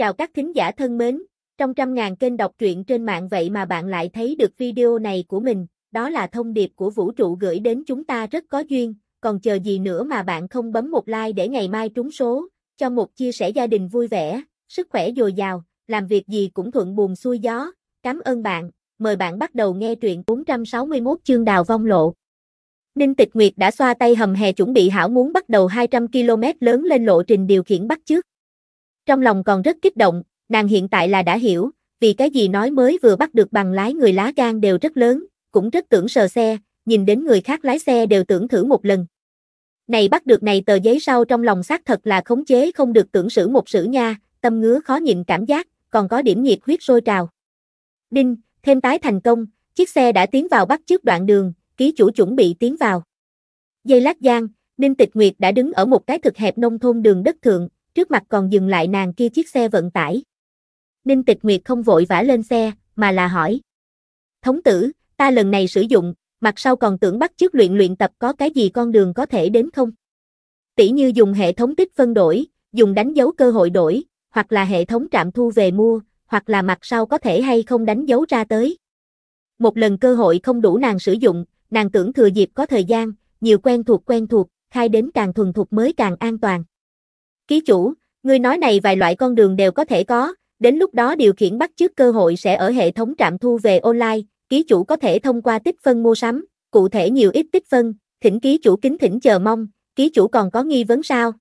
Chào các thính giả thân mến, trong trăm ngàn kênh đọc truyện trên mạng vậy mà bạn lại thấy được video này của mình, đó là thông điệp của vũ trụ gửi đến chúng ta rất có duyên, còn chờ gì nữa mà bạn không bấm một like để ngày mai trúng số, cho một chia sẻ gia đình vui vẻ, sức khỏe dồi dào, làm việc gì cũng thuận buồm xuôi gió. Cảm ơn bạn, mời bạn bắt đầu nghe truyện 461 chương đào vong lộ. Ninh Tịch Nguyệt đã xoa tay hầm hè chuẩn bị hảo muốn bắt đầu 200 km lớn lên lộ trình điều khiển bắt trước. Trong lòng còn rất kích động, nàng hiện tại là đã hiểu, vì cái gì nói mới vừa bắt được bằng lái người lá gan đều rất lớn, cũng rất tưởng sờ xe, nhìn đến người khác lái xe đều tưởng thử một lần. Này bắt được này tờ giấy sau trong lòng xác thật là khống chế không được tưởng sử một sử nha, tâm ngứa khó nhịn cảm giác, còn có điểm nhiệt huyết sôi trào. Đinh, thêm tái thành công, chiếc xe đã tiến vào bắt trước đoạn đường, ký chủ chuẩn bị tiến vào. Dây lát gian, Ninh Tịch Nguyệt đã đứng ở một cái thực hẹp nông thôn đường đất thượng, trước mặt còn dừng lại nàng kia chiếc xe vận tải. Ninh Tịch Nguyệt không vội vã lên xe, mà là hỏi. Thống tử, ta lần này sử dụng, mặt sau còn tưởng bắt chức luyện luyện tập có cái gì con đường có thể đến không? Tỷ như dùng hệ thống tích phân đổi, dùng đánh dấu cơ hội đổi, hoặc là hệ thống trạm thu về mua, hoặc là mặt sau có thể hay không đánh dấu ra tới. Một lần cơ hội không đủ nàng sử dụng, nàng tưởng thừa dịp có thời gian, nhiều quen thuộc quen thuộc, khai đến càng thuần thuộc mới càng an toàn. Ký chủ, ngươi nói này vài loại con đường đều có thể có, đến lúc đó điều khiển bắt chước cơ hội sẽ ở hệ thống trạm thu về online, ký chủ có thể thông qua tích phân mua sắm, cụ thể nhiều ít tích phân, thỉnh ký chủ kính thỉnh chờ mong, ký chủ còn có nghi vấn sao?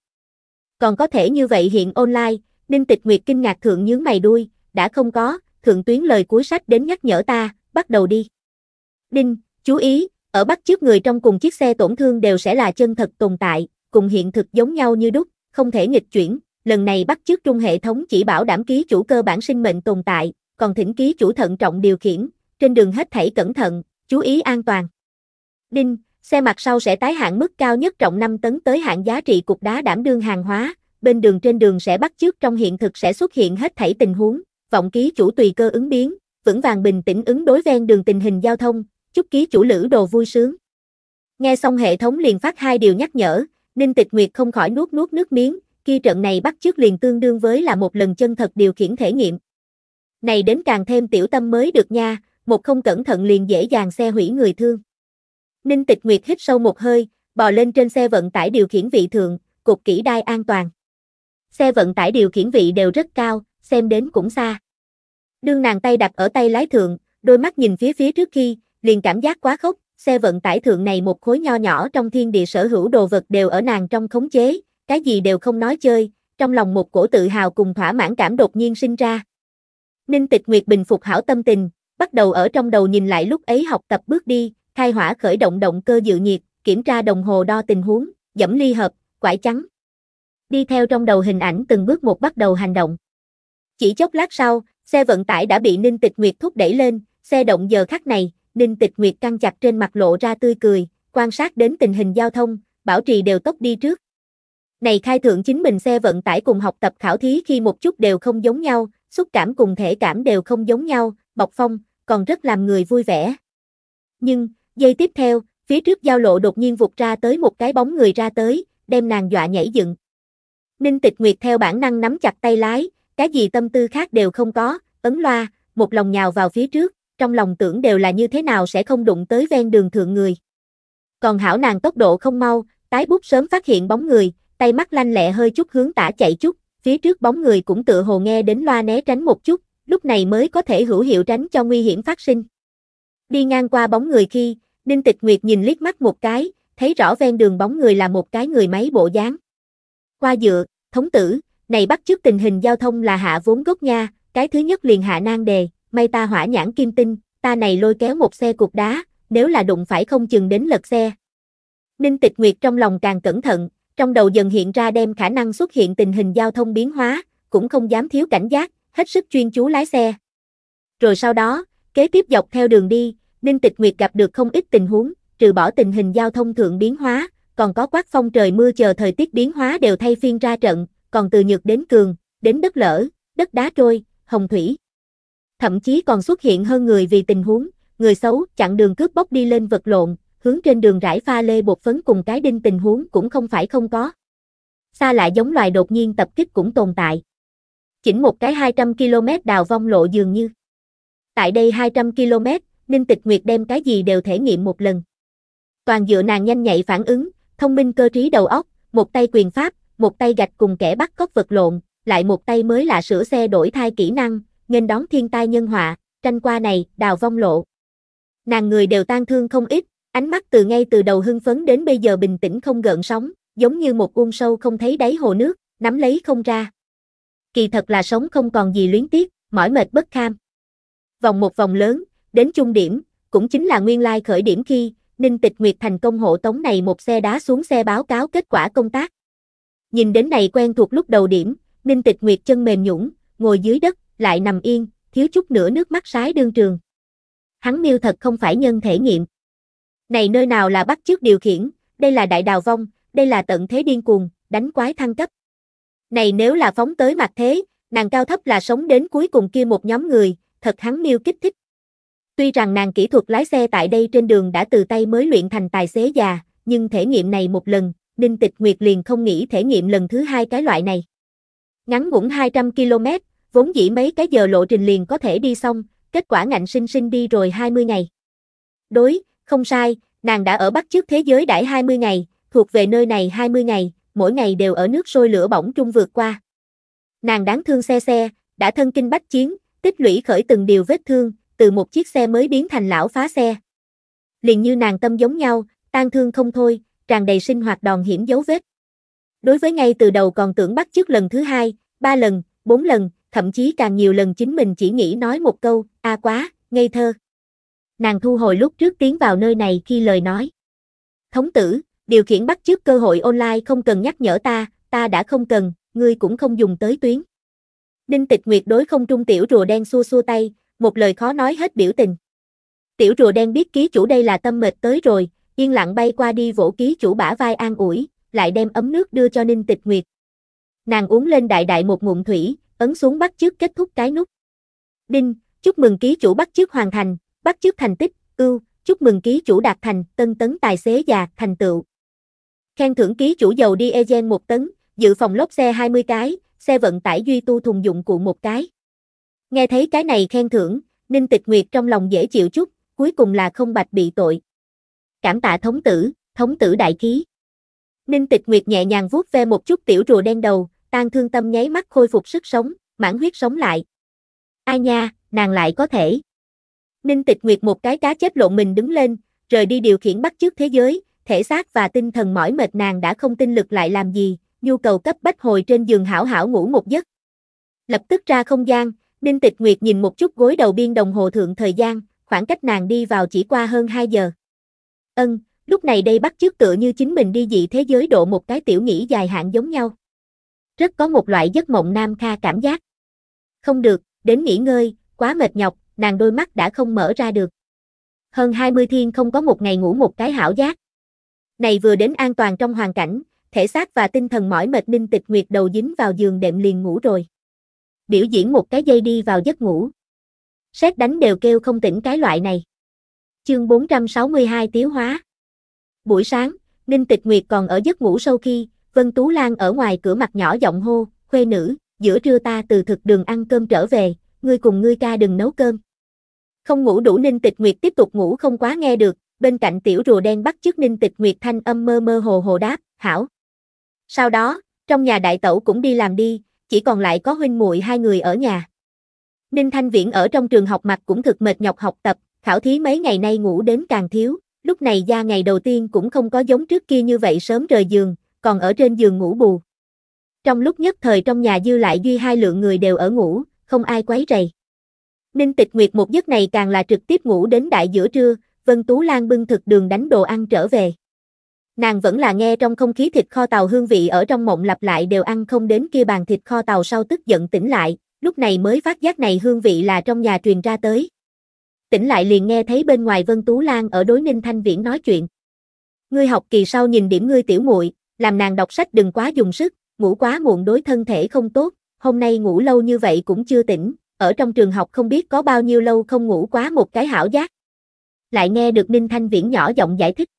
Còn có thể như vậy hiện online, Ninh Tịch Nguyệt kinh ngạc thượng nhướng mày đuôi, đã không có, thượng tuyến lời cuối sách đến nhắc nhở ta, bắt đầu đi. Đinh, chú ý, ở bắt chước người trong cùng chiếc xe tổn thương đều sẽ là chân thật tồn tại, cùng hiện thực giống nhau như đúc, không thể nghịch chuyển, lần này bắt chước trung hệ thống chỉ bảo đảm ký chủ cơ bản sinh mệnh tồn tại, còn thỉnh ký chủ thận trọng điều khiển, trên đường hết thảy cẩn thận, chú ý an toàn. Đinh, xe mặt sau sẽ tái hạn mức cao nhất trọng 5 tấn tới hạn giá trị cục đá đảm đương hàng hóa, bên đường trên đường sẽ bắt chước trong hiện thực sẽ xuất hiện hết thảy tình huống, vọng ký chủ tùy cơ ứng biến, vững vàng bình tĩnh ứng đối ven đường tình hình giao thông, chúc ký chủ lữ đồ vui sướng. Nghe xong hệ thống liền phát hai điều nhắc nhở, Ninh Tịch Nguyệt không khỏi nuốt nuốt nước miếng, Khi trận này bắt trước liền tương đương với là một lần chân thật điều khiển thể nghiệm. Này đến càng thêm tiểu tâm mới được nha, một không cẩn thận liền dễ dàng xe hủy người thương. Ninh Tịch Nguyệt hít sâu một hơi, bò lên trên xe vận tải điều khiển vị thượng, cục kỹ đai an toàn. Xe vận tải điều khiển vị đều rất cao, xem đến cũng xa. Đương nàng tay đặt ở tay lái thượng, đôi mắt nhìn phía phía trước khi, liền cảm giác quá khốc, xe vận tải thượng này một khối nho nhỏ trong thiên địa sở hữu đồ vật đều ở nàng trong khống chế, cái gì đều không nói chơi, trong lòng một cổ tự hào cùng thỏa mãn cảm đột nhiên sinh ra. Ninh Tịch Nguyệt bình phục hảo tâm tình, bắt đầu ở trong đầu nhìn lại lúc ấy học tập bước đi, khai hỏa khởi động động cơ dự nhiệt, kiểm tra đồng hồ đo tình huống, dẫm ly hợp, quải trắng. Đi theo trong đầu hình ảnh từng bước một bắt đầu hành động. Chỉ chốc lát sau, xe vận tải đã bị Ninh Tịch Nguyệt thúc đẩy lên, xe động giờ khắc này, Đinh Tịch Nguyệt căng chặt trên mặt lộ ra tươi cười, quan sát đến tình hình giao thông, bảo trì đều tốc đi trước. Này khai thượng chính mình xe vận tải cùng học tập khảo thí khi một chút đều không giống nhau, xúc cảm cùng thể cảm đều không giống nhau, Bọc Phong còn rất làm người vui vẻ. Nhưng, giây tiếp theo, phía trước giao lộ đột nhiên vụt ra tới một cái bóng người ra tới, đem nàng dọa nhảy dựng. Ninh Tịch Nguyệt theo bản năng nắm chặt tay lái, cái gì tâm tư khác đều không có, ấn loa, một lòng nhào vào phía trước trong lòng tưởng đều là như thế nào sẽ không đụng tới ven đường thượng người. Còn hảo nàng tốc độ không mau, tái bút sớm phát hiện bóng người, tay mắt lanh lẹ hơi chút hướng tả chạy chút, phía trước bóng người cũng tự hồ nghe đến loa né tránh một chút, lúc này mới có thể hữu hiệu tránh cho nguy hiểm phát sinh. Đi ngang qua bóng người khi, Ninh Tịch Nguyệt nhìn liếc mắt một cái, thấy rõ ven đường bóng người là một cái người máy bộ dáng. Qua dựa, thống tử, này bắt trước tình hình giao thông là hạ vốn gốc nha, cái thứ nhất liền hạ nan đề, may ta hỏa nhãn kim tinh, ta này lôi kéo một xe cục đá, nếu là đụng phải không chừng đến lật xe. Ninh Tịch Nguyệt trong lòng càng cẩn thận, trong đầu dần hiện ra đem khả năng xuất hiện tình hình giao thông biến hóa, cũng không dám thiếu cảnh giác, hết sức chuyên chú lái xe. Rồi sau đó, kế tiếp dọc theo đường đi, Ninh Tịch Nguyệt gặp được không ít tình huống, trừ bỏ tình hình giao thông thượng biến hóa, còn có quát phong trời mưa chờ thời tiết biến hóa đều thay phiên ra trận, còn từ nhược đến cường, đến đất lở, đất đá trôi, hồng thủy thậm chí còn xuất hiện hơn người vì tình huống, người xấu chặn đường cướp bóc đi lên vật lộn, hướng trên đường rải pha lê bột phấn cùng cái đinh tình huống cũng không phải không có. Xa lại giống loài đột nhiên tập kích cũng tồn tại. Chỉnh một cái 200 km đào vong lộ dường như. Tại đây 200 km, Ninh Tịch Nguyệt đem cái gì đều thể nghiệm một lần. Toàn dựa nàng nhanh nhạy phản ứng, thông minh cơ trí đầu óc, một tay quyền pháp, một tay gạch cùng kẻ bắt cóc vật lộn, lại một tay mới là sửa xe đổi thai kỹ năng, nghênh đón thiên tai nhân họa, tranh qua này, đào vong lộ. Nàng người đều tan thương không ít, ánh mắt từ ngay từ đầu hưng phấn đến bây giờ bình tĩnh không gợn sóng, giống như một uông sâu không thấy đáy hồ nước, nắm lấy không ra. Kỳ thật là sống không còn gì luyến tiếc, mỏi mệt bất kham. Vòng một vòng lớn, đến chung điểm, cũng chính là nguyên lai khởi điểm khi, Ninh Tịch Nguyệt thành công hộ tống này một xe đá xuống xe báo cáo kết quả công tác. Nhìn đến này quen thuộc lúc đầu điểm, Ninh Tịch Nguyệt chân mềm nhũng, ngồi dưới đất, lại nằm yên, thiếu chút nữa nước mắt sái đương trường. Hắn miêu thật không phải nhân thể nghiệm. Này nơi nào là bắt chước điều khiển, đây là đại đào vong, đây là tận thế điên cuồng, đánh quái thăng cấp. Này nếu là phóng tới mặt thế, nàng cao thấp là sống đến cuối cùng kia một nhóm người, thật hắn miêu kích thích. Tuy rằng nàng kỹ thuật lái xe tại đây trên đường đã từ tay mới luyện thành tài xế già, nhưng thể nghiệm này một lần, Ninh Tịch Nguyệt liền không nghĩ thể nghiệm lần thứ hai cái loại này. Ngắn ngủn 200 km, vốn dĩ mấy cái giờ lộ trình liền có thể đi xong, kết quả ngạnh sinh sinh đi rồi 20 ngày. Đối, không sai, nàng đã ở bắt trước thế giới đãi 20 ngày, thuộc về nơi này 20 ngày, mỗi ngày đều ở nước sôi lửa bỏng trung vượt qua. Nàng đáng thương xe xe, đã thân kinh bách chiến, tích lũy khởi từng điều vết thương, từ một chiếc xe mới biến thành lão phá xe. Liền như nàng tâm giống nhau, tan thương không thôi, tràn đầy sinh hoạt đòn hiểm dấu vết. Đối với ngay từ đầu còn tưởng bắt trước lần thứ hai, ba lần, bốn lần, thậm chí càng nhiều lần chính mình chỉ nghĩ nói một câu, a quá, ngây thơ. Nàng thu hồi lúc trước tiến vào nơi này khi lời nói. Thống tử, điều khiển bắt chước cơ hội online không cần nhắc nhở ta, ta đã không cần, ngươi cũng không dùng tới tuyến. Đinh tịch nguyệt đối không trung tiểu rùa đen xua xua tay, một lời khó nói hết biểu tình. Tiểu rùa đen biết ký chủ đây là tâm mệt tới rồi, yên lặng bay qua đi vỗ ký chủ bả vai an ủi, lại đem ấm nước đưa cho Ninh Tịch Nguyệt. Nàng uống lên đại đại một ngụm thủy, ấn xuống bắt chước kết thúc cái nút. Đinh, chúc mừng ký chủ bắt chước hoàn thành, bắt chước thành tích, ưu, chúc mừng ký chủ đạt thành, tân tấn tài xế già, thành tựu. Khen thưởng ký chủ dầu diesel 1 tấn, dự phòng lốp xe 20 cái, xe vận tải duy tu thùng dụng cụ một cái. Nghe thấy cái này khen thưởng, Ninh Tịch Nguyệt trong lòng dễ chịu chút, cuối cùng là không bạch bị tội. Cảm tạ thống tử, thống tử đại khí. Ninh Tịch Nguyệt nhẹ nhàng vuốt ve một chút tiểu rùa đen đầu, Tan thương tâm nháy mắt khôi phục sức sống, mãn huyết sống lại. Ai nha, nàng lại có thể. Ninh tịch nguyệt một cái cá chép lộn mình đứng lên, rời đi điều khiển bắt trước thế giới, thể xác và tinh thần mỏi mệt nàng đã không tin lực lại làm gì, nhu cầu cấp bách hồi trên giường hảo hảo ngủ một giấc. Lập tức ra không gian, Ninh Tịch Nguyệt nhìn một chút gối đầu biên đồng hồ thượng thời gian, khoảng cách nàng đi vào chỉ qua hơn 2 giờ. Ân, lúc này đây bắt trước tựa như chính mình đi dị thế giới độ một cái tiểu nghĩ dài hạn giống nhau rất có một loại giấc mộng nam kha cảm giác. Không được, đến nghỉ ngơi, quá mệt nhọc, nàng đôi mắt đã không mở ra được. Hơn 20 thiên không có một ngày ngủ một cái hảo giác. Này vừa đến an toàn trong hoàn cảnh, thể xác và tinh thần mỏi mệt Ninh Tịch Nguyệt đầu dính vào giường đệm liền ngủ rồi. Biểu diễn một cái dây đi vào giấc ngủ. Xét đánh đều kêu không tỉnh cái loại này. Chương 462 Tiếu Hóa Buổi sáng, Ninh Tịch Nguyệt còn ở giấc ngủ sâu khi, Vân Tú Lan ở ngoài cửa mặt nhỏ giọng hô, khuê nữ, giữa trưa ta từ thực đường ăn cơm trở về, ngươi cùng ngươi ca đừng nấu cơm. Không ngủ đủ Ninh Tịch Nguyệt tiếp tục ngủ không quá nghe được, bên cạnh tiểu rùa đen bắt chước Ninh Tịch Nguyệt thanh âm mơ mơ hồ hồ đáp, hảo. Sau đó, trong nhà đại tẩu cũng đi làm đi, chỉ còn lại có huynh muội hai người ở nhà. Ninh Thanh Viễn ở trong trường học mặt cũng thực mệt nhọc học tập, khảo thí mấy ngày nay ngủ đến càng thiếu, lúc này ra ngày đầu tiên cũng không có giống trước kia như vậy sớm rời giường, còn ở trên giường ngủ bù. Trong lúc nhất thời trong nhà dư lại duy hai lượng người đều ở ngủ, không ai quấy rầy. Ninh Tịch Nguyệt một giấc này càng là trực tiếp ngủ đến đại giữa trưa, Vân Tú Lan bưng thực đường đánh đồ ăn trở về. Nàng vẫn là nghe trong không khí thịt kho tàu hương vị ở trong mộng lặp lại đều ăn không đến kia bàn thịt kho tàu sau tức giận tỉnh lại, lúc này mới phát giác này hương vị là trong nhà truyền ra tới. Tỉnh lại liền nghe thấy bên ngoài Vân Tú Lan ở đối Ninh Thanh Viễn nói chuyện. Ngươi học kỳ sau nhìn điểm ngươi tiểu muội, làm nàng đọc sách đừng quá dùng sức, ngủ quá muộn đối thân thể không tốt, hôm nay ngủ lâu như vậy cũng chưa tỉnh, ở trong trường học không biết có bao nhiêu lâu không ngủ quá một cái hảo giác. Lại nghe được Ninh Thanh Viễn nhỏ giọng giải thích.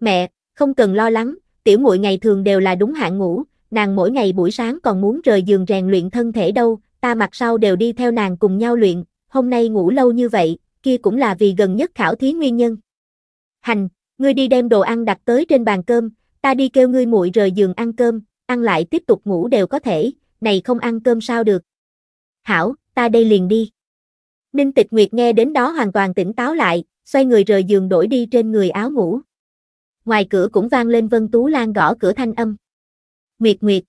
Mẹ, không cần lo lắng, tiểu muội ngày thường đều là đúng hạn ngủ, nàng mỗi ngày buổi sáng còn muốn rời giường rèn luyện thân thể đâu, ta mặt sau đều đi theo nàng cùng nhau luyện, hôm nay ngủ lâu như vậy, kia cũng là vì gần nhất khảo thí nguyên nhân. Hành, ngươi đi đem đồ ăn đặt tới trên bàn cơm, Ta đi kêu ngươi muội rời giường ăn cơm, ăn lại tiếp tục ngủ đều có thể, này không ăn cơm sao được. Hảo, ta đây liền đi. Ninh Tịch Nguyệt nghe đến đó hoàn toàn tỉnh táo lại, xoay người rời giường đổi đi trên người áo ngủ. Ngoài cửa cũng vang lên Vân Tú Lan gõ cửa thanh âm. Nguyệt Nguyệt.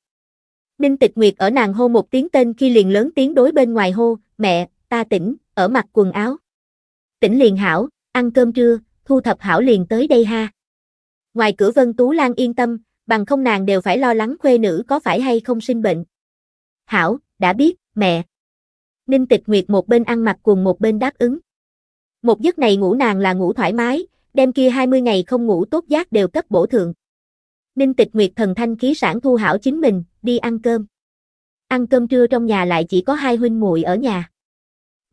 Ninh Tịch Nguyệt ở nàng hô một tiếng tên khi liền lớn tiếng đối bên ngoài hô, mẹ, ta tỉnh, ở mặt quần áo. Tỉnh liền hảo, ăn cơm trưa, thu thập hảo liền tới đây ha. Ngoài cửa Vân Tú Lan yên tâm, bằng không nàng đều phải lo lắng khuê nữ có phải hay không sinh bệnh. Hảo, đã biết, mẹ. Ninh Tịch Nguyệt một bên ăn mặc cùng một bên đáp ứng. Một giấc này ngủ nàng là ngủ thoải mái, đêm kia 20 ngày không ngủ tốt giác đều cấp bổ thượng. Ninh Tịch Nguyệt thần thanh khí sản thu hảo chính mình, đi ăn cơm. Ăn cơm trưa trong nhà lại chỉ có hai huynh muội ở nhà.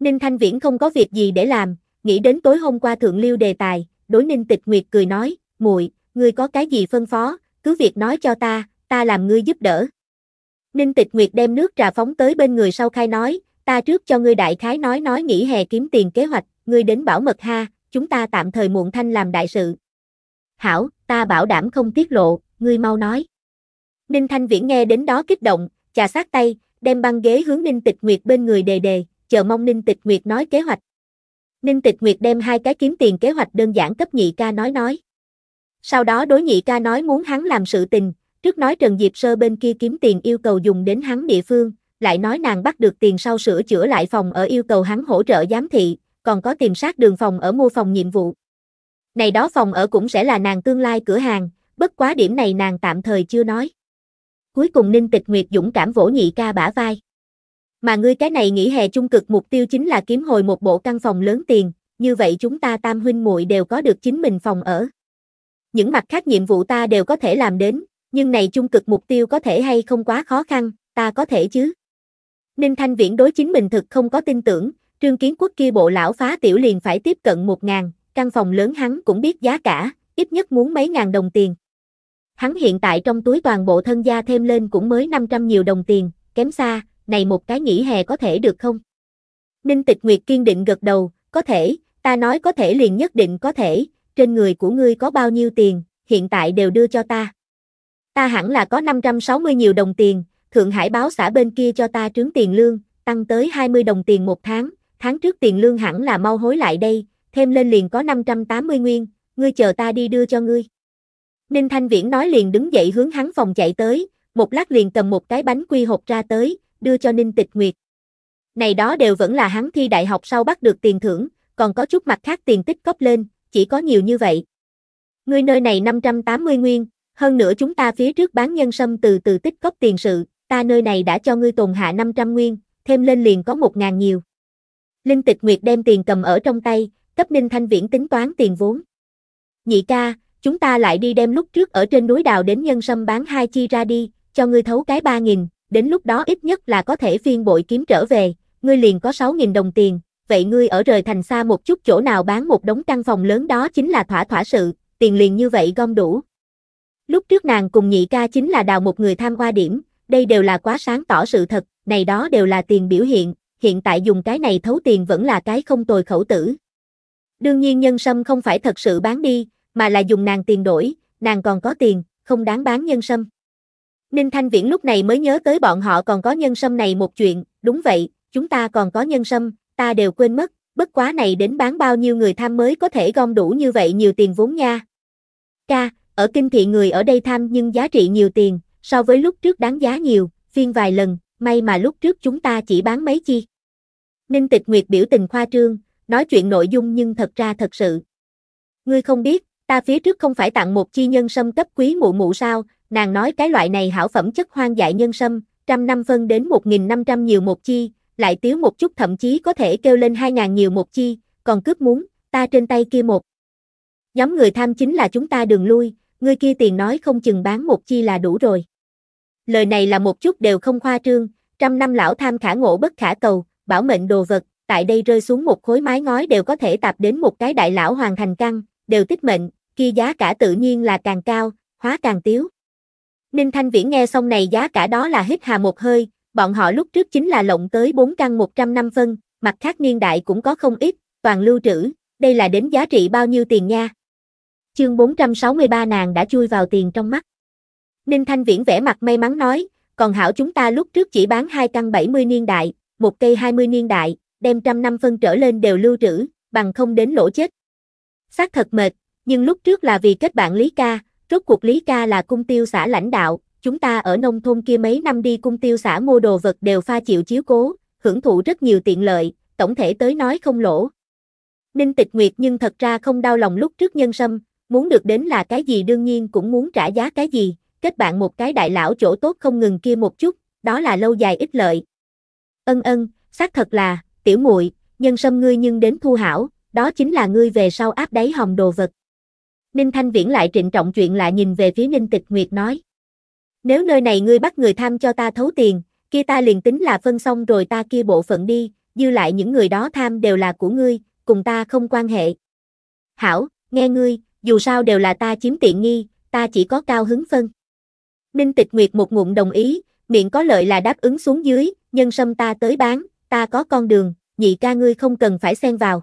Ninh Thanh Viễn không có việc gì để làm, nghĩ đến tối hôm qua thượng lưu đề tài, đối Ninh Tịch Nguyệt cười nói, muội, ngươi có cái gì phân phó, cứ việc nói cho ta, ta làm ngươi giúp đỡ. Ninh Tịch Nguyệt đem nước trà phóng tới bên người sau khai nói, ta trước cho ngươi đại khái nói nói nghỉ hè kiếm tiền kế hoạch, ngươi đến bảo mật ha, chúng ta tạm thời muộn thanh làm đại sự. Hảo, ta bảo đảm không tiết lộ, ngươi mau nói. Ninh Thanh Viễn nghe đến đó kích động, chà sát tay, đem băng ghế hướng Ninh Tịch Nguyệt bên người đề đề, chờ mong Ninh Tịch Nguyệt nói kế hoạch. Ninh Tịch Nguyệt đem hai cái kiếm tiền kế hoạch đơn giản cấp nhị ca nói nói. Sau đó đối nhị ca nói muốn hắn làm sự tình, trước nói Trần Diệp Sơ bên kia kiếm tiền yêu cầu dùng đến hắn địa phương, lại nói nàng bắt được tiền sau sửa chữa lại phòng ở yêu cầu hắn hỗ trợ giám thị, còn có tìm sát đường phòng ở mua phòng nhiệm vụ. Này đó phòng ở cũng sẽ là nàng tương lai cửa hàng, bất quá điểm này nàng tạm thời chưa nói. Cuối cùng Ninh Tịch Nguyệt dũng cảm vỗ nhị ca bả vai. Mà ngươi cái này nghỉ hè chung cực mục tiêu chính là kiếm hồi một bộ căn phòng lớn tiền, như vậy chúng ta tam huynh muội đều có được chính mình phòng ở những mặt khác nhiệm vụ ta đều có thể làm đến, nhưng này chung cực mục tiêu có thể hay không quá khó khăn, ta có thể chứ. Ninh Thanh Viễn đối chính mình thực không có tin tưởng, trương kiến quốc kia bộ lão phá tiểu liền phải tiếp cận một ngàn, căn phòng lớn hắn cũng biết giá cả, ít nhất muốn mấy ngàn đồng tiền. Hắn hiện tại trong túi toàn bộ thân gia thêm lên cũng mới 500 nhiều đồng tiền, kém xa, này một cái nghỉ hè có thể được không? Ninh Tịch Nguyệt kiên định gật đầu, có thể, ta nói có thể liền nhất định có thể, trên người của ngươi có bao nhiêu tiền, hiện tại đều đưa cho ta. Ta hẳn là có 560 nhiều đồng tiền, Thượng Hải báo xã bên kia cho ta trướng tiền lương, tăng tới 20 đồng tiền một tháng, tháng trước tiền lương hẳn là mau hối lại đây, thêm lên liền có 580 nguyên, ngươi chờ ta đi đưa cho ngươi. Ninh Thanh Viễn nói liền đứng dậy hướng hắn phòng chạy tới, một lát liền cầm một cái bánh quy hộp ra tới, đưa cho Ninh Tịch Nguyệt. Này đó đều vẫn là hắn thi đại học sau bắt được tiền thưởng, còn có chút mặt khác tiền tích cóp lên, chỉ có nhiều như vậy. Ngươi nơi này 580 nguyên, hơn nữa chúng ta phía trước bán nhân sâm từ từ tích cóp tiền sự, ta nơi này đã cho ngươi tồn hạ 500 nguyên, thêm lên liền có 1.000 nhiều. Linh Tịch Nguyệt đem tiền cầm ở trong tay, cấp Ninh Thanh Viễn tính toán tiền vốn. Nhị ca, chúng ta lại đi đem lúc trước ở trên núi đào đến nhân sâm bán hai chi ra đi, cho ngươi thấu cái 3.000, đến lúc đó ít nhất là có thể phiên bội kiếm trở về, ngươi liền có 6.000 đồng tiền, vậy ngươi ở rời thành xa một chút chỗ nào bán một đống căn phòng lớn đó chính là thỏa thỏa sự, tiền liền như vậy gom đủ. Lúc trước nàng cùng nhị ca chính là đào một người tham qua điểm, đây đều là quá sáng tỏ sự thật, này đó đều là tiền biểu hiện, hiện tại dùng cái này thấu tiền vẫn là cái không tồi khẩu tử. Đương nhiên nhân sâm không phải thật sự bán đi, mà là dùng nàng tiền đổi, nàng còn có tiền, không đáng bán nhân sâm. Ninh Thanh Viễn lúc này mới nhớ tới bọn họ còn có nhân sâm này một chuyện, đúng vậy, chúng ta còn có nhân sâm, ta đều quên mất, bất quá này đến bán bao nhiêu người tham mới có thể gom đủ như vậy nhiều tiền vốn nha. Ca, ở kinh thị người ở đây tham nhưng giá trị nhiều tiền, so với lúc trước đáng giá nhiều, phiên vài lần, may mà lúc trước chúng ta chỉ bán mấy chi. Ninh Tịch Nguyệt biểu tình khoa trương, nói chuyện nội dung nhưng thật ra thật sự. Ngươi không biết, ta phía trước không phải tặng một chi nhân sâm cấp quý mụ mụ sao, nàng nói cái loại này hảo phẩm chất hoang dại nhân sâm, trăm năm phân đến một nghìn năm trăm nhiều một chi, lại tiếu một chút thậm chí có thể kêu lên 2.000 nhiều một chi, còn cướp muốn, ta trên tay kia một. Nhóm người tham chính là chúng ta đường lui, người kia tiền nói không chừng bán một chi là đủ rồi. Lời này là một chút đều không khoa trương, trăm năm lão tham khả ngộ bất khả cầu, bảo mệnh đồ vật, tại đây rơi xuống một khối mái ngói đều có thể tạp đến một cái đại lão hoàn thành căn, đều tích mệnh, kia giá cả tự nhiên là càng cao, hóa càng tiếu. Ninh Thanh Viễn nghe xong này giá cả đó là hít hà một hơi, bọn họ lúc trước chính là lộng tới 4 căn 100 năm phân, mặt khác niên đại cũng có không ít, toàn lưu trữ, đây là đến giá trị bao nhiêu tiền nha. Chương 463 nàng đã chui vào tiền trong mắt. Ninh Thanh Viễn vẽ mặt may mắn nói, còn hảo chúng ta lúc trước chỉ bán hai căn 70 niên đại, một cây 20 niên đại, đem trăm năm phân trở lên đều lưu trữ, bằng không đến lỗ chết. Xác thật mệt, nhưng lúc trước là vì kết bạn Lý Ca, rốt cuộc Lý Ca là cung tiêu xã lãnh đạo, chúng ta ở nông thôn kia mấy năm đi cung tiêu xã mua đồ vật đều pha chịu chiếu cố, hưởng thụ rất nhiều tiện lợi, tổng thể tới nói không lỗ. Ninh tịch nguyệt nhưng thật ra không đau lòng lúc trước nhân sâm, muốn được đến là cái gì đương nhiên cũng muốn trả giá cái gì, kết bạn một cái đại lão chỗ tốt không ngừng kia một chút, đó là lâu dài ít lợi. Ân ân, xác thật là, tiểu muội, nhân sâm ngươi nhưng đến thu hảo, đó chính là ngươi về sau áp đáy hòng đồ vật. Ninh Thanh Viễn lại trịnh trọng chuyện lại nhìn về phía Ninh Tịch Nguyệt nói. Nếu nơi này ngươi bắt người tham cho ta thấu tiền, kia ta liền tính là phân xong rồi ta kia bộ phận đi, dư lại những người đó tham đều là của ngươi, cùng ta không quan hệ. Hảo, nghe ngươi, dù sao đều là ta chiếm tiện nghi, ta chỉ có cao hứng phân. Ninh Tịch Nguyệt một ngụm đồng ý, miệng có lợi là đáp ứng xuống dưới, nhân sâm ta tới bán, ta có con đường, nhị ca ngươi không cần phải xen vào.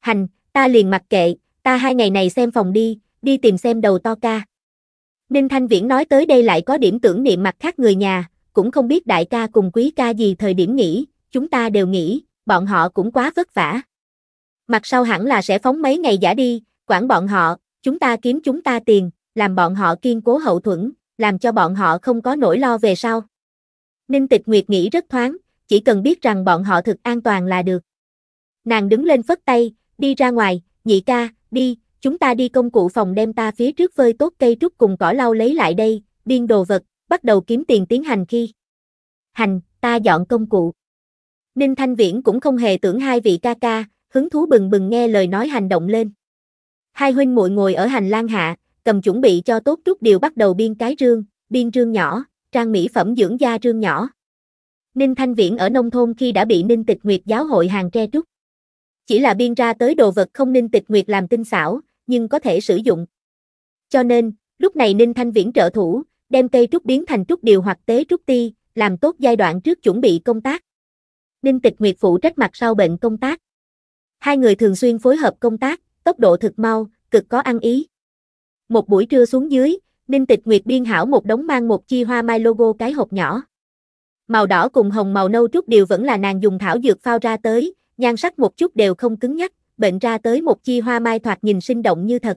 Hành, ta liền mặc kệ, ta hai ngày này xem phòng đi, đi tìm xem đầu to ca. Ninh Thanh Viễn nói tới đây lại có điểm tưởng niệm mặt khác người nhà, cũng không biết đại ca cùng quý ca gì thời điểm nghỉ, chúng ta đều nghỉ, bọn họ cũng quá vất vả. Mặt sau hẳn là sẽ phóng mấy ngày giả đi, quản bọn họ, chúng ta kiếm chúng ta tiền, làm bọn họ kiên cố hậu thuẫn, làm cho bọn họ không có nỗi lo về sau. Ninh Tịch Nguyệt nghĩ rất thoáng, chỉ cần biết rằng bọn họ thực an toàn là được. Nàng đứng lên phất tay, đi ra ngoài, nhị ca, đi, chúng ta đi công cụ phòng đem ta phía trước vơi tốt cây trúc cùng cỏ lau lấy lại đây, biên đồ vật, bắt đầu kiếm tiền tiến hành khi. Hành, ta dọn công cụ. Ninh Thanh Viễn cũng không hề tưởng hai vị ca ca, hứng thú bừng bừng nghe lời nói hành động lên. Hai huynh muội ngồi ở hành lang hạ, cầm chuẩn bị cho tốt trúc điều bắt đầu biên cái rương, biên rương nhỏ, trang mỹ phẩm dưỡng da rương nhỏ. Ninh Thanh Viễn ở nông thôn khi đã bị Ninh Tịch Nguyệt giáo hội hàng tre trúc. Chỉ là biên ra tới đồ vật không Ninh Tịch Nguyệt làm tinh xảo, nhưng có thể sử dụng. Cho nên, lúc này Ninh Thanh Viễn trợ thủ, đem cây trúc biến thành trúc điều hoặc tế trúc ti, làm tốt giai đoạn trước chuẩn bị công tác. Ninh Tịch Nguyệt phụ trách mặt sau bệnh công tác. Hai người thường xuyên phối hợp công tác, tốc độ thực mau, cực có ăn ý. Một buổi trưa xuống dưới, Ninh Tịch Nguyệt biên hảo một đống mang một chi hoa mai logo cái hộp nhỏ. Màu đỏ cùng hồng màu nâu trúc điều vẫn là nàng dùng thảo dược phao ra tới, nhan sắc một chút đều không cứng nhắc, bệnh ra tới một chi hoa mai thoạt nhìn sinh động như thật.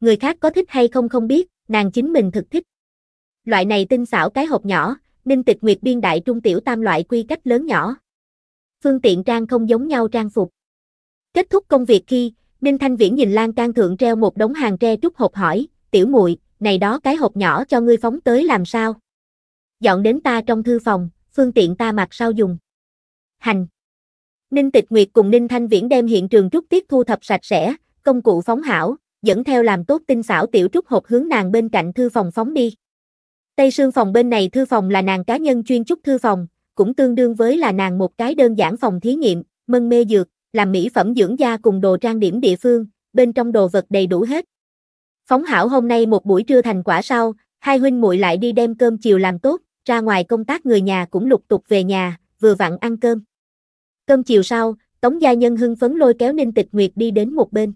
Người khác có thích hay không không biết, nàng chính mình thực thích. Loại này tinh xảo cái hộp nhỏ, Ninh Tịch Nguyệt biên đại trung tiểu tam loại quy cách lớn nhỏ. Phương tiện trang không giống nhau trang phục. Kết thúc công việc khi, Ninh Thanh Viễn nhìn lan can thượng treo một đống hàng tre trúc hộp hỏi, tiểu muội này đó cái hộp nhỏ cho ngươi phóng tới làm sao? Dọn đến ta trong thư phòng, phương tiện ta mặc sao dùng. Hành. Ninh Tịch Nguyệt cùng Ninh Thanh Viễn đem hiện trường trúc tiết thu thập sạch sẽ, công cụ phóng hảo, dẫn theo làm tốt tinh xảo tiểu trúc hộp hướng nàng bên cạnh thư phòng phóng đi. Tây sương phòng bên này thư phòng là nàng cá nhân chuyên trúc thư phòng, cũng tương đương với là nàng một cái đơn giản phòng thí nghiệm, mân mê dược, làm mỹ phẩm dưỡng da cùng đồ trang điểm địa phương, bên trong đồ vật đầy đủ hết. Phóng hảo hôm nay một buổi trưa thành quả sau, hai huynh muội lại đi đem cơm chiều làm tốt, ra ngoài công tác người nhà cũng lục tục về nhà, vừa vặn ăn cơm. Cơm chiều sau, Tống Gia Nhân hưng phấn lôi kéo Ninh Tịch Nguyệt đi đến một bên.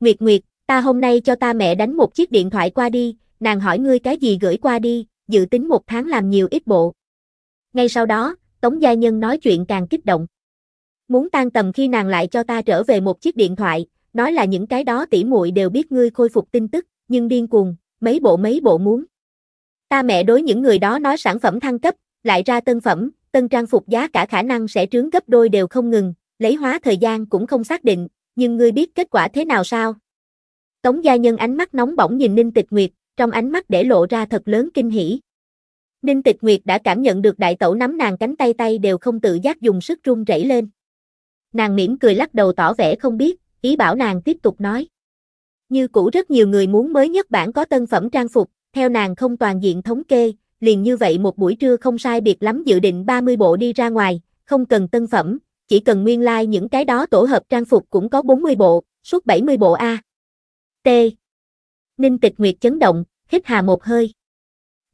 Nguyệt Nguyệt, ta hôm nay cho ta mẹ đánh một chiếc điện thoại qua đi, nàng hỏi ngươi cái gì gửi qua đi, dự tính một tháng làm nhiều ít bộ. Ngay sau đó, Tống Gia Nhân nói chuyện càng kích động. Muốn tan tầm khi nàng lại cho ta trở về một chiếc điện thoại, nói là những cái đó tỉ muội đều biết ngươi khôi phục tin tức, nhưng điên cuồng, mấy bộ mấy bộ muốn. Ta mẹ đối những người đó nói sản phẩm thăng cấp, lại ra tân phẩm, tân trang phục giá cả khả năng sẽ trướng gấp đôi đều không ngừng, lấy hóa thời gian cũng không xác định, nhưng ngươi biết kết quả thế nào sao? Tống gia nhân ánh mắt nóng bỏng nhìn Ninh Tịch Nguyệt, trong ánh mắt để lộ ra thật lớn kinh hỉ. Ninh Tịch Nguyệt đã cảm nhận được đại tẩu nắm nàng cánh tay tay đều không tự giác dùng sức run rẩy lên. Nàng mỉm cười lắc đầu tỏ vẻ không biết, ý bảo nàng tiếp tục nói. Như cũ rất nhiều người muốn mới nhất bản có tân phẩm trang phục, theo nàng không toàn diện thống kê, liền như vậy một buổi trưa không sai biệt lắm dự định 30 bộ đi ra ngoài, không cần tân phẩm, chỉ cần nguyên lai like những cái đó tổ hợp trang phục cũng có 40 bộ, suốt 70 bộ A. T. Ninh tịch nguyệt chấn động, hít hà một hơi.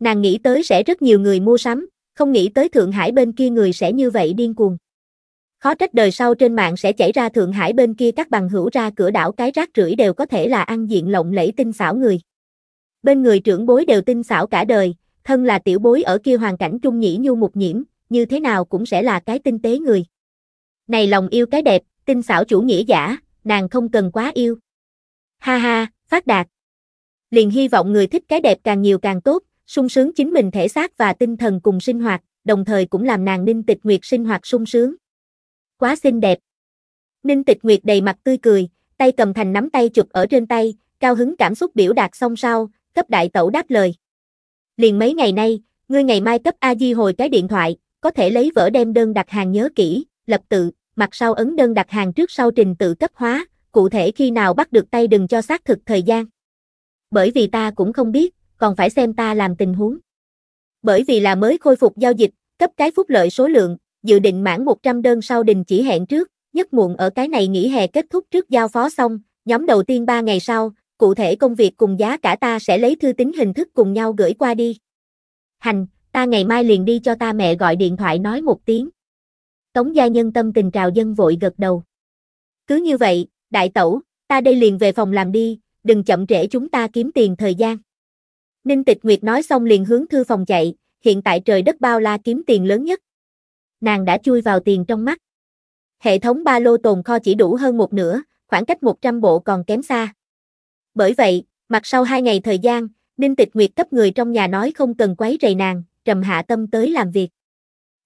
Nàng nghĩ tới sẽ rất nhiều người mua sắm, không nghĩ tới Thượng Hải bên kia người sẽ như vậy điên cuồng. Khó trách đời sau trên mạng sẽ chảy ra Thượng Hải bên kia các bằng hữu ra cửa đảo cái rác rưởi đều có thể là ăn diện lộng lẫy tinh xảo người. Bên người trưởng bối đều tinh xảo cả đời, thân là tiểu bối ở kia hoàn cảnh trung nhĩ nhu mục nhiễm, như thế nào cũng sẽ là cái tinh tế người. Này lòng yêu cái đẹp, tinh xảo chủ nghĩa giả, nàng không cần quá yêu. Ha ha, phát đạt. Liền hy vọng người thích cái đẹp càng nhiều càng tốt, sung sướng chính mình thể xác và tinh thần cùng sinh hoạt, đồng thời cũng làm nàng ninh tịch nguyệt sinh hoạt sung sướng. Quá xinh đẹp. Ninh tịch nguyệt đầy mặt tươi cười, tay cầm thành nắm tay chụp ở trên tay, cao hứng cảm xúc biểu đạt xong sau, cấp đại tẩu đáp lời. Liền mấy ngày nay, ngươi ngày mai cấp A Di hồi cái điện thoại, có thể lấy vỡ đem đơn đặt hàng nhớ kỹ, lập tự, mặt sau ấn đơn đặt hàng trước sau trình tự cấp hóa, cụ thể khi nào bắt được tay đừng cho xác thực thời gian. Bởi vì ta cũng không biết, còn phải xem ta làm tình huống. Bởi vì là mới khôi phục giao dịch, cấp cái phúc lợi số lượng, dự định mãn 100 đơn sau đình chỉ hẹn trước, nhất muộn ở cái này nghỉ hè kết thúc trước giao phó xong, nhóm đầu tiên 3 ngày sau, cụ thể công việc cùng giá cả ta sẽ lấy thư tín hình thức cùng nhau gửi qua đi. Hành, ta ngày mai liền đi cho ta mẹ gọi điện thoại nói một tiếng. Tống gia nhân tâm tình trào dân vội gật đầu. Cứ như vậy, đại tẩu, ta đây liền về phòng làm đi, đừng chậm trễ chúng ta kiếm tiền thời gian. Ninh Tịch Nguyệt nói xong liền hướng thư phòng chạy, hiện tại trời đất bao la kiếm tiền lớn nhất. Nàng đã chui vào tiền trong mắt. Hệ thống ba lô tồn kho chỉ đủ hơn một nửa, khoảng cách 100 bộ còn kém xa. Bởi vậy, mặt sau hai ngày thời gian, Ninh Tịch Nguyệt cấp người trong nhà nói không cần quấy rầy nàng, trầm hạ tâm tới làm việc.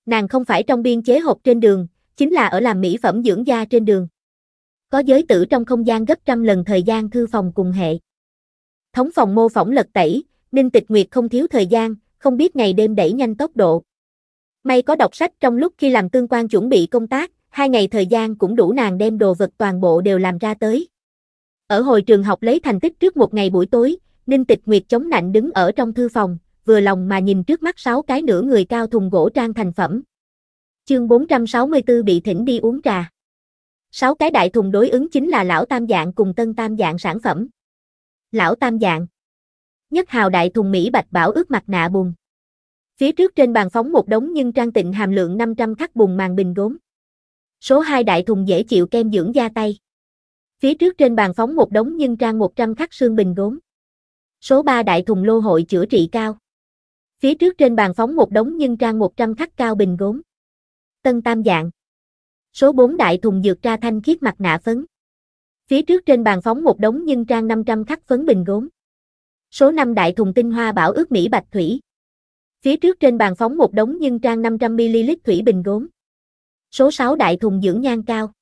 Nàng không phải trong biên chế hộp trên đường, chính là ở làm mỹ phẩm dưỡng da trên đường. Có giới tử trong không gian gấp trăm lần thời gian thư phòng cùng hệ. Thống phòng mô phỏng lật tẩy, Ninh Tịch Nguyệt không thiếu thời gian, không biết ngày đêm đẩy nhanh tốc độ. May có đọc sách trong lúc khi làm tương quan chuẩn bị công tác, hai ngày thời gian cũng đủ nàng đem đồ vật toàn bộ đều làm ra tới. Ở hồi trường học lấy thành tích trước một ngày buổi tối, Ninh Tịch Nguyệt chống nạnh đứng ở trong thư phòng, vừa lòng mà nhìn trước mắt sáu cái nửa người cao thùng gỗ trang thành phẩm. Chương 464 bị thỉnh đi uống trà. Sáu cái đại thùng đối ứng chính là lão tam dạng cùng tân tam dạng sản phẩm. Lão tam dạng. Nhất hào đại thùng Mỹ bạch bảo ướt mặt nạ bùn. Phía trước trên bàn phóng một đống nhưng trang tịnh hàm lượng 500 khắc bùn màng bình gốm. Số 2 đại thùng dễ chịu kem dưỡng da tay. Phía trước trên bàn phóng một đống nhân trang 100 khắc xương bình gốm. Số 3 đại thùng lô hội chữa trị cao. Phía trước trên bàn phóng một đống nhân trang 100 khắc cao bình gốm. Tân tam dạng. Số 4 đại thùng dược tra thanh khiết mặt nạ phấn. Phía trước trên bàn phóng một đống nhân trang 500 khắc phấn bình gốm. Số 5 đại thùng tinh hoa bảo ước Mỹ Bạch Thủy. Phía trước trên bàn phóng một đống nhân trang 500ml thủy bình gốm. Số 6 đại thùng dưỡng nhan cao.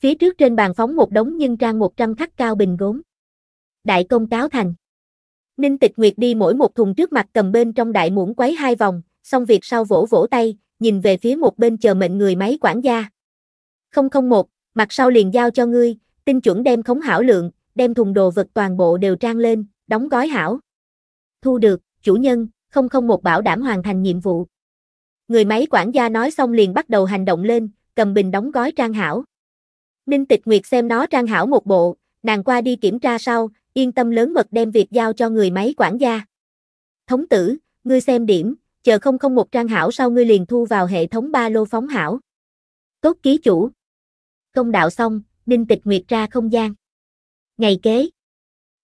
Phía trước trên bàn phóng một đống nhân trang 100 khắc cao bình gốm. Đại công cáo thành. Ninh Tịch Nguyệt đi mỗi một thùng trước mặt cầm bên trong đại muỗng quấy hai vòng, xong việc sau vỗ vỗ tay, nhìn về phía một bên chờ mệnh người máy quản gia. 001, mặt sau liền giao cho ngươi, tinh chuẩn đem khống hảo lượng, đem thùng đồ vật toàn bộ đều trang lên, đóng gói hảo. Thu được, chủ nhân, 001 bảo đảm hoàn thành nhiệm vụ. Người máy quản gia nói xong liền bắt đầu hành động lên, cầm bình đóng gói trang hảo. Ninh Tịch Nguyệt xem nó trang hảo một bộ, nàng qua đi kiểm tra sau, yên tâm lớn mật đem việc giao cho người máy quản gia. Thống tử, ngươi xem điểm, chờ không không một trang hảo sau ngươi liền thu vào hệ thống ba lô phóng hảo. Tốt ký chủ. Công đạo xong, Ninh Tịch Nguyệt ra không gian. Ngày kế.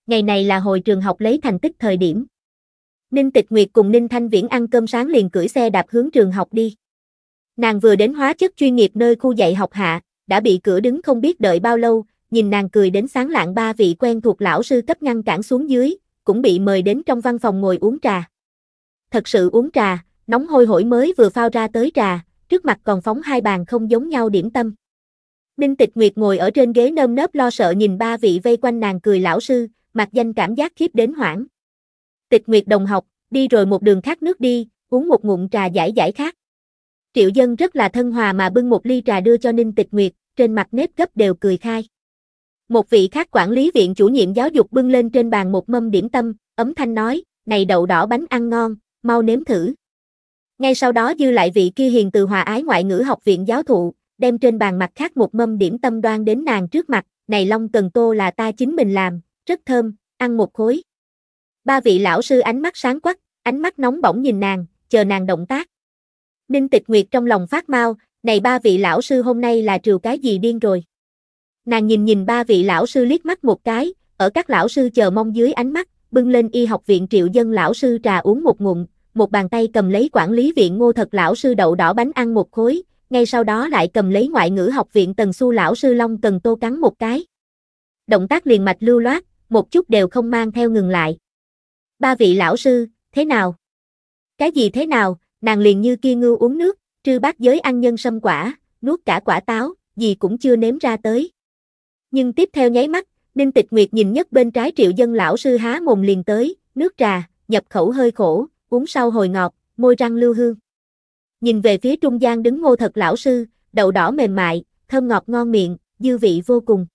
Ngày này là hồi trường học lấy thành tích thời điểm. Ninh Tịch Nguyệt cùng Ninh Thanh Viễn ăn cơm sáng liền cưỡi xe đạp hướng trường học đi. Nàng vừa đến hóa chất chuyên nghiệp nơi khu dạy học hạ, đã bị cửa đứng không biết đợi bao lâu, nhìn nàng cười đến sáng lạng ba vị quen thuộc lão sư cấp ngăn cản xuống dưới, cũng bị mời đến trong văn phòng ngồi uống trà. Thật sự uống trà, nóng hôi hổi mới vừa phao ra tới trà, trước mặt còn phóng hai bàn không giống nhau điểm tâm. Ninh Tịch Nguyệt ngồi ở trên ghế nơm nớp lo sợ nhìn ba vị vây quanh nàng cười lão sư, mặt danh cảm giác khiếp đến hoảng. Tịch Nguyệt đồng học, đi rồi một đường khác nước đi, uống một ngụm trà giải giải khác. Triệu Dân rất là thân hòa mà bưng một ly trà đưa cho Ninh Tịch Nguyệt, trên mặt nếp gấp đều cười khai. Một vị khác quản lý viện chủ nhiệm giáo dục bưng lên trên bàn một mâm điểm tâm, ấm thanh nói, này đậu đỏ bánh ăn ngon, mau nếm thử. Ngay sau đó dư lại vị kia hiền từ hòa ái ngoại ngữ học viện giáo thụ, đem trên bàn mặt khác một mâm điểm tâm đoan đến nàng trước mặt, này long cần tô là ta chính mình làm, rất thơm, ăn một khối. Ba vị lão sư ánh mắt sáng quắc, ánh mắt nóng bỏng nhìn nàng, chờ nàng động tác. Ninh Tịch Nguyệt trong lòng phát mau, này ba vị lão sư hôm nay là trừ cái gì điên rồi. Nàng nhìn nhìn ba vị lão sư liếc mắt một cái, ở các lão sư chờ mong dưới ánh mắt, bưng lên y học viện triệu dân lão sư trà uống một ngụm, một bàn tay cầm lấy quản lý viện ngô thật lão sư đậu đỏ bánh ăn một khối, ngay sau đó lại cầm lấy ngoại ngữ học viện tần su lão sư long cần tô cắn một cái. Động tác liền mạch lưu loát, một chút đều không mang theo ngừng lại. Ba vị lão sư, thế nào? Cái gì thế nào, nàng liền như kia ngư uống nước, trư bát giới ăn nhân sâm quả, nuốt cả quả táo, gì cũng chưa nếm ra tới. Nhưng tiếp theo nháy mắt, Ninh Tịch Nguyệt nhìn nhất bên trái triệu dân lão sư há mồm liền tới, nước trà, nhập khẩu hơi khổ, uống sau hồi ngọt, môi răng lưu hương. Nhìn về phía trung gian đứng ngô thật lão sư, đậu đỏ mềm mại, thơm ngọt ngon miệng, dư vị vô cùng.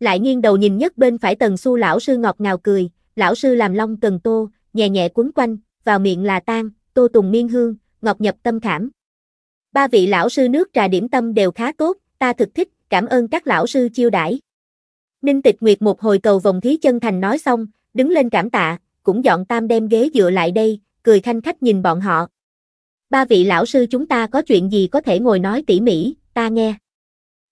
Lại nghiêng đầu nhìn nhất bên phải tần su lão sư ngọt ngào cười, lão sư làm long cần tô, nhẹ nhẹ quấn quanh, vào miệng là tan, tô tùng miên hương, ngọc nhập tâm khảm. Ba vị lão sư nước trà điểm tâm đều khá tốt, ta thực thích, cảm ơn các lão sư chiêu đãi. Ninh Tịch Nguyệt một hồi cầu vòng thí chân thành nói xong, đứng lên cảm tạ, cũng dọn tam đem ghế dựa lại đây, cười thanh khách nhìn bọn họ. Ba vị lão sư chúng ta có chuyện gì có thể ngồi nói tỉ mỉ, ta nghe.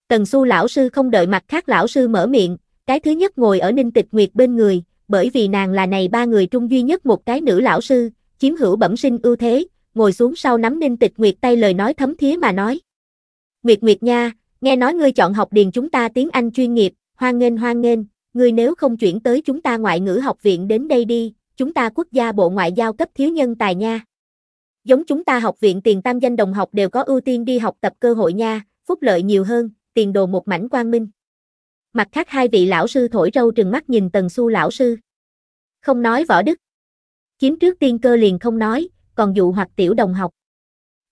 Tần Su lão sư không đợi mặt khác lão sư mở miệng, cái thứ nhất ngồi ở Ninh Tịch Nguyệt bên người, bởi vì nàng là này ba người trung duy nhất một cái nữ lão sư, chiếm hữu bẩm sinh ưu thế, ngồi xuống sau nắm Ninh Tịch Nguyệt tay lời nói thấm thía mà nói. Nguyệt Nguyệt nha, nghe nói ngươi chọn học điền chúng ta tiếng Anh chuyên nghiệp, hoan nghênh hoan nghênh, ngươi nếu không chuyển tới chúng ta ngoại ngữ học viện đến đây đi, chúng ta quốc gia bộ ngoại giao cấp thiếu nhân tài nha. Giống chúng ta học viện tiền tam danh đồng học đều có ưu tiên đi học tập cơ hội nha, phúc lợi nhiều hơn, tiền đồ một mảnh quang minh. Mặt khác hai vị lão sư thổi râu trừng mắt nhìn Tần Su lão sư. Không nói võ đức kiếm trước tiên cơ liền không nói, còn dụ hoặc tiểu đồng học.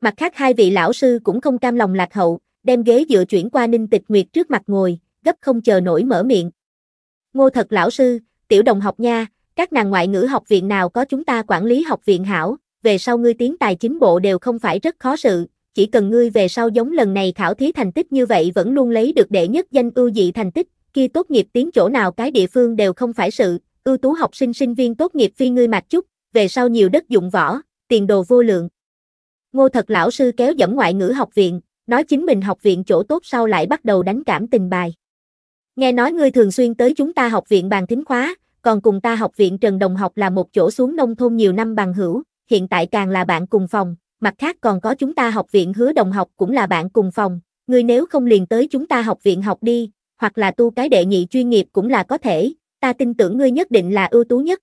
Mặt khác hai vị lão sư cũng không cam lòng lạc hậu, đem ghế dựa chuyển qua Ninh Tịch Nguyệt trước mặt ngồi, gấp không chờ nổi mở miệng. Ngô thật lão sư, tiểu đồng học nha, các nàng ngoại ngữ học viện nào có chúng ta quản lý học viện hảo, về sau ngươi tiến tài chính bộ đều không phải rất khó sự, chỉ cần ngươi về sau giống lần này khảo thí thành tích như vậy vẫn luôn lấy được đệ nhất danh ưu dị thành tích, kia tốt nghiệp tiến chỗ nào cái địa phương đều không phải sự, ưu tú học sinh sinh viên tốt nghiệp phi ngươi mạch chút, về sau nhiều đất dụng võ, tiền đồ vô lượng. Ngô thật lão sư kéo dẫm ngoại ngữ học viện, nói chính mình học viện chỗ tốt sau lại bắt đầu đánh cảm tình bài. Nghe nói ngươi thường xuyên tới chúng ta học viện bàn thính khóa, còn cùng ta học viện Trần Đồng học là một chỗ xuống nông thôn nhiều năm bằng hữu, hiện tại càng là bạn cùng phòng, mặt khác còn có chúng ta học viện hứa đồng học cũng là bạn cùng phòng, ngươi nếu không liền tới chúng ta học viện học đi, hoặc là tu cái đệ nhị chuyên nghiệp cũng là có thể, ta tin tưởng ngươi nhất định là ưu tú nhất.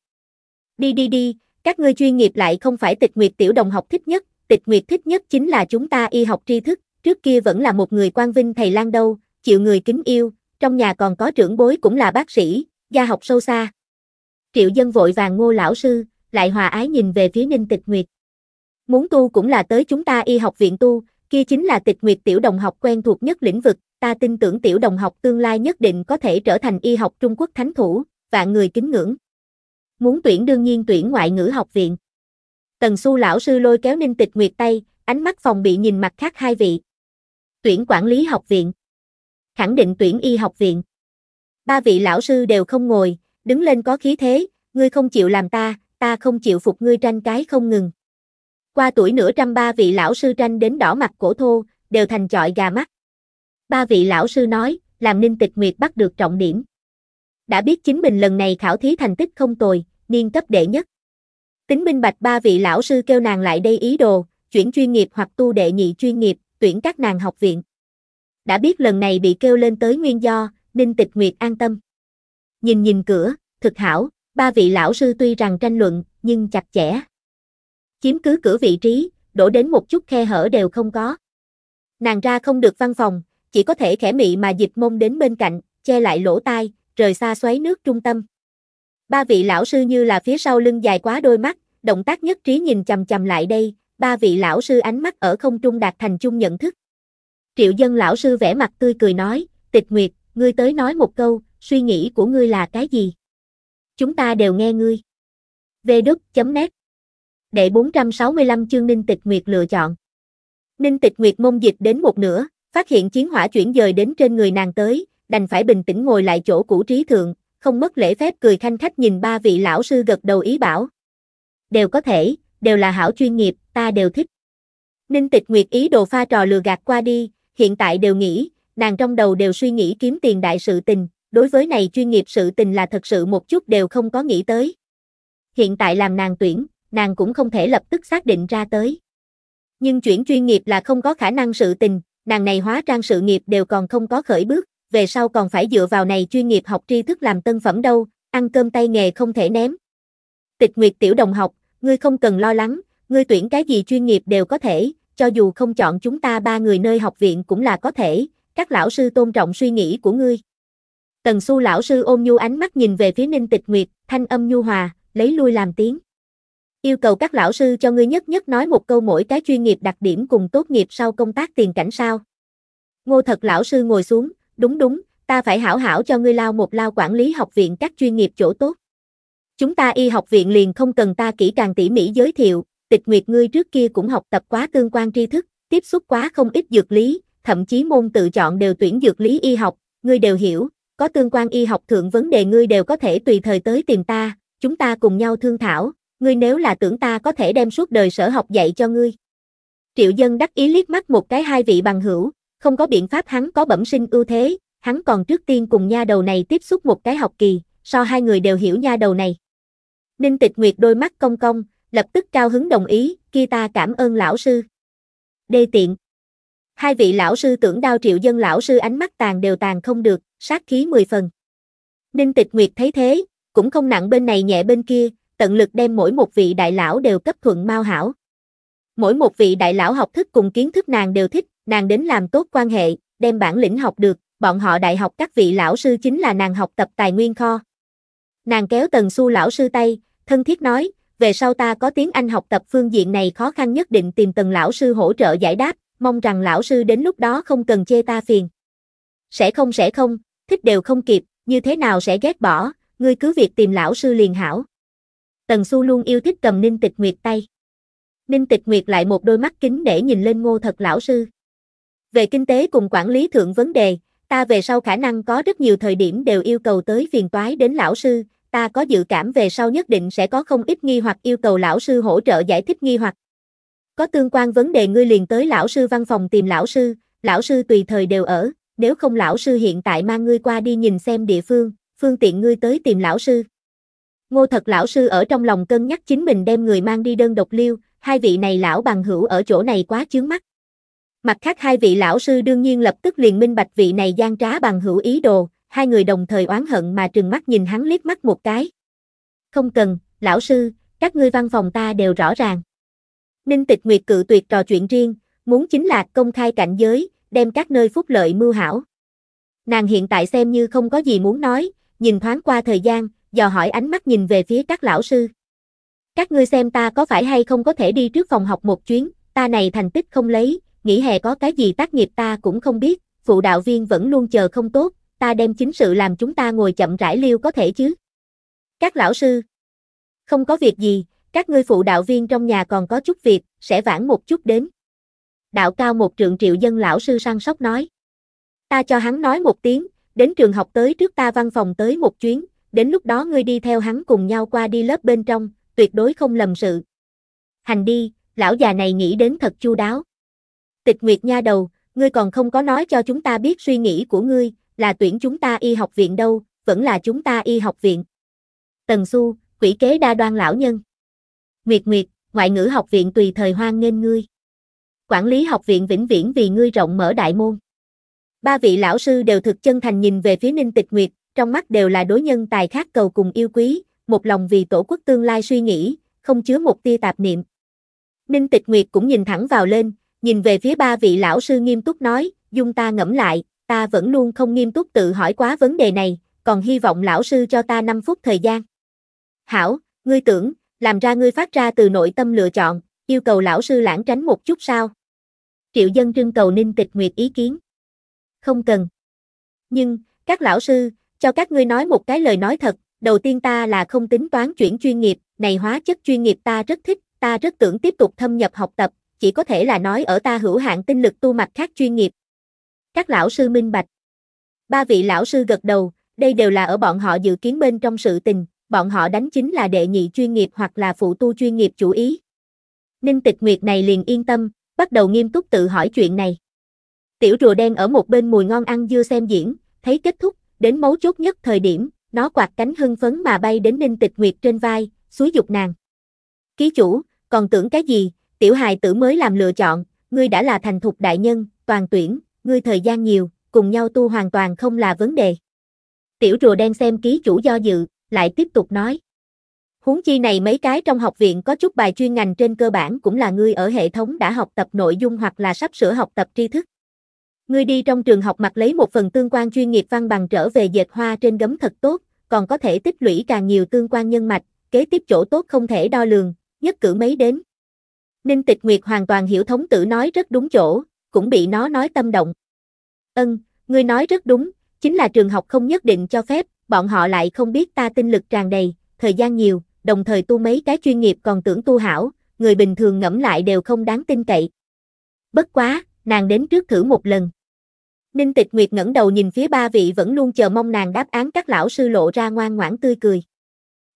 Đi đi đi, các ngươi chuyên nghiệp lại không phải tịch nguyệt tiểu đồng học thích nhất, tịch nguyệt thích nhất chính là chúng ta y học tri thức, trước kia vẫn là một người quan vinh thầy lang đâu, chịu người kính yêu, trong nhà còn có trưởng bối cũng là bác sĩ, gia học sâu xa. Triệu dân vội vàng ngô lão sư, lại hòa ái nhìn về phía ninh tịch nguyệt. Muốn tu cũng là tới chúng ta y học viện tu, kia chính là tịch nguyệt tiểu đồng học quen thuộc nhất lĩnh vực, ta tin tưởng tiểu đồng học tương lai nhất định có thể trở thành y học Trung Quốc thánh thủ, vạn người kính ngưỡng muốn tuyển đương nhiên tuyển ngoại ngữ học viện. Tần Su lão sư lôi kéo Ninh Tịch Nguyệt tay, ánh mắt phòng bị nhìn mặt khác hai vị. Tuyển quản lý học viện. Khẳng định tuyển y học viện. Ba vị lão sư đều không ngồi, đứng lên có khí thế, ngươi không chịu làm ta, ta không chịu phục ngươi tranh cái không ngừng. Qua tuổi nửa trăm ba vị lão sư tranh đến đỏ mặt cổ thô, đều thành chọi gà mắt. Ba vị lão sư nói, làm Ninh Tịch Nguyệt bắt được trọng điểm đã biết chính mình lần này khảo thí thành tích không tồi, niên cấp đệ nhất. Tính minh bạch ba vị lão sư kêu nàng lại đây ý đồ, chuyển chuyên nghiệp hoặc tu đệ nhị chuyên nghiệp, tuyển các nàng học viện. Đã biết lần này bị kêu lên tới nguyên do, Ninh Tịch Nguyệt an tâm. Nhìn nhìn cửa, thực hảo, ba vị lão sư tuy rằng tranh luận, nhưng chặt chẽ. Chiếm cứ cửa vị trí, đổ đến một chút khe hở đều không có. Nàng ra không được văn phòng, chỉ có thể khẽ mị mà dịch mông đến bên cạnh, che lại lỗ tai, rời xa xoáy nước trung tâm. Ba vị lão sư như là phía sau lưng dài quá đôi mắt, động tác nhất trí nhìn chầm chầm lại đây, ba vị lão sư ánh mắt ở không trung đạt thành chung nhận thức. Triệu dân lão sư vẻ mặt tươi cười nói, tịch nguyệt, ngươi tới nói một câu, suy nghĩ của ngươi là cái gì? Chúng ta đều nghe ngươi. Vê Đức chấm nét. Đệ 465 chương Ninh Tịch Nguyệt lựa chọn. Ninh Tịch Nguyệt mông dịch đến một nửa, phát hiện chiến hỏa chuyển dời đến trên người nàng tới, đành phải bình tĩnh ngồi lại chỗ cũ trí thượng, không mất lễ phép cười khanh khách nhìn ba vị lão sư gật đầu ý bảo. Đều có thể, đều là hảo chuyên nghiệp, ta đều thích. Ninh tịch nguyệt ý đồ pha trò lừa gạt qua đi, hiện tại đều nghĩ, nàng trong đầu đều suy nghĩ kiếm tiền đại sự tình, đối với này chuyên nghiệp sự tình là thật sự một chút đều không có nghĩ tới. Hiện tại làm nàng tuyển, nàng cũng không thể lập tức xác định ra tới. Nhưng chuyển chuyên nghiệp là không có khả năng sự tình, nàng này hóa trang sự nghiệp đều còn không có khởi bước về sau còn phải dựa vào này chuyên nghiệp học tri thức làm tân phẩm đâu, ăn cơm tay nghề không thể ném. Tịch Nguyệt tiểu đồng học, ngươi không cần lo lắng, ngươi tuyển cái gì chuyên nghiệp đều có thể, cho dù không chọn chúng ta ba người nơi học viện cũng là có thể, các lão sư tôn trọng suy nghĩ của ngươi. Tần su lão sư ôm nhu ánh mắt nhìn về phía Ninh Tịch Nguyệt, thanh âm nhu hòa, lấy lui làm tiếng. Yêu cầu các lão sư cho ngươi nhất nhất nói một câu mỗi cái chuyên nghiệp đặc điểm cùng tốt nghiệp sau công tác tiền cảnh sao. Ngô thật lão sư ngồi xuống, đúng đúng, ta phải hảo hảo cho ngươi lao một lao quản lý học viện các chuyên nghiệp chỗ tốt. Chúng ta y học viện liền không cần ta kỹ càng tỉ mỉ giới thiệu, tịch nguyệt ngươi trước kia cũng học tập quá tương quan tri thức, tiếp xúc quá không ít dược lý, thậm chí môn tự chọn đều tuyển dược lý y học, ngươi đều hiểu, có tương quan y học thượng vấn đề ngươi đều có thể tùy thời tới tìm ta, chúng ta cùng nhau thương thảo, ngươi nếu là tưởng ta có thể đem suốt đời sở học dạy cho ngươi. Triệu dân đắc ý liếc mắt một cái hai vị bằng hữu, không có biện pháp hắn có bẩm sinh ưu thế, hắn còn trước tiên cùng nha đầu này tiếp xúc một cái học kỳ, so hai người đều hiểu nha đầu này. Ninh Tịch Nguyệt đôi mắt cong cong, lập tức cao hứng đồng ý, kia ta cảm ơn lão sư. Đê tiện. Hai vị lão sư tưởng đao triệu dân lão sư ánh mắt tàn đều tàn không được, sát khí mười phần. Ninh Tịch Nguyệt thấy thế, cũng không nặng bên này nhẹ bên kia, tận lực đem mỗi một vị đại lão đều cấp thuận mau hảo. Mỗi một vị đại lão học thức cùng kiến thức nàng đều thích, nàng đến làm tốt quan hệ, đem bản lĩnh học được, bọn họ đại học các vị lão sư chính là nàng học tập tài nguyên kho. Nàng kéo Tần Su lão sư tay, thân thiết nói, về sau ta có tiếng Anh học tập phương diện này khó khăn nhất định tìm Tần lão sư hỗ trợ giải đáp, mong rằng lão sư đến lúc đó không cần chê ta phiền. Sẽ không sẽ không, thích đều không kịp, như thế nào sẽ ghét bỏ, ngươi cứ việc tìm lão sư liền hảo. Tần Su luôn yêu thích cầm Ninh Tịch Nguyệt tay. Ninh Tịch Nguyệt lại một đôi mắt kính để nhìn lên ngô thật lão sư. Về kinh tế cùng quản lý thượng vấn đề, ta về sau khả năng có rất nhiều thời điểm đều yêu cầu tới phiền toái đến lão sư, ta có dự cảm về sau nhất định sẽ có không ít nghi hoặc yêu cầu lão sư hỗ trợ giải thích nghi hoặc. Có tương quan vấn đề ngươi liền tới lão sư văn phòng tìm lão sư, lão sư tùy thời đều ở, nếu không lão sư hiện tại mang ngươi qua đi nhìn xem địa phương, phương tiện ngươi tới tìm lão sư. Ngô thật lão sư ở trong lòng cân nhắc chính mình đem người mang đi đơn độc liêu, hai vị này lão bằng hữu ở chỗ này quá chướng mắt. Mặt khác hai vị lão sư đương nhiên lập tức liền minh bạch vị này gian trá bằng hữu ý đồ, hai người đồng thời oán hận mà trừng mắt nhìn hắn liếc mắt một cái. Không cần, lão sư, các ngươi văn phòng ta đều rõ ràng. Ninh tịch nguyệt cự tuyệt trò chuyện riêng, muốn chính là công khai cảnh giới, đem các nơi phúc lợi mưu hảo. Nàng hiện tại xem như không có gì muốn nói, nhìn thoáng qua thời gian, dò hỏi ánh mắt nhìn về phía các lão sư. Các ngươi xem ta có phải hay không có thể đi trước phòng học một chuyến, ta này thành tích không lấy, nghỉ hè có cái gì tác nghiệp ta cũng không biết, phụ đạo viên vẫn luôn chờ không tốt, ta đem chính sự làm chúng ta ngồi chậm rãi liêu có thể chứ. Các lão sư, không có việc gì, các ngươi phụ đạo viên trong nhà còn có chút việc, sẽ vãn một chút đến. Đạo cao một trượng triệu dân lão sư săn sóc nói. Ta cho hắn nói một tiếng, đến trường học tới trước ta văn phòng tới một chuyến, đến lúc đó ngươi đi theo hắn cùng nhau qua đi lớp bên trong, tuyệt đối không lầm sự. Hành đi, lão già này nghĩ đến thật chu đáo. Tịch Nguyệt nha đầu, ngươi còn không có nói cho chúng ta biết suy nghĩ của ngươi, là tuyển chúng ta y học viện đâu, vẫn là chúng ta y học viện. Tần Xu, quỷ kế đa đoan lão nhân. Nguyệt Nguyệt, ngoại ngữ học viện tùy thời hoang nên ngươi. Quản lý học viện vĩnh viễn vì ngươi rộng mở đại môn. Ba vị lão sư đều thực chân thành nhìn về phía Ninh Tịch Nguyệt, trong mắt đều là đối nhân tài khác cầu cùng yêu quý, một lòng vì tổ quốc tương lai suy nghĩ, không chứa một tia tạp niệm. Ninh Tịch Nguyệt cũng nhìn thẳng vào lên, nhìn về phía ba vị lão sư nghiêm túc nói, dung ta ngẫm lại, ta vẫn luôn không nghiêm túc tự hỏi quá vấn đề này, còn hy vọng lão sư cho ta 5 phút thời gian. Hảo, ngươi tưởng, làm ra ngươi phát ra từ nội tâm lựa chọn, yêu cầu lão sư lãng tránh một chút sao? Triệu dân trưng cầu ninh tịch nguyệt ý kiến. Không cần. Nhưng, các lão sư, cho các ngươi nói một cái lời nói thật, đầu tiên ta là không tính toán chuyển chuyên nghiệp, này hóa chất chuyên nghiệp ta rất thích, ta rất tưởng tiếp tục thâm nhập học tập, chỉ có thể là nói ở ta hữu hạn tinh lực tu mạch khác chuyên nghiệp. Các lão sư minh bạch. Ba vị lão sư gật đầu, đây đều là ở bọn họ dự kiến bên trong sự tình, bọn họ đánh chính là đệ nhị chuyên nghiệp hoặc là phụ tu chuyên nghiệp chủ ý. Ninh tịch nguyệt này liền yên tâm, bắt đầu nghiêm túc tự hỏi chuyện này. Tiểu rùa đen ở một bên mùi ngon ăn dưa xem diễn, thấy kết thúc, đến mấu chốt nhất thời điểm, nó quạt cánh hưng phấn mà bay đến Ninh Tịch Nguyệt trên vai, suối dục nàng. Ký chủ, còn tưởng cái gì, tiểu hài tử mới làm lựa chọn, ngươi đã là thành thục đại nhân, toàn tuyển, ngươi thời gian nhiều, cùng nhau tu hoàn toàn không là vấn đề. Tiểu rùa đen xem ký chủ do dự, lại tiếp tục nói. Huống chi này mấy cái trong học viện có chút bài chuyên ngành trên cơ bản cũng là ngươi ở hệ thống đã học tập nội dung hoặc là sắp sửa học tập tri thức. Ngươi đi trong trường học mặc lấy một phần tương quan chuyên nghiệp văn bằng trở về dệt hoa trên gấm thật tốt, còn có thể tích lũy càng nhiều tương quan nhân mạch, kế tiếp chỗ tốt không thể đo lường, nhất cử mấy đến, Ninh Tịch Nguyệt hoàn toàn hiểu thống tử nói rất đúng chỗ, cũng bị nó nói tâm động. Ân, ngươi nói rất đúng, chính là trường học không nhất định cho phép, bọn họ lại không biết ta tinh lực tràn đầy, thời gian nhiều, đồng thời tu mấy cái chuyên nghiệp còn tưởng tu hảo, người bình thường ngẫm lại đều không đáng tin cậy. Bất quá, nàng đến trước thử một lần. Ninh Tịch Nguyệt ngẩng đầu nhìn phía ba vị vẫn luôn chờ mong nàng đáp án các lão sư lộ ra ngoan ngoãn tươi cười.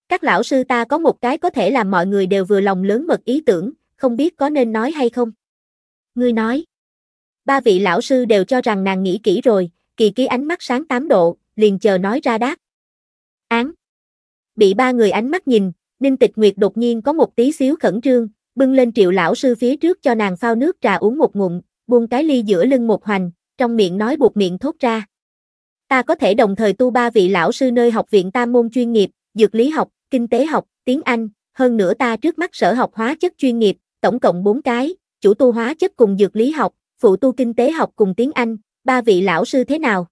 Các lão sư ta có một cái có thể làm mọi người đều vừa lòng lớn mật ý tưởng, không biết có nên nói hay không. Ngươi nói. Ba vị lão sư đều cho rằng nàng nghĩ kỹ rồi, kỳ ký ánh mắt sáng tám độ, liền chờ nói ra đáp. Án. Bị ba người ánh mắt nhìn, Ninh Tịch Nguyệt đột nhiên có một tí xíu khẩn trương, bưng lên triệu lão sư phía trước cho nàng phao nước trà uống một ngụm, buông cái ly giữa lưng một hoành, trong miệng nói buộc miệng thốt ra. Ta có thể đồng thời tu ba vị lão sư nơi học viện tam môn chuyên nghiệp, dược lý học, kinh tế học, tiếng Anh, hơn nữa ta trước mắt sở học hóa chất chuyên nghiệp, tổng cộng 4 cái, chủ tu hóa chất cùng dược lý học, phụ tu kinh tế học cùng tiếng Anh, ba vị lão sư thế nào?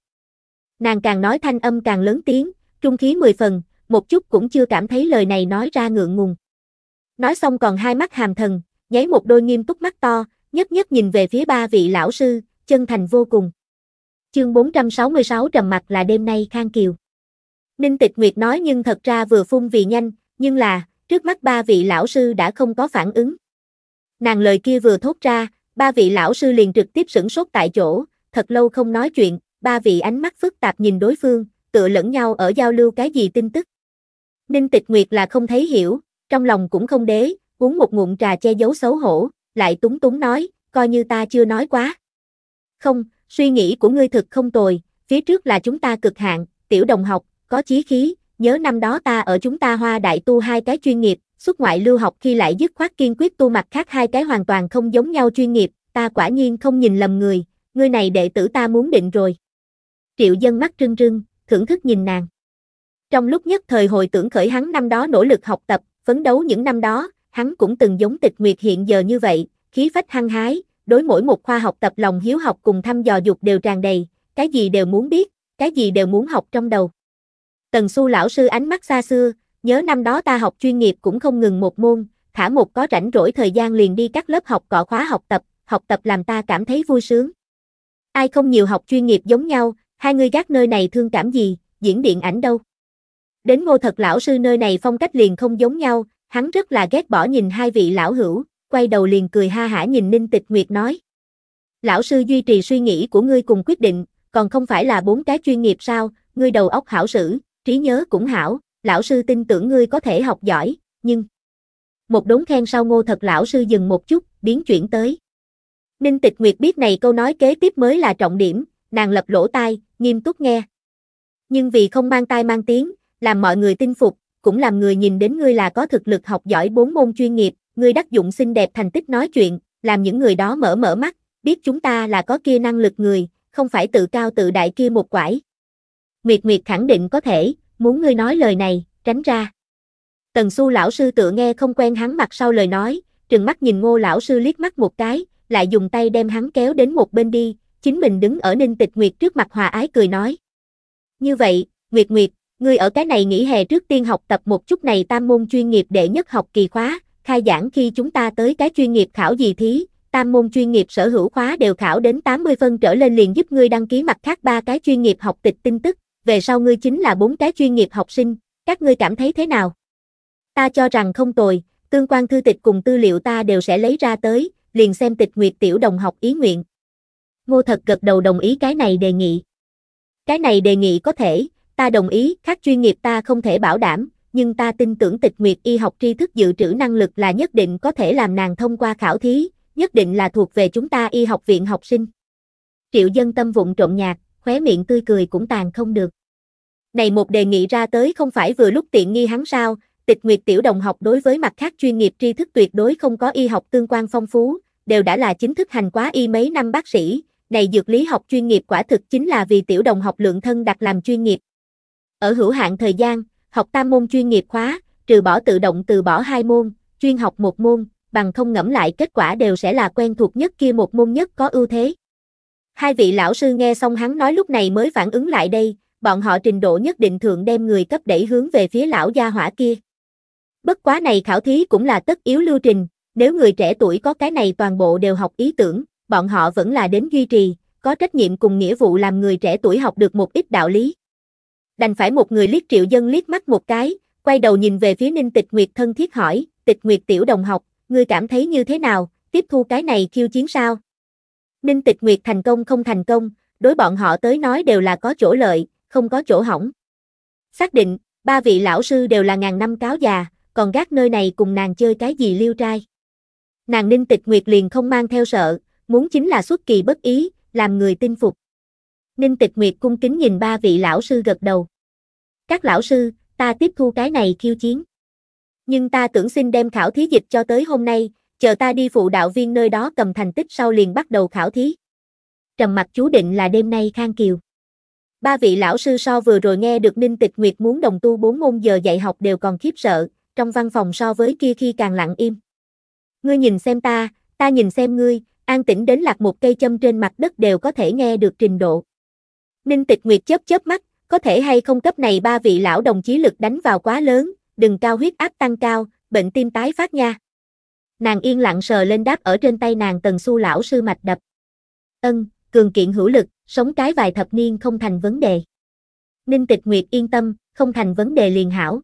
Nàng càng nói thanh âm càng lớn tiếng, trung khí mười phần, một chút cũng chưa cảm thấy lời này nói ra ngượng ngùng. Nói xong còn hai mắt hàm thần, nháy một đôi nghiêm túc mắt to, nhất nhất nhìn về phía ba vị lão sư, chân thành vô cùng. Chương 466 trầm mặt là đêm nay Khang Kiều. Ninh Tịch Nguyệt nói nhưng thật ra vừa phun vì nhanh, nhưng là, trước mắt ba vị lão sư đã không có phản ứng. Nàng lời kia vừa thốt ra, ba vị lão sư liền trực tiếp sửng sốt tại chỗ, thật lâu không nói chuyện, ba vị ánh mắt phức tạp nhìn đối phương, tựa lẫn nhau ở giao lưu cái gì tin tức. Ninh Tịch Nguyệt là không thấy hiểu, trong lòng cũng không đế, uống một ngụm trà che giấu xấu hổ, lại túng túng nói, coi như ta chưa nói quá. Không, suy nghĩ của ngươi thực không tồi, phía trước là chúng ta cực hạn, tiểu đồng học, có chí khí, nhớ năm đó ta ở chúng ta hoa đại tu hai cái chuyên nghiệp, xuất ngoại lưu học khi lại dứt khoát kiên quyết tu mặt khác hai cái hoàn toàn không giống nhau chuyên nghiệp, ta quả nhiên không nhìn lầm người, người này đệ tử ta muốn định rồi. Triệu dân mắt rưng rưng, thưởng thức nhìn nàng. Trong lúc nhất thời hồi tưởng khởi hắn năm đó nỗ lực học tập, phấn đấu những năm đó, hắn cũng từng giống tịch nguyệt hiện giờ như vậy, khí phách hăng hái, đối mỗi một khoa học tập lòng hiếu học cùng thăm dò dục đều tràn đầy, cái gì đều muốn biết, cái gì đều muốn học trong đầu. Tần su lão sư ánh mắt xa xưa, Nhớ năm đó ta học chuyên nghiệp cũng không ngừng một môn, thả một có rảnh rỗi thời gian liền đi các lớp học cọ khóa học tập, học tập làm ta cảm thấy vui sướng. Ai không nhiều học chuyên nghiệp giống nhau, hai người gác nơi này thương cảm gì, diễn điện ảnh đâu. Đến ngô thật lão sư nơi này phong cách liền không giống nhau, hắn rất là ghét bỏ nhìn hai vị lão hữu, quay đầu liền cười ha hả nhìn Ninh Tịch Nguyệt nói. Lão sư duy trì suy nghĩ của ngươi cùng quyết định, còn không phải là bốn cái chuyên nghiệp sao, ngươi đầu óc hảo sử, trí nhớ cũng hảo, lão sư tin tưởng ngươi có thể học giỏi, nhưng... Một đống khen sau ngô thật lão sư dừng một chút, biến chuyển tới. Ninh Tịch Nguyệt biết này câu nói kế tiếp mới là trọng điểm, nàng lập lỗ tai, nghiêm túc nghe. Nhưng vì không mang tai mang tiếng, làm mọi người tin phục, cũng làm người nhìn đến ngươi là có thực lực học giỏi bốn môn chuyên nghiệp, ngươi đắc dụng xinh đẹp thành tích nói chuyện, làm những người đó mở mở mắt, biết chúng ta là có kia năng lực người, không phải tự cao tự đại kia một quải. Nguyệt Nguyệt khẳng định có thể, muốn ngươi nói lời này, tránh ra. Tần Su lão sư tựa nghe không quen hắn mặt sau lời nói, trừng mắt nhìn Ngô lão sư liếc mắt một cái, lại dùng tay đem hắn kéo đến một bên đi, chính mình đứng ở Ninh Tịch Nguyệt trước mặt hòa ái cười nói. Như vậy, Nguyệt Nguyệt, ngươi ở cái này nghỉ hè trước tiên học tập một chút này tam môn chuyên nghiệp đệ nhất học kỳ khóa, khai giảng khi chúng ta tới cái chuyên nghiệp khảo gì thí, tam môn chuyên nghiệp sở hữu khóa đều khảo đến 80 phân trở lên liền giúp ngươi đăng ký mặt khác ba cái chuyên nghiệp học tịch tin tức, về sau ngươi chính là bốn cái chuyên nghiệp học sinh, các ngươi cảm thấy thế nào? Ta cho rằng không tồi, tương quan thư tịch cùng tư liệu ta đều sẽ lấy ra tới, liền xem tịch nguyệt tiểu đồng học ý nguyện. Ngô thật gật đầu đồng ý cái này đề nghị. Cái này đề nghị có thể, ta đồng ý, các chuyên nghiệp ta không thể bảo đảm, nhưng ta tin tưởng tịch nguyệt y học tri thức dự trữ năng lực là nhất định có thể làm nàng thông qua khảo thí, nhất định là thuộc về chúng ta y học viện học sinh. Triệu dân tâm vụng trộn nhạc, khóe miệng tươi cười cũng tàn không được. Này một đề nghị ra tới không phải vừa lúc tiện nghi hắn sao, tịch nguyệt tiểu đồng học đối với mặt khác chuyên nghiệp tri thức tuyệt đối không có y học tương quan phong phú, đều đã là chính thức hành quá y mấy năm bác sĩ, này dược lý học chuyên nghiệp quả thực chính là vì tiểu đồng học lượng thân đặt làm chuyên nghiệp. Ở hữu hạn thời gian, học tam môn chuyên nghiệp khóa, trừ bỏ tự động từ bỏ hai môn, chuyên học một môn, bằng không ngẫm lại kết quả đều sẽ là quen thuộc nhất kia một môn nhất có ưu thế. Hai vị lão sư nghe xong hắn nói lúc này mới phản ứng lại đây, bọn họ trình độ nhất định thường đem người cấp đẩy hướng về phía lão gia hỏa kia. Bất quá này khảo thí cũng là tất yếu lưu trình, nếu người trẻ tuổi có cái này toàn bộ đều học ý tưởng, bọn họ vẫn là đến duy trì, có trách nhiệm cùng nghĩa vụ làm người trẻ tuổi học được một ít đạo lý. Đành phải một người liếc triệu dân liếc mắt một cái, quay đầu nhìn về phía Ninh Tịch Nguyệt thân thiết hỏi, Tịch Nguyệt tiểu đồng học, ngươi cảm thấy như thế nào, tiếp thu cái này khiêu chiến sao? Ninh Tịch Nguyệt thành công không thành công, đối bọn họ tới nói đều là có chỗ lợi, không có chỗ hỏng. Xác định, ba vị lão sư đều là ngàn năm cáo già, còn gác nơi này cùng nàng chơi cái gì liêu trai. Nàng Ninh Tịch Nguyệt liền không mang theo sợ, muốn chính là xuất kỳ bất ý, làm người tin phục. Ninh Tịch Nguyệt cung kính nhìn ba vị lão sư gật đầu. Các lão sư, ta tiếp thu cái này khiêu chiến. Nhưng ta tưởng xin đem khảo thí dịch cho tới hôm nay, chờ ta đi phụ đạo viên nơi đó cầm thành tích sau liền bắt đầu khảo thí. Trầm mặt chú định là đêm nay khang kiều. Ba vị lão sư so vừa rồi nghe được Ninh Tịch Nguyệt muốn đồng tu bốn môn giờ dạy học đều còn khiếp sợ, trong văn phòng so với kia khi càng lặng im. Ngươi nhìn xem ta, ta nhìn xem ngươi, an tĩnh đến lạc một cây châm trên mặt đất đều có thể nghe được trình độ. Ninh Tịch Nguyệt chớp chớp mắt, có thể hay không cấp này ba vị lão đồng chí lực đánh vào quá lớn, đừng cao huyết áp tăng cao, bệnh tim tái phát nha. Nàng yên lặng sờ lên đáp ở trên tay nàng tần su lão sư mạch đập. Ân, cường kiện hữu lực, sống cái vài thập niên không thành vấn đề. Ninh tịch nguyệt yên tâm, không thành vấn đề liền hảo.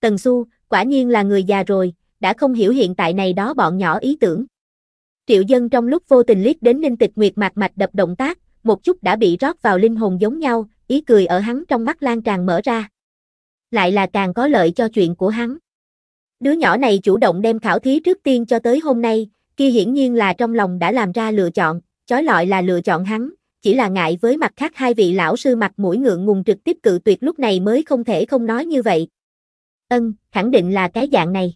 Tần su, quả nhiên là người già rồi, đã không hiểu hiện tại này đó bọn nhỏ ý tưởng. Triệu dân trong lúc vô tình liếc đến Ninh Tịch Nguyệt mạc mạch đập động tác, một chút đã bị rót vào linh hồn giống nhau, ý cười ở hắn trong mắt lan tràn mở ra. Lại là càng có lợi cho chuyện của hắn. Đứa nhỏ này chủ động đem khảo thí trước tiên cho tới hôm nay, kia hiển nhiên là trong lòng đã làm ra lựa chọn, chói lọi là lựa chọn hắn, chỉ là ngại với mặt khác hai vị lão sư mặt mũi ngượng ngùng trực tiếp cự tuyệt lúc này mới không thể không nói như vậy. Ân, khẳng định là cái dạng này.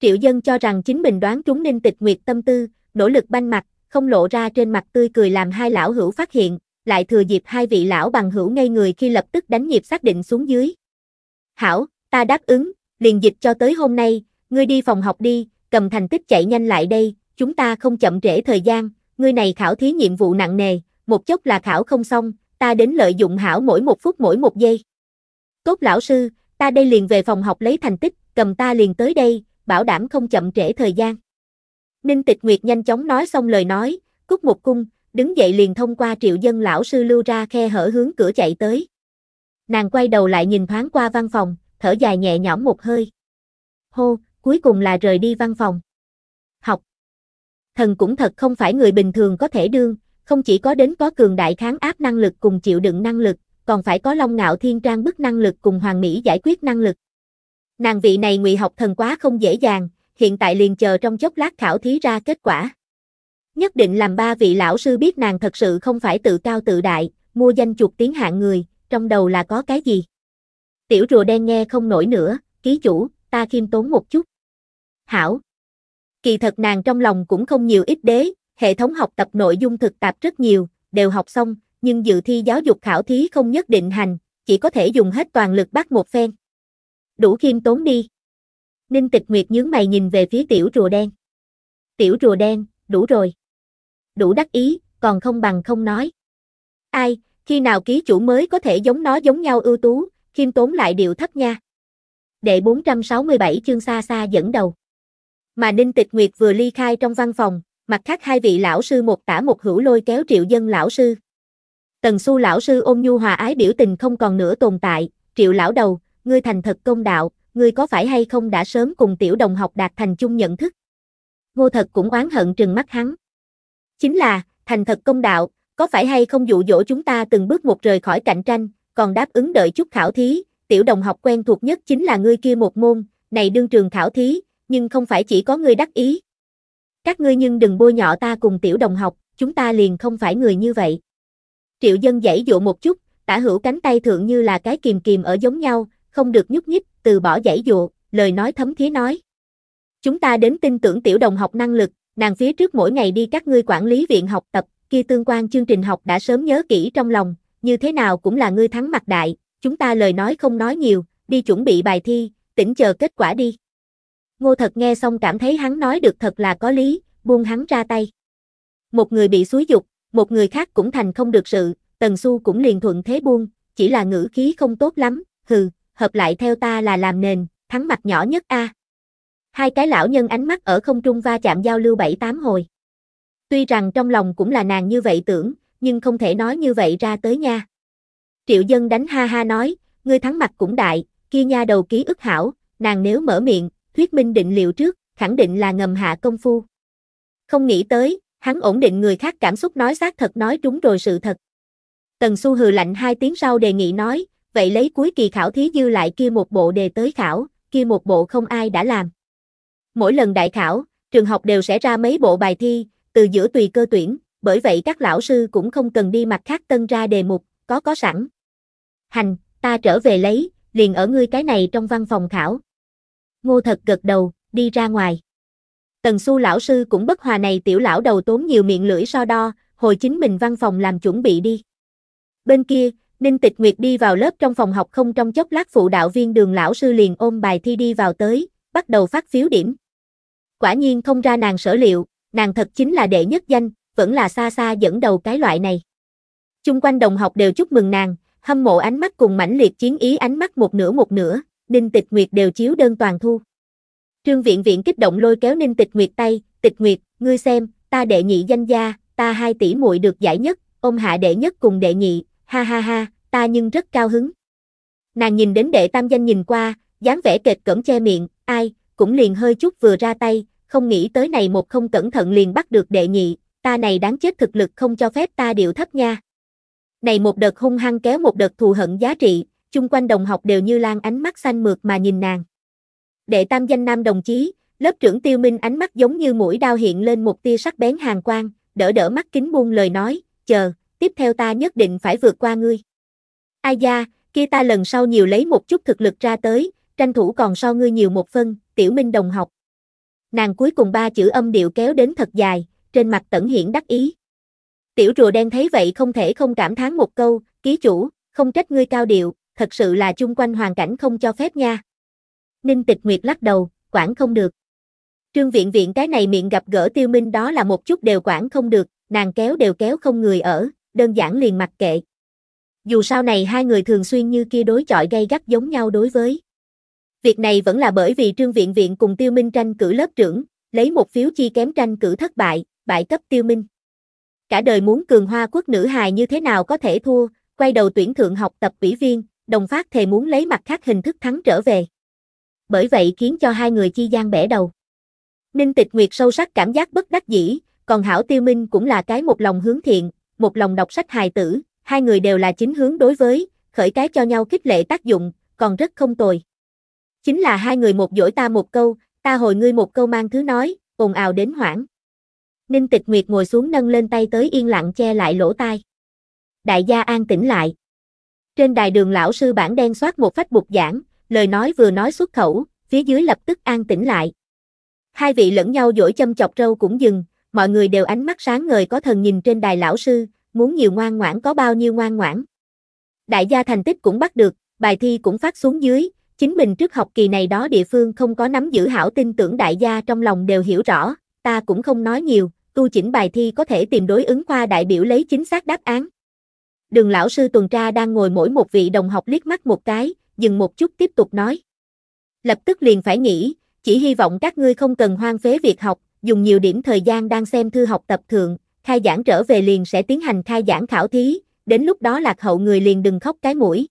Triệu dân cho rằng chính mình đoán trúng ninh tịch nguyệt tâm tư, nỗ lực banh mặt, không lộ ra trên mặt tươi cười làm hai lão hữu phát hiện, lại thừa dịp hai vị lão bằng hữu ngây người khi lập tức đánh nhịp xác định xuống dưới. Hảo, ta đáp ứng, liền dịch cho tới hôm nay, ngươi đi phòng học đi, cầm thành tích chạy nhanh lại đây, chúng ta không chậm trễ thời gian, ngươi này khảo thí nhiệm vụ nặng nề, một chốc là khảo không xong, ta đến lợi dụng hảo mỗi một phút mỗi một giây. Tốt lão sư, ta đây liền về phòng học lấy thành tích, cầm ta liền tới đây, bảo đảm không chậm trễ thời gian. Ninh Tịch Nguyệt nhanh chóng nói xong lời nói, cúc một cung, đứng dậy liền thông qua triệu dân lão sư lưu ra khe hở hướng cửa chạy tới. Nàng quay đầu lại nhìn thoáng qua văn phòng, thở dài nhẹ nhõm một hơi. Hô, cuối cùng là rời đi văn phòng. Học. Thần cũng thật không phải người bình thường có thể đương, không chỉ có đến có cường đại kháng áp năng lực cùng chịu đựng năng lực, còn phải có long ngạo thiên trang bức năng lực cùng hoàng mỹ giải quyết năng lực. Nàng vị này ngụy học thần quá không dễ dàng, hiện tại liền chờ trong chốc lát khảo thí ra kết quả. Nhất định làm ba vị lão sư biết nàng thật sự không phải tự cao tự đại, mua danh chuột tiếng hạng người, trong đầu là có cái gì. Tiểu rùa đen nghe không nổi nữa, ký chủ, ta khiêm tốn một chút. Hảo. Kỳ thật nàng trong lòng cũng không nhiều ít đế, hệ thống học tập nội dung thực tập rất nhiều, đều học xong, nhưng dự thi giáo dục khảo thí không nhất định hành, chỉ có thể dùng hết toàn lực bắt một phen. Đủ khiêm tốn đi. Ninh tịch nguyệt nhướng mày nhìn về phía tiểu rùa đen. Tiểu rùa đen, đủ rồi. Đủ đắc ý, còn không bằng không nói. Ai, khi nào ký chủ mới có thể giống nó giống nhau ưu tú, khiêm tốn lại điệu thấp nha. Đệ 467 chương xa xa dẫn đầu. Mà Ninh Tịch Nguyệt vừa ly khai trong văn phòng, mặt khác hai vị lão sư một tả một hữu lôi kéo triệu dân lão sư. Tần su lão sư ôm nhu hòa ái biểu tình không còn nữa tồn tại, triệu lão đầu, ngươi thành thật công đạo, ngươi có phải hay không đã sớm cùng tiểu đồng học đạt thành chung nhận thức. Ngô thật cũng oán hận trừng mắt hắn. Chính là, thành thật công đạo, có phải hay không dụ dỗ chúng ta từng bước một rời khỏi cạnh tranh, còn đáp ứng đợi chút khảo thí, tiểu đồng học quen thuộc nhất chính là ngươi kia một môn, này đương trường khảo thí, nhưng không phải chỉ có ngươi đắc ý. Các ngươi nhưng đừng bôi nhọ ta cùng tiểu đồng học, chúng ta liền không phải người như vậy. Triệu dân dãy dụ một chút, tả hữu cánh tay thượng như là cái kìm kìm ở giống nhau, không được nhúc nhích, từ bỏ dãy dụ, lời nói thấm thía nói. Chúng ta đến tin tưởng tiểu đồng học năng lực, nàng phía trước mỗi ngày đi các ngươi quản lý viện học tập, kia tương quan chương trình học đã sớm nhớ kỹ trong lòng, như thế nào cũng là ngươi thắng mặt đại, chúng ta lời nói không nói nhiều, đi chuẩn bị bài thi, tỉnh chờ kết quả đi. Ngô thật nghe xong cảm thấy hắn nói được thật là có lý, buông hắn ra tay. Một người bị xúi dục, một người khác cũng thành không được sự, tần su cũng liền thuận thế buông, chỉ là ngữ khí không tốt lắm, hừ, hợp lại theo ta là làm nền, thắng mặt nhỏ nhất a. Hai cái lão nhân ánh mắt ở không trung va chạm giao lưu bảy tám hồi. Tuy rằng trong lòng cũng là nàng như vậy tưởng, nhưng không thể nói như vậy ra tới nha. Triệu dân đánh ha ha nói, ngươi thắng mặt cũng đại, kia nha đầu ký ức hảo, nàng nếu mở miệng, thuyết minh định liệu trước, khẳng định là ngầm hạ công phu. Không nghĩ tới, hắn ổn định người khác cảm xúc nói xác thật nói trúng rồi sự thật. Tần Xu hừ lạnh hai tiếng sau đề nghị nói, vậy lấy cuối kỳ khảo thí dư lại kia một bộ đề tới khảo, kia một bộ không ai đã làm. Mỗi lần đại khảo, trường học đều sẽ ra mấy bộ bài thi, từ giữa tùy cơ tuyển, bởi vậy các lão sư cũng không cần đi mặt khác tân ra đề mục, có có sẵn. Hành, ta trở về lấy, liền ở ngươi cái này trong văn phòng khảo. Ngô thật gật đầu, đi ra ngoài. Tần su lão sư cũng bất hòa này tiểu lão đầu tốn nhiều miệng lưỡi so đo, hồi chính mình văn phòng làm chuẩn bị đi. Bên kia, Ninh Tịch Nguyệt đi vào lớp trong phòng học không trong chốc lát phụ đạo viên đường lão sư liền ôm bài thi đi vào tới, bắt đầu phát phiếu điểm. Quả nhiên không ra nàng sở liệu, nàng thật chính là đệ nhất danh, vẫn là xa xa dẫn đầu cái loại này. Chung quanh đồng học đều chúc mừng nàng, hâm mộ ánh mắt cùng mãnh liệt chiến ý ánh mắt một nửa một nửa, Ninh Tịch Nguyệt đều chiếu đơn toàn thu. Trương Viện Viện kích động lôi kéo Ninh Tịch Nguyệt tay, "Tịch Nguyệt, ngươi xem, ta đệ nhị danh gia, ta hai tỷ muội được giải nhất, ông hạ đệ nhất cùng đệ nhị, ha ha ha, ta nhưng rất cao hứng." Nàng nhìn đến đệ tam danh nhìn qua, dáng vẻ kệt cỡm che miệng, ai, cũng liền hơi chút vừa ra tay, không nghĩ tới này một không cẩn thận liền bắt được đệ nhị, ta này đáng chết thực lực không cho phép ta điệu thấp nha. Này một đợt hung hăng kéo một đợt thù hận giá trị, chung quanh đồng học đều như lan ánh mắt xanh mượt mà nhìn nàng. Đệ tam danh nam đồng chí, lớp trưởng tiêu minh ánh mắt giống như mũi đao hiện lên một tia sắc bén hàng quang, đỡ đỡ mắt kính buông lời nói, chờ, tiếp theo ta nhất định phải vượt qua ngươi. Ai da, kia ta lần sau nhiều lấy một chút thực lực ra tới, tranh thủ còn so ngươi nhiều một phân, tiểu minh đồng học. Nàng cuối cùng ba chữ âm điệu kéo đến thật dài, trên mặt tẩn hiện đắc ý. Tiểu rùa đen thấy vậy không thể không cảm thán một câu, ký chủ, không trách ngươi cao điệu, thật sự là chung quanh hoàn cảnh không cho phép nha. Ninh tịch nguyệt lắc đầu, quản không được. Trương viện viện cái này miệng gặp gỡ tiêu minh đó là một chút đều quản không được, nàng kéo đều kéo không người ở, đơn giản liền mặc kệ. Dù sau này hai người thường xuyên như kia đối chọi gây gắt giống nhau đối với. Việc này vẫn là bởi vì Trương Viện Viện cùng Tiêu Minh tranh cử lớp trưởng, lấy một phiếu chi kém tranh cử thất bại, bại cấp tiêu minh. Cả đời muốn cường hoa quốc nữ hài như thế nào có thể thua, quay đầu tuyển thượng học tập ủy viên, đồng phát thề muốn lấy mặt khác hình thức thắng trở về. Bởi vậy khiến cho hai người chi gian bẻ đầu. Ninh tịch nguyệt sâu sắc cảm giác bất đắc dĩ, còn Hảo Tiêu Minh cũng là cái một lòng hướng thiện, một lòng đọc sách hài tử, hai người đều là chính hướng đối với, khởi cái cho nhau khích lệ tác dụng, còn rất không tồi. Chính là hai người một dỗi ta một câu, ta hồi ngươi một câu mang thứ nói, ồn ào đến hoảng. Ninh Tịch Nguyệt ngồi xuống nâng lên tay tới yên lặng che lại lỗ tai. Đại gia an tĩnh lại. Trên đài đường lão sư bản đen soát một phách bục giảng, lời nói vừa nói xuất khẩu, phía dưới lập tức an tĩnh lại. Hai vị lẫn nhau dỗi châm chọc râu cũng dừng, mọi người đều ánh mắt sáng ngời có thần nhìn trên đài lão sư, muốn nhiều ngoan ngoãn có bao nhiêu ngoan ngoãn. Đại gia thành tích cũng bắt được, bài thi cũng phát xuống dưới, chính mình trước học kỳ này đó địa phương không có nắm giữ hảo tin tưởng đại gia trong lòng đều hiểu rõ, ta cũng không nói nhiều, tu chỉnh bài thi có thể tìm đối ứng khoa đại biểu lấy chính xác đáp án. Đường lão sư tuần tra đang ngồi mỗi một vị đồng học liếc mắt một cái, dừng một chút tiếp tục nói. Lập tức liền phải nghĩ, chỉ hy vọng các ngươi không cần hoang phế việc học, dùng nhiều điểm thời gian đang xem thư học tập thượng, khai giảng trở về liền sẽ tiến hành khai giảng khảo thí, đến lúc đó lạc hậu người liền đừng khóc cái mũi.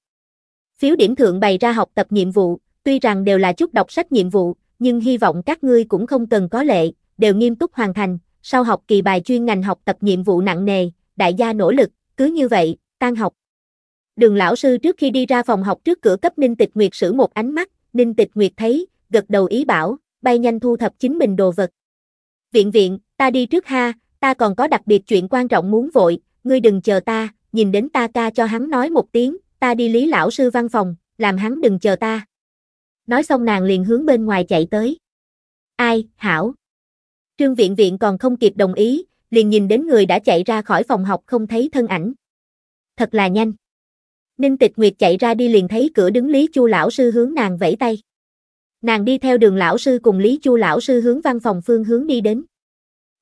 Phiếu điểm thượng bày ra học tập nhiệm vụ, tuy rằng đều là chút đọc sách nhiệm vụ, nhưng hy vọng các ngươi cũng không cần có lệ, đều nghiêm túc hoàn thành, sau học kỳ bài chuyên ngành học tập nhiệm vụ nặng nề, đại gia nỗ lực, cứ như vậy, tan học. Đường lão sư trước khi đi ra phòng học trước cửa cấp Ninh Tịch Nguyệt sử một ánh mắt, Ninh Tịch Nguyệt thấy, gật đầu ý bảo, bay nhanh thu thập chính mình đồ vật. Viện viện, ta đi trước ha, ta còn có đặc biệt chuyện quan trọng muốn vội, ngươi đừng chờ ta, nhìn đến ta ca cho hắn nói một tiếng, ta đi lý lão sư văn phòng, làm hắn đừng chờ ta. Nói xong nàng liền hướng bên ngoài chạy tới. Ai, Hảo, Trương Viện Viện còn không kịp đồng ý, liền nhìn đến người đã chạy ra khỏi phòng học không thấy thân ảnh. Thật là nhanh. Ninh Tịch Nguyệt chạy ra đi liền thấy cửa đứng Lý Chu lão sư hướng nàng vẫy tay. Nàng đi theo đường lão sư cùng Lý Chu lão sư hướng văn phòng phương hướng đi đến.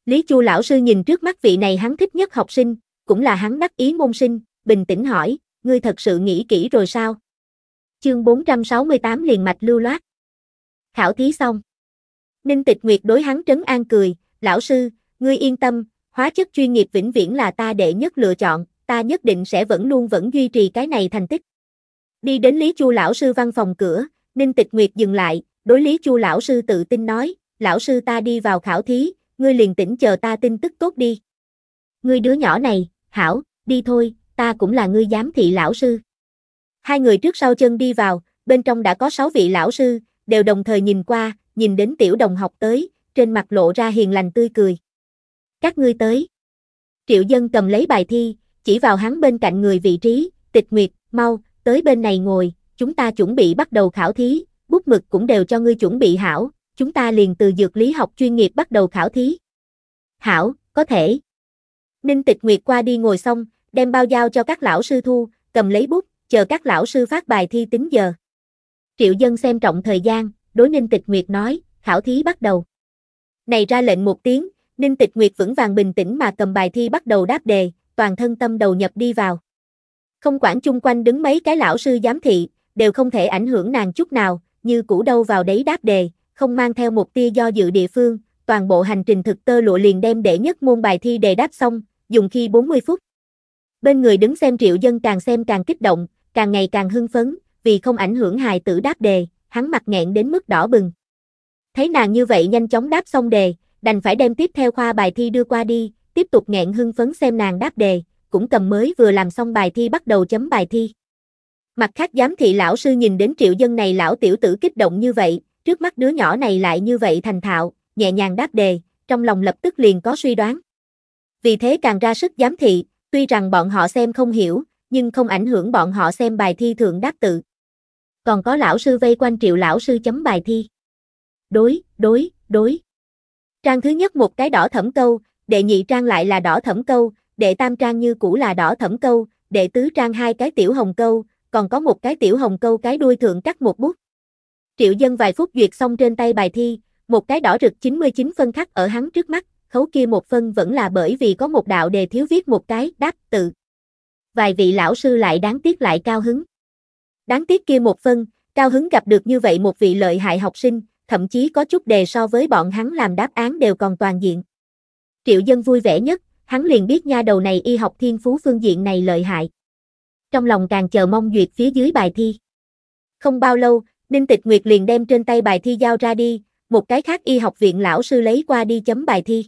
Lý Chu lão sư nhìn trước mắt vị này hắn thích nhất học sinh, cũng là hắn đắc ý môn sinh, bình tĩnh hỏi, ngươi thật sự nghĩ kỹ rồi sao? Chương 468 liền mạch lưu loát. Khảo thí xong. Ninh Tịch Nguyệt đối hắn trấn an cười, lão sư, ngươi yên tâm, hóa chất chuyên nghiệp vĩnh viễn là ta đệ nhất lựa chọn, ta nhất định sẽ vẫn luôn vẫn duy trì cái này thành tích. Đi đến Lý Chu lão sư văn phòng cửa, Ninh Tịch Nguyệt dừng lại, đối Lý Chu lão sư tự tin nói, lão sư ta đi vào khảo thí, ngươi liền tĩnh chờ ta tin tức tốt đi. Ngươi đứa nhỏ này, hảo, đi thôi, ta cũng là ngươi giám thị lão sư. Hai người trước sau chân đi vào, bên trong đã có sáu vị lão sư, đều đồng thời nhìn qua, nhìn đến tiểu đồng học tới, trên mặt lộ ra hiền lành tươi cười. Các ngươi tới. Triệu dân cầm lấy bài thi, chỉ vào hắn bên cạnh người vị trí, tịch nguyệt, mau, tới bên này ngồi, chúng ta chuẩn bị bắt đầu khảo thí, bút mực cũng đều cho ngươi chuẩn bị hảo, chúng ta liền từ dược lý học chuyên nghiệp bắt đầu khảo thí. Hảo, có thể. Ninh tịch nguyệt qua đi ngồi xong, đem bao giao cho các lão sư thu, cầm lấy bút, chờ các lão sư phát bài thi tính giờ. Triệu dân xem trọng thời gian, đối Ninh Tịch Nguyệt nói, khảo thí bắt đầu. Này ra lệnh một tiếng, Ninh Tịch Nguyệt vững vàng bình tĩnh mà cầm bài thi bắt đầu đáp đề, toàn thân tâm đầu nhập đi vào. Không quản chung quanh đứng mấy cái lão sư giám thị, đều không thể ảnh hưởng nàng chút nào, như cũ đâu vào đấy đáp đề, không mang theo một tia do dự địa phương, toàn bộ hành trình thực tơ lụa liền đem đệ nhất môn bài thi đề đáp xong, dùng khi 40 phút. Bên người đứng xem triệu dân càng xem càng kích động, càng ngày càng hưng phấn, vì không ảnh hưởng hài tử đáp đề, hắn mặt nghẹn đến mức đỏ bừng. Thấy nàng như vậy nhanh chóng đáp xong đề, đành phải đem tiếp theo khoa bài thi đưa qua đi, tiếp tục nghẹn hưng phấn xem nàng đáp đề, cũng cầm mới vừa làm xong bài thi bắt đầu chấm bài thi. Mặt khác giám thị lão sư nhìn đến triệu dân này lão tiểu tử kích động như vậy, trước mắt đứa nhỏ này lại như vậy thành thạo, nhẹ nhàng đáp đề, trong lòng lập tức liền có suy đoán. Vì thế càng ra sức giám thị, tuy rằng bọn họ xem không hiểu, nhưng không ảnh hưởng bọn họ xem bài thi thượng đáp tự còn có lão sư vây quanh triệu lão sư chấm bài thi. Đối, đối, đối. Trang thứ nhất một cái đỏ thẩm câu, đệ nhị trang lại là đỏ thẩm câu, đệ tam trang như cũ là đỏ thẩm câu, đệ tứ trang hai cái tiểu hồng câu, còn có một cái tiểu hồng câu cái đuôi thượng cắt một bút. Triệu dân vài phút duyệt xong trên tay bài thi, một cái đỏ rực 99 phân khắc ở hắn trước mắt, khấu kia một phân vẫn là bởi vì có một đạo đề thiếu viết một cái đáp tự. Vài vị lão sư lại đáng tiếc lại cao hứng. Đáng tiếc kia một phân, cao hứng gặp được như vậy một vị lợi hại học sinh, thậm chí có chút đề so với bọn hắn làm đáp án đều còn toàn diện. Triệu dân vui vẻ nhất, hắn liền biết nha đầu này y học thiên phú phương diện này lợi hại. Trong lòng càng chờ mong duyệt phía dưới bài thi. Không bao lâu, Ninh Tịch Nguyệt liền đem trên tay bài thi giao ra đi, một cái khác y học viện lão sư lấy qua đi chấm bài thi.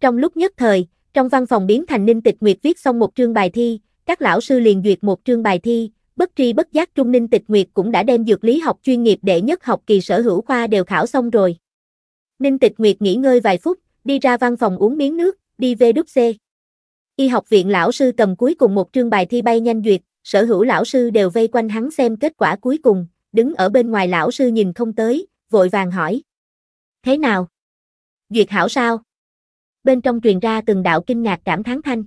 Trong lúc nhất thời, trong văn phòng biến thành Ninh Tịch Nguyệt viết xong một trương bài thi, các lão sư liền duyệt một trương bài thi, bất tri bất giác Trung Ninh Tịch Nguyệt cũng đã đem dược lý học chuyên nghiệp đệ nhất học kỳ sở hữu khoa đều khảo xong rồi. Ninh Tịch Nguyệt nghỉ ngơi vài phút, đi ra văn phòng uống miếng nước, đi về đúc xe Y học viện lão sư cầm cuối cùng một trương bài thi bay nhanh duyệt, sở hữu lão sư đều vây quanh hắn xem kết quả cuối cùng, đứng ở bên ngoài lão sư nhìn không tới, vội vàng hỏi. Thế nào? Duyệt hảo sao? Bên trong truyền ra từng đạo kinh ngạc cảm thán thanh.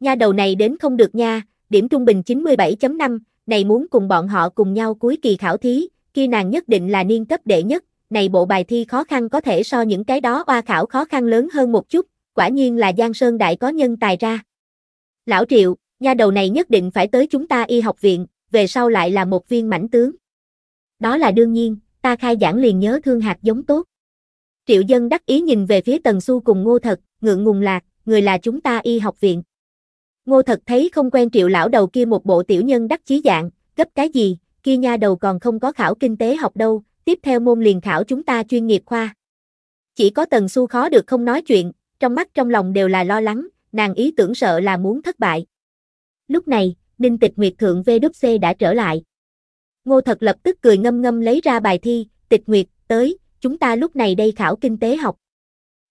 Nha đầu này đến không được nha, điểm trung bình 97.5, này muốn cùng bọn họ cùng nhau cuối kỳ khảo thí, kia nàng nhất định là niên cấp đệ nhất, này bộ bài thi khó khăn có thể so những cái đó oa khảo khó khăn lớn hơn một chút, quả nhiên là Giang Sơn Đại có nhân tài ra. Lão Triệu, nha đầu này nhất định phải tới chúng ta y học viện, về sau lại là một viên mảnh tướng. Đó là đương nhiên, ta khai giảng liền nhớ thương hạt giống tốt. Triệu dân đắc ý nhìn về phía Tần Xu cùng Ngô Thật, ngượng ngùng lạc, người là chúng ta y học viện. Ngô thật thấy không quen triệu lão đầu kia một bộ tiểu nhân đắc chí dạng, gấp cái gì, kia nha đầu còn không có khảo kinh tế học đâu, tiếp theo môn liền khảo chúng ta chuyên nghiệp khoa. Chỉ có tần su khó được không nói chuyện, trong mắt trong lòng đều là lo lắng, nàng ý tưởng sợ là muốn thất bại. Lúc này, Ninh Tịch Nguyệt Thượng VWC đã trở lại. Ngô thật lập tức cười ngâm ngâm lấy ra bài thi, Tịch Nguyệt, tới, chúng ta lúc này đây khảo kinh tế học.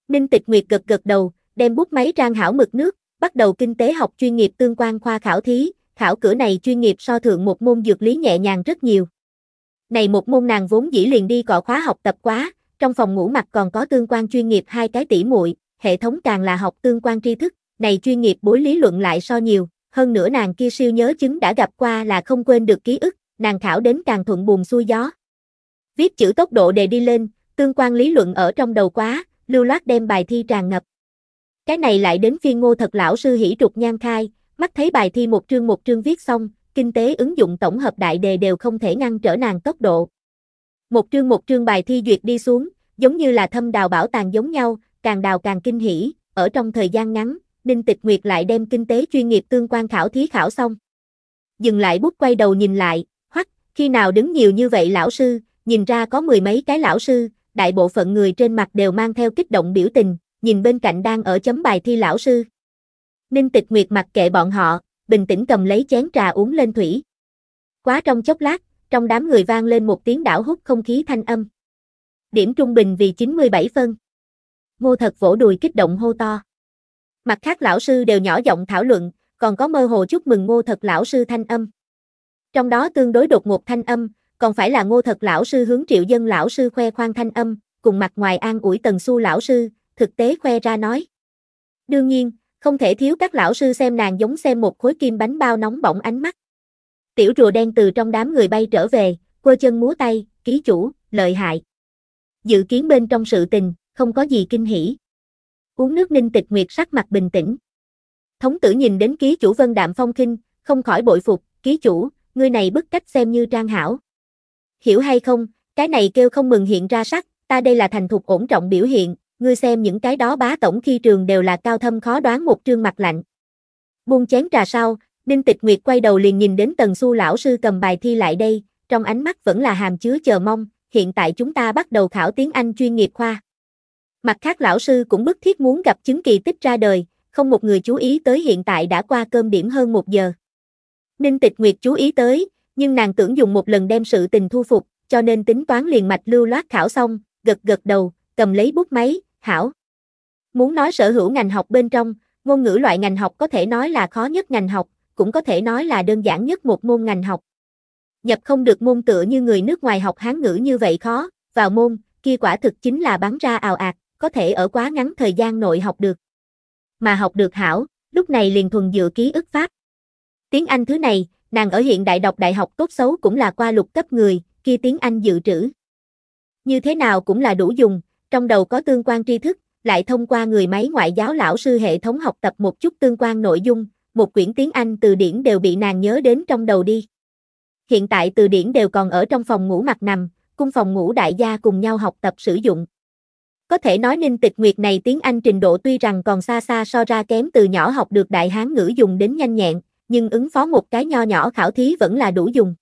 Ninh Tịch Nguyệt gật gật đầu, đem bút máy trang hảo mực nước, bắt đầu kinh tế học chuyên nghiệp tương quan khoa khảo thí, khảo cửa này chuyên nghiệp so thượng một môn dược lý nhẹ nhàng rất nhiều. Này một môn nàng vốn dĩ liền đi cọ khóa học tập quá, trong phòng ngủ mặt còn có tương quan chuyên nghiệp hai cái tỷ muội, hệ thống càng là học tương quan tri thức, này chuyên nghiệp bối lý luận lại so nhiều, hơn nữa nàng kia siêu nhớ chứng đã gặp qua là không quên được ký ức, nàng khảo đến càng thuận buồm xuôi gió. Viết chữ tốc độ đề đi lên, tương quan lý luận ở trong đầu quá, lưu loát đem bài thi tràn ngập. Cái này lại đến phiên ngô thật lão sư hỉ trục nhan khai, mắt thấy bài thi một chương một chương viết xong, kinh tế ứng dụng tổng hợp đại đề đều không thể ngăn trở nàng tốc độ. Một chương một chương bài thi duyệt đi xuống, giống như là thâm đào bảo tàng giống nhau, càng đào càng kinh hỉ, ở trong thời gian ngắn, Ninh Tịch Nguyệt lại đem kinh tế chuyên nghiệp tương quan khảo thí khảo xong. Dừng lại bút quay đầu nhìn lại, hoặc khi nào đứng nhiều như vậy lão sư, nhìn ra có mười mấy cái lão sư, đại bộ phận người trên mặt đều mang theo kích động biểu tình, nhìn bên cạnh đang ở chấm bài thi lão sư. Ninh tịch nguyệt mặc kệ bọn họ, bình tĩnh cầm lấy chén trà uống lên thủy. Quá trong chốc lát, trong đám người vang lên một tiếng đảo hút không khí thanh âm. Điểm trung bình vì 97 phân. Ngô thật vỗ đùi kích động hô to. Mặt khác lão sư đều nhỏ giọng thảo luận, còn có mơ hồ chúc mừng ngô thật lão sư thanh âm. Trong đó tương đối đột ngột thanh âm, còn phải là ngô thật lão sư hướng triệu dân lão sư khoe khoang thanh âm, cùng mặt ngoài an ủi tần su lão sư, thực tế khoe ra nói. Đương nhiên, không thể thiếu các lão sư xem nàng giống xem một khối kim bánh bao nóng bỏng ánh mắt. Tiểu rùa đen từ trong đám người bay trở về, quơ chân múa tay, ký chủ, lợi hại. Dự kiến bên trong sự tình, không có gì kinh hỉ. Uống nước ninh tịch nguyệt sắc mặt bình tĩnh. Thống tử nhìn đến ký chủ Vân Đạm Phong khinh, không khỏi bội phục, ký chủ, người này bức cách xem như trang hảo. Hiểu hay không, cái này kêu không mừng hiện ra sắc, ta đây là thành thục ổn trọng biểu hiện, ngươi xem những cái đó bá tổng khi trường đều là cao thâm khó đoán một trương mặt lạnh. Buông chén trà sau, ninh Tịch Nguyệt quay đầu liền nhìn đến Tần su lão sư cầm bài thi lại đây, trong ánh mắt vẫn là hàm chứa chờ mong, hiện tại chúng ta bắt đầu khảo tiếng Anh chuyên nghiệp khoa. Mặt khác lão sư cũng bức thiết muốn gặp chứng kỳ tích ra đời, không một người chú ý tới hiện tại đã qua cơm điểm hơn một giờ. Ninh Tịch Nguyệt chú ý tới, nhưng nàng tưởng dùng một lần đem sự tình thu phục, cho nên tính toán liền mạch lưu loát khảo xong, gật gật đầu, cầm lấy bút máy, hảo. Muốn nói sở hữu ngành học bên trong, ngôn ngữ loại ngành học có thể nói là khó nhất ngành học, cũng có thể nói là đơn giản nhất một môn ngành học. Nhập không được môn tựa như người nước ngoài học hán ngữ như vậy khó, vào môn, kia quả thực chính là bắn ra ào ạt, có thể ở quá ngắn thời gian nội học được. Mà học được hảo, lúc này liền thuần dựa ký ức pháp. Tiếng Anh thứ này, nàng ở hiện đại đọc đại học tốt xấu cũng là qua lục cấp người, kia tiếng Anh dự trữ. Như thế nào cũng là đủ dùng, trong đầu có tương quan tri thức, lại thông qua người máy ngoại giáo lão sư hệ thống học tập một chút tương quan nội dung, một quyển tiếng Anh từ điển đều bị nàng nhớ đến trong đầu đi. Hiện tại từ điển đều còn ở trong phòng ngủ mặt nằm, cung phòng ngủ đại gia cùng nhau học tập sử dụng. Có thể nói Ninh Tịch Nguyệt này tiếng Anh trình độ tuy rằng còn xa xa so ra kém từ nhỏ học được đại hán ngữ dùng đến nhanh nhẹn, nhưng ứng phó một cái nho nhỏ khảo thí vẫn là đủ dùng.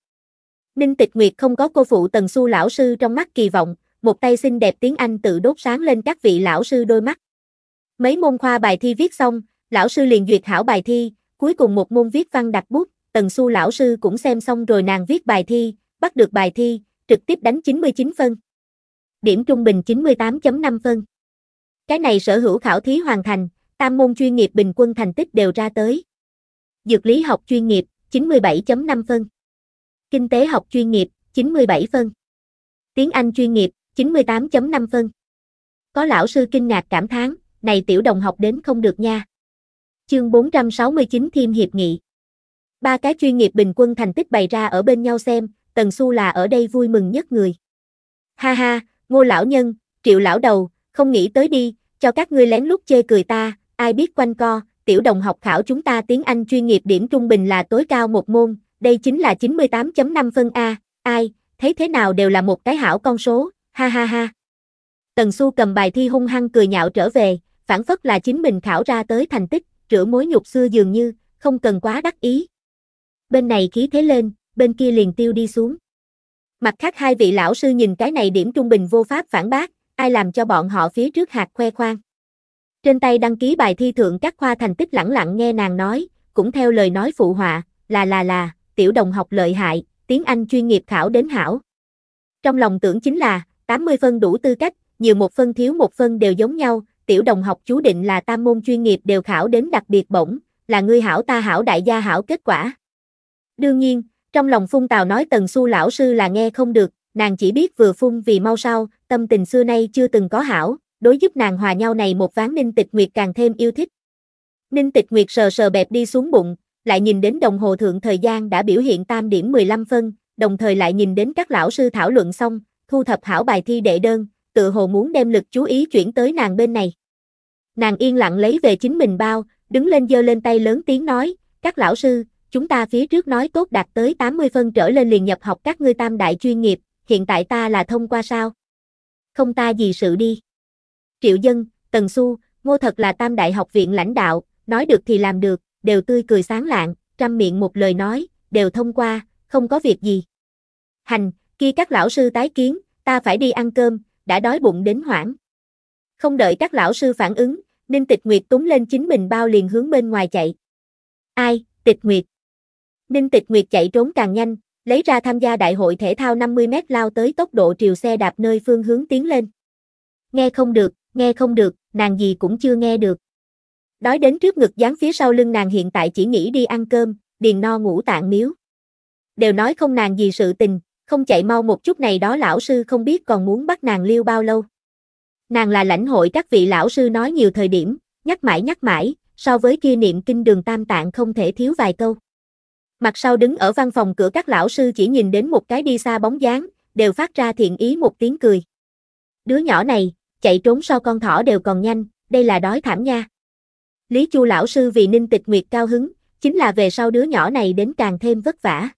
Ninh Tịch Nguyệt không có cô phụ Tần Xu lão sư trong mắt kỳ vọng, một tay xinh đẹp tiếng Anh tự đốt sáng lên các vị lão sư đôi mắt. Mấy môn khoa bài thi viết xong, lão sư liền duyệt hảo bài thi, cuối cùng một môn viết văn đặt bút, Tần su lão sư cũng xem xong rồi nàng viết bài thi, bắt được bài thi, trực tiếp đánh 99 phân. Điểm trung bình 98.5 phân. Cái này sở hữu khảo thí hoàn thành, tam môn chuyên nghiệp bình quân thành tích đều ra tới. Dược lý học chuyên nghiệp 97.5 phân. Kinh tế học chuyên nghiệp 97 phân. Tiếng Anh chuyên nghiệp 98.5 phân. Có lão sư kinh ngạc cảm thán, này tiểu đồng học đến không được nha. Chương 469 Thiêm Hiệp Nghị Ba cái chuyên nghiệp bình quân thành tích bày ra ở bên nhau xem, Tần Xu là ở đây vui mừng nhất người. Ha ha, ngô lão nhân, triệu lão đầu, không nghĩ tới đi, cho các ngươi lén lút chê cười ta, ai biết quanh co, tiểu đồng học khảo chúng ta tiếng Anh chuyên nghiệp điểm trung bình là tối cao một môn, đây chính là 98.5 phân A, ai, thấy thế nào đều là một cái hảo con số, Ha ha ha. Tần Xu cầm bài thi hung hăng cười nhạo trở về, phản phất là chính mình khảo ra tới thành tích, rửa mối nhục xưa dường như, không cần quá đắc ý. Bên này khí thế lên, bên kia liền tiêu đi xuống. Mặt khác hai vị lão sư nhìn cái này điểm trung bình vô pháp phản bác, ai làm cho bọn họ phía trước hạt khoe khoang. Trên tay đăng ký bài thi thượng các khoa thành tích lẳng lặng nghe nàng nói, cũng theo lời nói phụ họa, là là là, tiểu đồng học lợi hại, tiếng Anh chuyên nghiệp khảo đến hảo. Trong lòng tưởng chính là, 80 phân đủ tư cách, nhiều một phân thiếu một phân đều giống nhau, tiểu đồng học chú định là tam môn chuyên nghiệp đều khảo đến đặc biệt bổng, là ngươi hảo ta hảo đại gia hảo kết quả. Đương nhiên, trong lòng phun tào nói tần su lão sư là nghe không được, nàng chỉ biết vừa phun vì mau sau tâm tình xưa nay chưa từng có hảo, đối giúp nàng hòa nhau này một ván ninh tịch nguyệt càng thêm yêu thích. Ninh tịch nguyệt sờ sờ bẹp đi xuống bụng, lại nhìn đến đồng hồ thượng thời gian đã biểu hiện tam điểm 15 phân, đồng thời lại nhìn đến các lão sư thảo luận xong, thu thập hảo bài thi đệ đơn, tự hồ muốn đem lực chú ý chuyển tới nàng bên này. Nàng yên lặng lấy về chính mình bao, đứng lên giơ lên tay lớn tiếng nói, các lão sư, chúng ta phía trước nói tốt đạt tới 80 phân trở lên liền nhập học các ngươi tam đại chuyên nghiệp, hiện tại ta là thông qua sao? Không ta gì sự đi. Triệu Dân, Tần Xu, Ngô Thật là tam đại học viện lãnh đạo, nói được thì làm được, đều tươi cười sáng lạng, trăm miệng một lời nói, đều thông qua, không có việc gì. Hành, khi các lão sư tái kiến, ta phải đi ăn cơm, đã đói bụng đến hoảng. Không đợi các lão sư phản ứng, Ninh Tịch Nguyệt túng lên chính mình bao liền hướng bên ngoài chạy. Ai, Tịch Nguyệt. Ninh Tịch Nguyệt chạy trốn càng nhanh, lấy ra tham gia đại hội thể thao 50m lao tới tốc độ triều xe đạp nơi phương hướng tiến lên. Nghe không được, nghe không được, nàng gì cũng chưa nghe được. Đói đến trước ngực dán phía sau lưng nàng hiện tại chỉ nghĩ đi ăn cơm, điền no ngủ tạng miếu. Đều nói không nàng gì sự tình, không chạy mau một chút này đó lão sư không biết còn muốn bắt nàng lưu bao lâu. Nàng là lãnh hội các vị lão sư nói nhiều thời điểm, nhắc mãi nhắc mãi, so với kia niệm kinh đường tam tạng không thể thiếu vài câu. Mặt sau đứng ở văn phòng cửa các lão sư chỉ nhìn đến một cái đi xa bóng dáng, đều phát ra thiện ý một tiếng cười. Đứa nhỏ này, chạy trốn so con thỏ đều còn nhanh, đây là đói thảm nha. Lý Chu lão sư vì Ninh Tịch Nguyệt cao hứng, chính là về sau đứa nhỏ này đến càng thêm vất vả.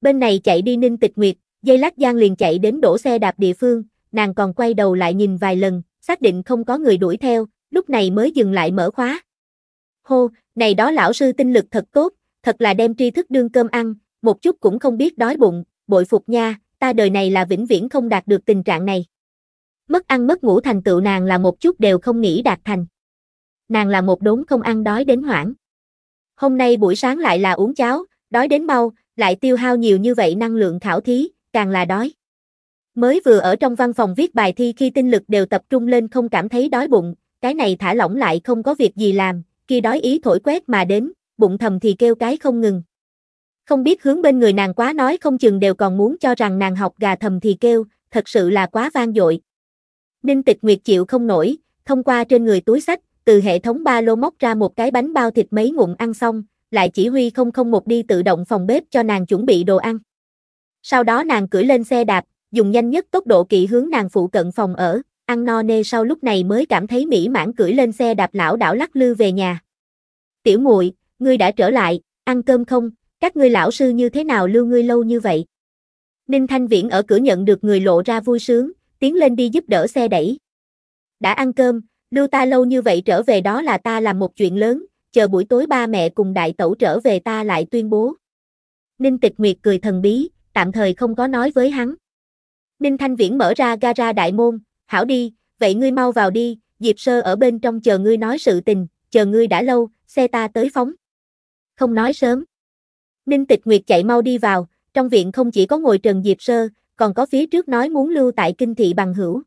Bên này chạy đi Ninh Tịch Nguyệt, dây lát Giang liền chạy đến đổ xe đạp địa phương, nàng còn quay đầu lại nhìn vài lần, xác định không có người đuổi theo, lúc này mới dừng lại mở khóa. Hô, này đó lão sư tinh lực thật tốt, thật là đem tri thức đương cơm ăn, một chút cũng không biết đói bụng, bội phục nha, ta đời này là vĩnh viễn không đạt được tình trạng này. Mất ăn mất ngủ thành tựu nàng là một chút đều không nghĩ đạt thành. Nàng là một đốn không ăn đói đến hoảng. Hôm nay buổi sáng lại là uống cháo, đói đến mau, lại tiêu hao nhiều như vậy năng lượng khảo thí, càng là đói. Mới vừa ở trong văn phòng viết bài thi khi tinh lực đều tập trung lên không cảm thấy đói bụng, cái này thả lỏng lại không có việc gì làm, khi đói ý thổi quét mà đến, bụng thầm thì kêu cái không ngừng. Không biết hướng bên người nàng quá nói không chừng đều còn muốn cho rằng nàng học gà thầm thì kêu, thật sự là quá vang dội. Ninh tịch nguyệt chịu không nổi, thông qua trên người túi sách, từ hệ thống ba lô móc ra một cái bánh bao thịt mấy ngụm ăn xong, lại chỉ huy không không một đi tự động phòng bếp cho nàng chuẩn bị đồ ăn. Sau đó nàng cưỡi lên xe đạp, dùng nhanh nhất tốc độ kỵ hướng nàng phụ cận phòng ở, ăn no nê sau lúc này mới cảm thấy mỹ mãn cưỡi lên xe đạp lão đảo lắc lư về nhà. Tiểu muội, ngươi đã trở lại, ăn cơm không? Các ngươi lão sư như thế nào lưu ngươi lâu như vậy? Ninh Thanh Viễn ở cửa nhận được người lộ ra vui sướng, tiến lên đi giúp đỡ xe đẩy. Đã ăn cơm, lưu ta lâu như vậy trở về đó là ta làm một chuyện lớn, chờ buổi tối ba mẹ cùng đại tẩu trở về ta lại tuyên bố. Ninh Tịch Nguyệt cười thần bí, tạm thời không có nói với hắn. Ninh Thanh Viễn mở ra gara đại môn, hảo đi, vậy ngươi mau vào đi, Diệp Sơ ở bên trong chờ ngươi nói sự tình, chờ ngươi đã lâu, xe ta tới phóng. Không nói sớm. Ninh Tịch Nguyệt chạy mau đi vào, trong viện không chỉ có ngồi Trần Diệp Sơ, còn có phía trước nói muốn lưu tại kinh thị bằng hữu.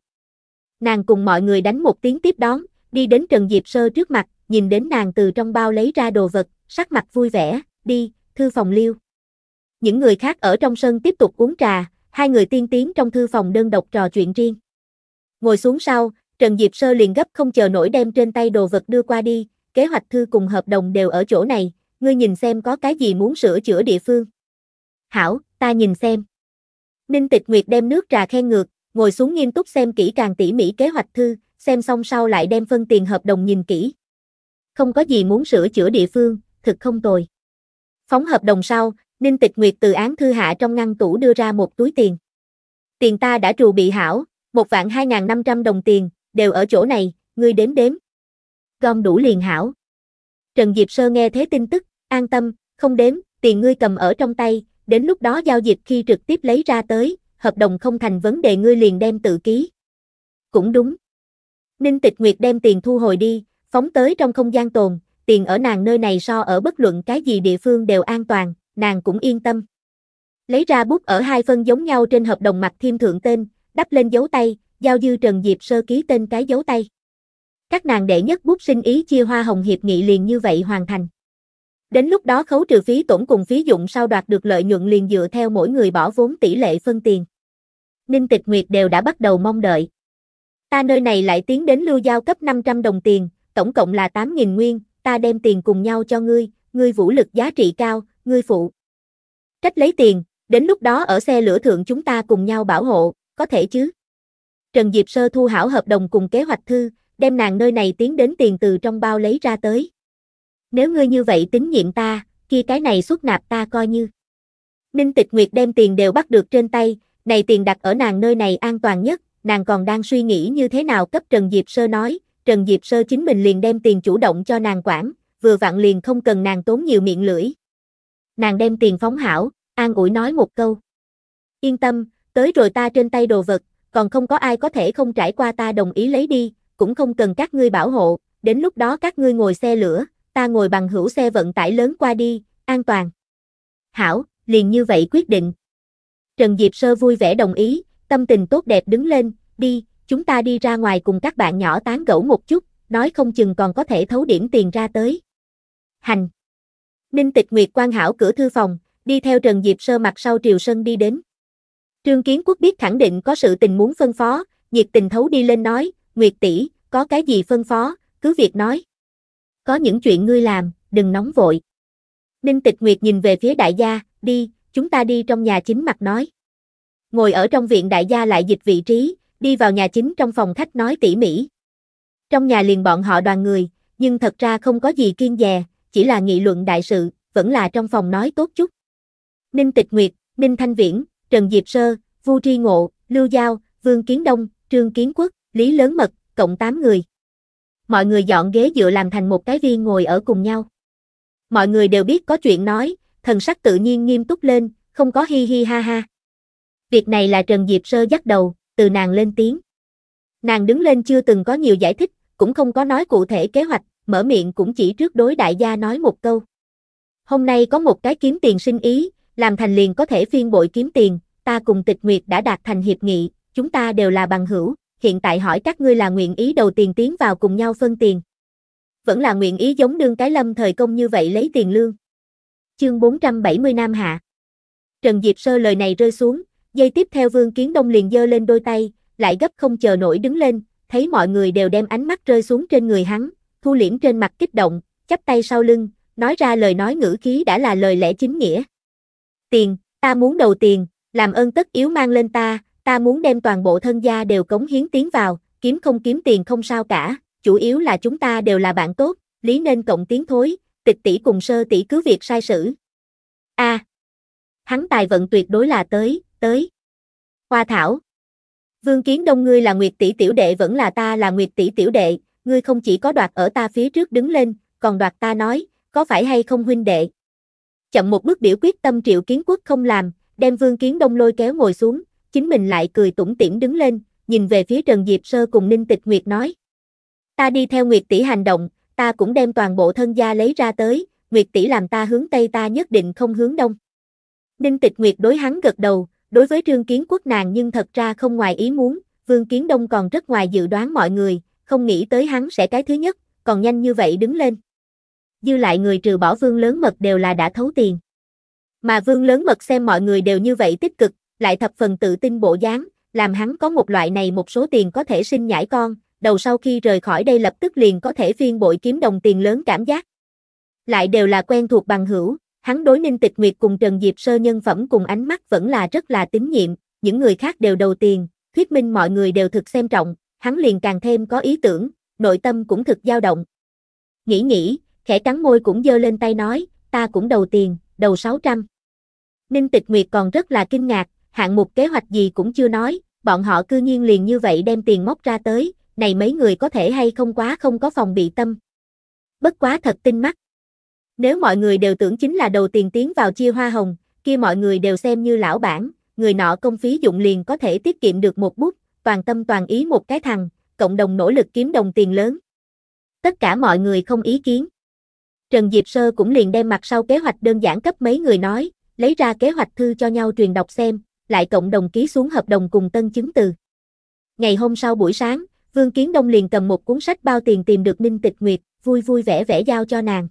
Nàng cùng mọi người đánh một tiếng tiếp đón, đi đến Trần Diệp Sơ trước mặt, nhìn đến nàng từ trong bao lấy ra đồ vật, sắc mặt vui vẻ, đi, thư phòng liêu. Những người khác ở trong sân tiếp tục uống trà, hai người tiên tiến trong thư phòng đơn độc trò chuyện riêng. Ngồi xuống sau, Trần Diệp Sơ liền gấp không chờ nổi đem trên tay đồ vật đưa qua đi, kế hoạch thư cùng hợp đồng đều ở chỗ này, ngươi nhìn xem có cái gì muốn sửa chữa địa phương. Hảo, ta nhìn xem. Ninh Tịch Nguyệt đem nước trà khen ngược, ngồi xuống nghiêm túc xem kỹ càng tỉ mỉ kế hoạch thư, xem xong sau lại đem phân tiền hợp đồng nhìn kỹ không có gì muốn sửa chữa địa phương, thực không tồi. Phóng hợp đồng sau, Ninh Tịch Nguyệt từ án thư hạ trong ngăn tủ đưa ra một túi tiền. Tiền ta đã trù bị hảo, một vạn 2.500 đồng tiền, đều ở chỗ này, ngươi đếm đếm. Gom đủ liền hảo. Trần Diệp Sơ nghe thế tin tức, an tâm, không đếm, tiền ngươi cầm ở trong tay, đến lúc đó giao dịch khi trực tiếp lấy ra tới, hợp đồng không thành vấn đề ngươi liền đem tự ký. Cũng đúng. Ninh Tịch Nguyệt đem tiền thu hồi đi, phóng tới trong không gian tồn, tiền ở nàng nơi này so ở bất luận cái gì địa phương đều an toàn, nàng cũng yên tâm. Lấy ra bút ở hai phân giống nhau trên hợp đồng mặt thiêm thượng tên, đắp lên dấu tay, giao dư Trần Diệp sơ ký tên cái dấu tay. Các nàng đệ nhất bút sinh ý chia hoa hồng hiệp nghị liền như vậy hoàn thành. Đến lúc đó khấu trừ phí tổn cùng phí dụng sau đoạt được lợi nhuận liền dựa theo mỗi người bỏ vốn tỷ lệ phân tiền. Ninh Tịch Nguyệt đều đã bắt đầu mong đợi. Ta nơi này lại tiến đến lưu giao cấp 500 đồng tiền, tổng cộng là 8.000 nguyên, ta đem tiền cùng nhau cho ngươi, ngươi vũ lực giá trị cao, ngươi phụ. Trách lấy tiền, đến lúc đó ở xe lửa thượng chúng ta cùng nhau bảo hộ, có thể chứ? Trần Diệp Sơ thu hảo hợp đồng cùng kế hoạch thư, đem nàng nơi này tiến đến tiền từ trong bao lấy ra tới. Nếu ngươi như vậy tín nhiệm ta, kia cái này xuất nạp ta coi như. Ninh Tịch Nguyệt đem tiền đều bắt được trên tay, này tiền đặt ở nàng nơi này an toàn nhất, nàng còn đang suy nghĩ như thế nào cấp Trần Diệp Sơ nói, Trần Diệp Sơ chính mình liền đem tiền chủ động cho nàng quản, vừa vặn liền không cần nàng tốn nhiều miệng lưỡi. Nàng đem tiền phóng hảo, an ủi nói một câu. Yên tâm, tới rồi ta trên tay đồ vật, còn không có ai có thể không trải qua ta đồng ý lấy đi, cũng không cần các ngươi bảo hộ, đến lúc đó các ngươi ngồi xe lửa, ta ngồi bằng hữu xe vận tải lớn qua đi, an toàn. Hảo, liền như vậy quyết định. Trần Diệp Sơ vui vẻ đồng ý, tâm tình tốt đẹp đứng lên, đi, chúng ta đi ra ngoài cùng các bạn nhỏ tán gẫu một chút, nói không chừng còn có thể thấu điểm tiền ra tới. Hành. Ninh Tịch Nguyệt quan hảo cửa thư phòng, đi theo Trần Diệp Sơ mặt sau Triều Sơn đi đến. Trương Kiến Quốc biết khẳng định có sự tình muốn phân phó, nhiệt tình thấu đi lên nói, Nguyệt tỷ, có cái gì phân phó, cứ việc nói. Có những chuyện ngươi làm, đừng nóng vội. Ninh Tịch Nguyệt nhìn về phía đại gia, đi, chúng ta đi trong nhà chính mặt nói. Ngồi ở trong viện đại gia lại dịch vị trí, đi vào nhà chính trong phòng khách nói tỉ mỉ. Trong nhà liền bọn họ đoàn người, nhưng thật ra không có gì kiên dè, chỉ là nghị luận đại sự, vẫn là trong phòng nói tốt chút. Ninh Tịch Nguyệt, Ninh Thanh Viễn, Trần Diệp Sơ, Vu Tri Ngộ, Lưu Giao, Vương Kiến Đông, Trương Kiến Quốc, Lý Lớn Mật, cộng 8 người. Mọi người dọn ghế dựa làm thành một cái viên ngồi ở cùng nhau. Mọi người đều biết có chuyện nói, thần sắc tự nhiên nghiêm túc lên, không có hi hi ha ha. Việc này là Trần Diệp Sơ dắt đầu, từ nàng lên tiếng. Nàng đứng lên chưa từng có nhiều giải thích, cũng không có nói cụ thể kế hoạch, mở miệng cũng chỉ trước đối đại gia nói một câu. Hôm nay có một cái kiếm tiền sinh ý, làm thành liền có thể phiên bội kiếm tiền, ta cùng tịch nguyệt đã đạt thành hiệp nghị, chúng ta đều là bằng hữu, hiện tại hỏi các ngươi là nguyện ý đầu tiền tiến vào cùng nhau phân tiền. Vẫn là nguyện ý giống đương cái lâm thời công như vậy lấy tiền lương. Chương 470 Nam Hạ Trần Diệp Sơ lời này rơi xuống, dây tiếp theo Vương Kiến Đông liền dơ lên đôi tay, lại gấp không chờ nổi đứng lên, thấy mọi người đều đem ánh mắt rơi xuống trên người hắn, thu liễm trên mặt kích động, chắp tay sau lưng, nói ra lời nói ngữ khí đã là lời lẽ chính nghĩa. Tiền, ta muốn đầu tiền, làm ơn tất yếu mang lên ta, ta muốn đem toàn bộ thân gia đều cống hiến tiến vào, kiếm không kiếm tiền không sao cả, chủ yếu là chúng ta đều là bạn tốt, lý nên cộng tiến thối, tịch tỷ cùng sơ tỷ cứ việc sai sử. A. À, hắn tài vận tuyệt đối là tới, tới. Hoa Thảo Vương Kiến Đông ngươi là Nguyệt tỷ tiểu đệ vẫn là ta là Nguyệt tỷ tiểu đệ, ngươi không chỉ có đoạt ở ta phía trước đứng lên, còn đoạt ta nói, có phải hay không huynh đệ? Chậm một bước biểu quyết tâm triệu kiến quốc không làm, đem Vương Kiến Đông lôi kéo ngồi xuống, chính mình lại cười tủm tỉm đứng lên, nhìn về phía Trần Diệp Sơ cùng Ninh Tịch Nguyệt nói. Ta đi theo Nguyệt tỷ hành động, ta cũng đem toàn bộ thân gia lấy ra tới, Nguyệt tỷ làm ta hướng Tây ta nhất định không hướng Đông. Ninh Tịch Nguyệt đối hắn gật đầu, Đối với Trương Kiến Quốc nàng nhưng thật ra không ngoài ý muốn, Vương Kiến Đông còn rất ngoài dự đoán mọi người, không nghĩ tới hắn sẽ cái thứ nhất, còn nhanh như vậy đứng lên. Dư lại người trừ bỏ Vương lớn mật đều là đã thấu tiền. Mà Vương lớn mật xem mọi người đều như vậy tích cực, lại thập phần tự tin bộ dáng, làm hắn có một loại này một số tiền có thể sinh nhãi con, đầu sau khi rời khỏi đây lập tức liền có thể phiên bội kiếm đồng tiền lớn cảm giác. Lại đều là quen thuộc bằng hữu, Hắn đối Ninh Tịch Nguyệt cùng Trần Diệp Sơ nhân phẩm cùng ánh mắt vẫn là rất là tín nhiệm, những người khác đều đầu tiền, thuyết minh mọi người đều thực xem trọng, hắn liền càng thêm có ý tưởng, nội tâm cũng thực dao động. Nghĩ nghĩ, khẽ cắn môi cũng dơ lên tay nói, ta cũng đầu tiền, đầu 600. Ninh Tịch Nguyệt còn rất là kinh ngạc, hạng mục kế hoạch gì cũng chưa nói, bọn họ cư nhiên liền như vậy đem tiền móc ra tới, này mấy người có thể hay không quá không có phòng bị tâm. Bất quá thật tinh mắt, nếu mọi người đều tưởng chính là đầu tiền tiến vào chia hoa hồng, kia mọi người đều xem như lão bản, người nọ công phí dụng liền có thể tiết kiệm được một bút, toàn tâm toàn ý một cái thằng, cộng đồng nỗ lực kiếm đồng tiền lớn. Tất cả mọi người không ý kiến. Trần Diệp Sơ cũng liền đem mặt sau kế hoạch đơn giản cấp mấy người nói, lấy ra kế hoạch thư cho nhau truyền đọc xem, lại cộng đồng ký xuống hợp đồng cùng tân chứng từ. Ngày hôm sau buổi sáng, Vương Kiến Đông liền cầm một cuốn sách bao tiền tìm được Ninh Tịch Nguyệt, vui vui vẻ vẻ giao cho nàng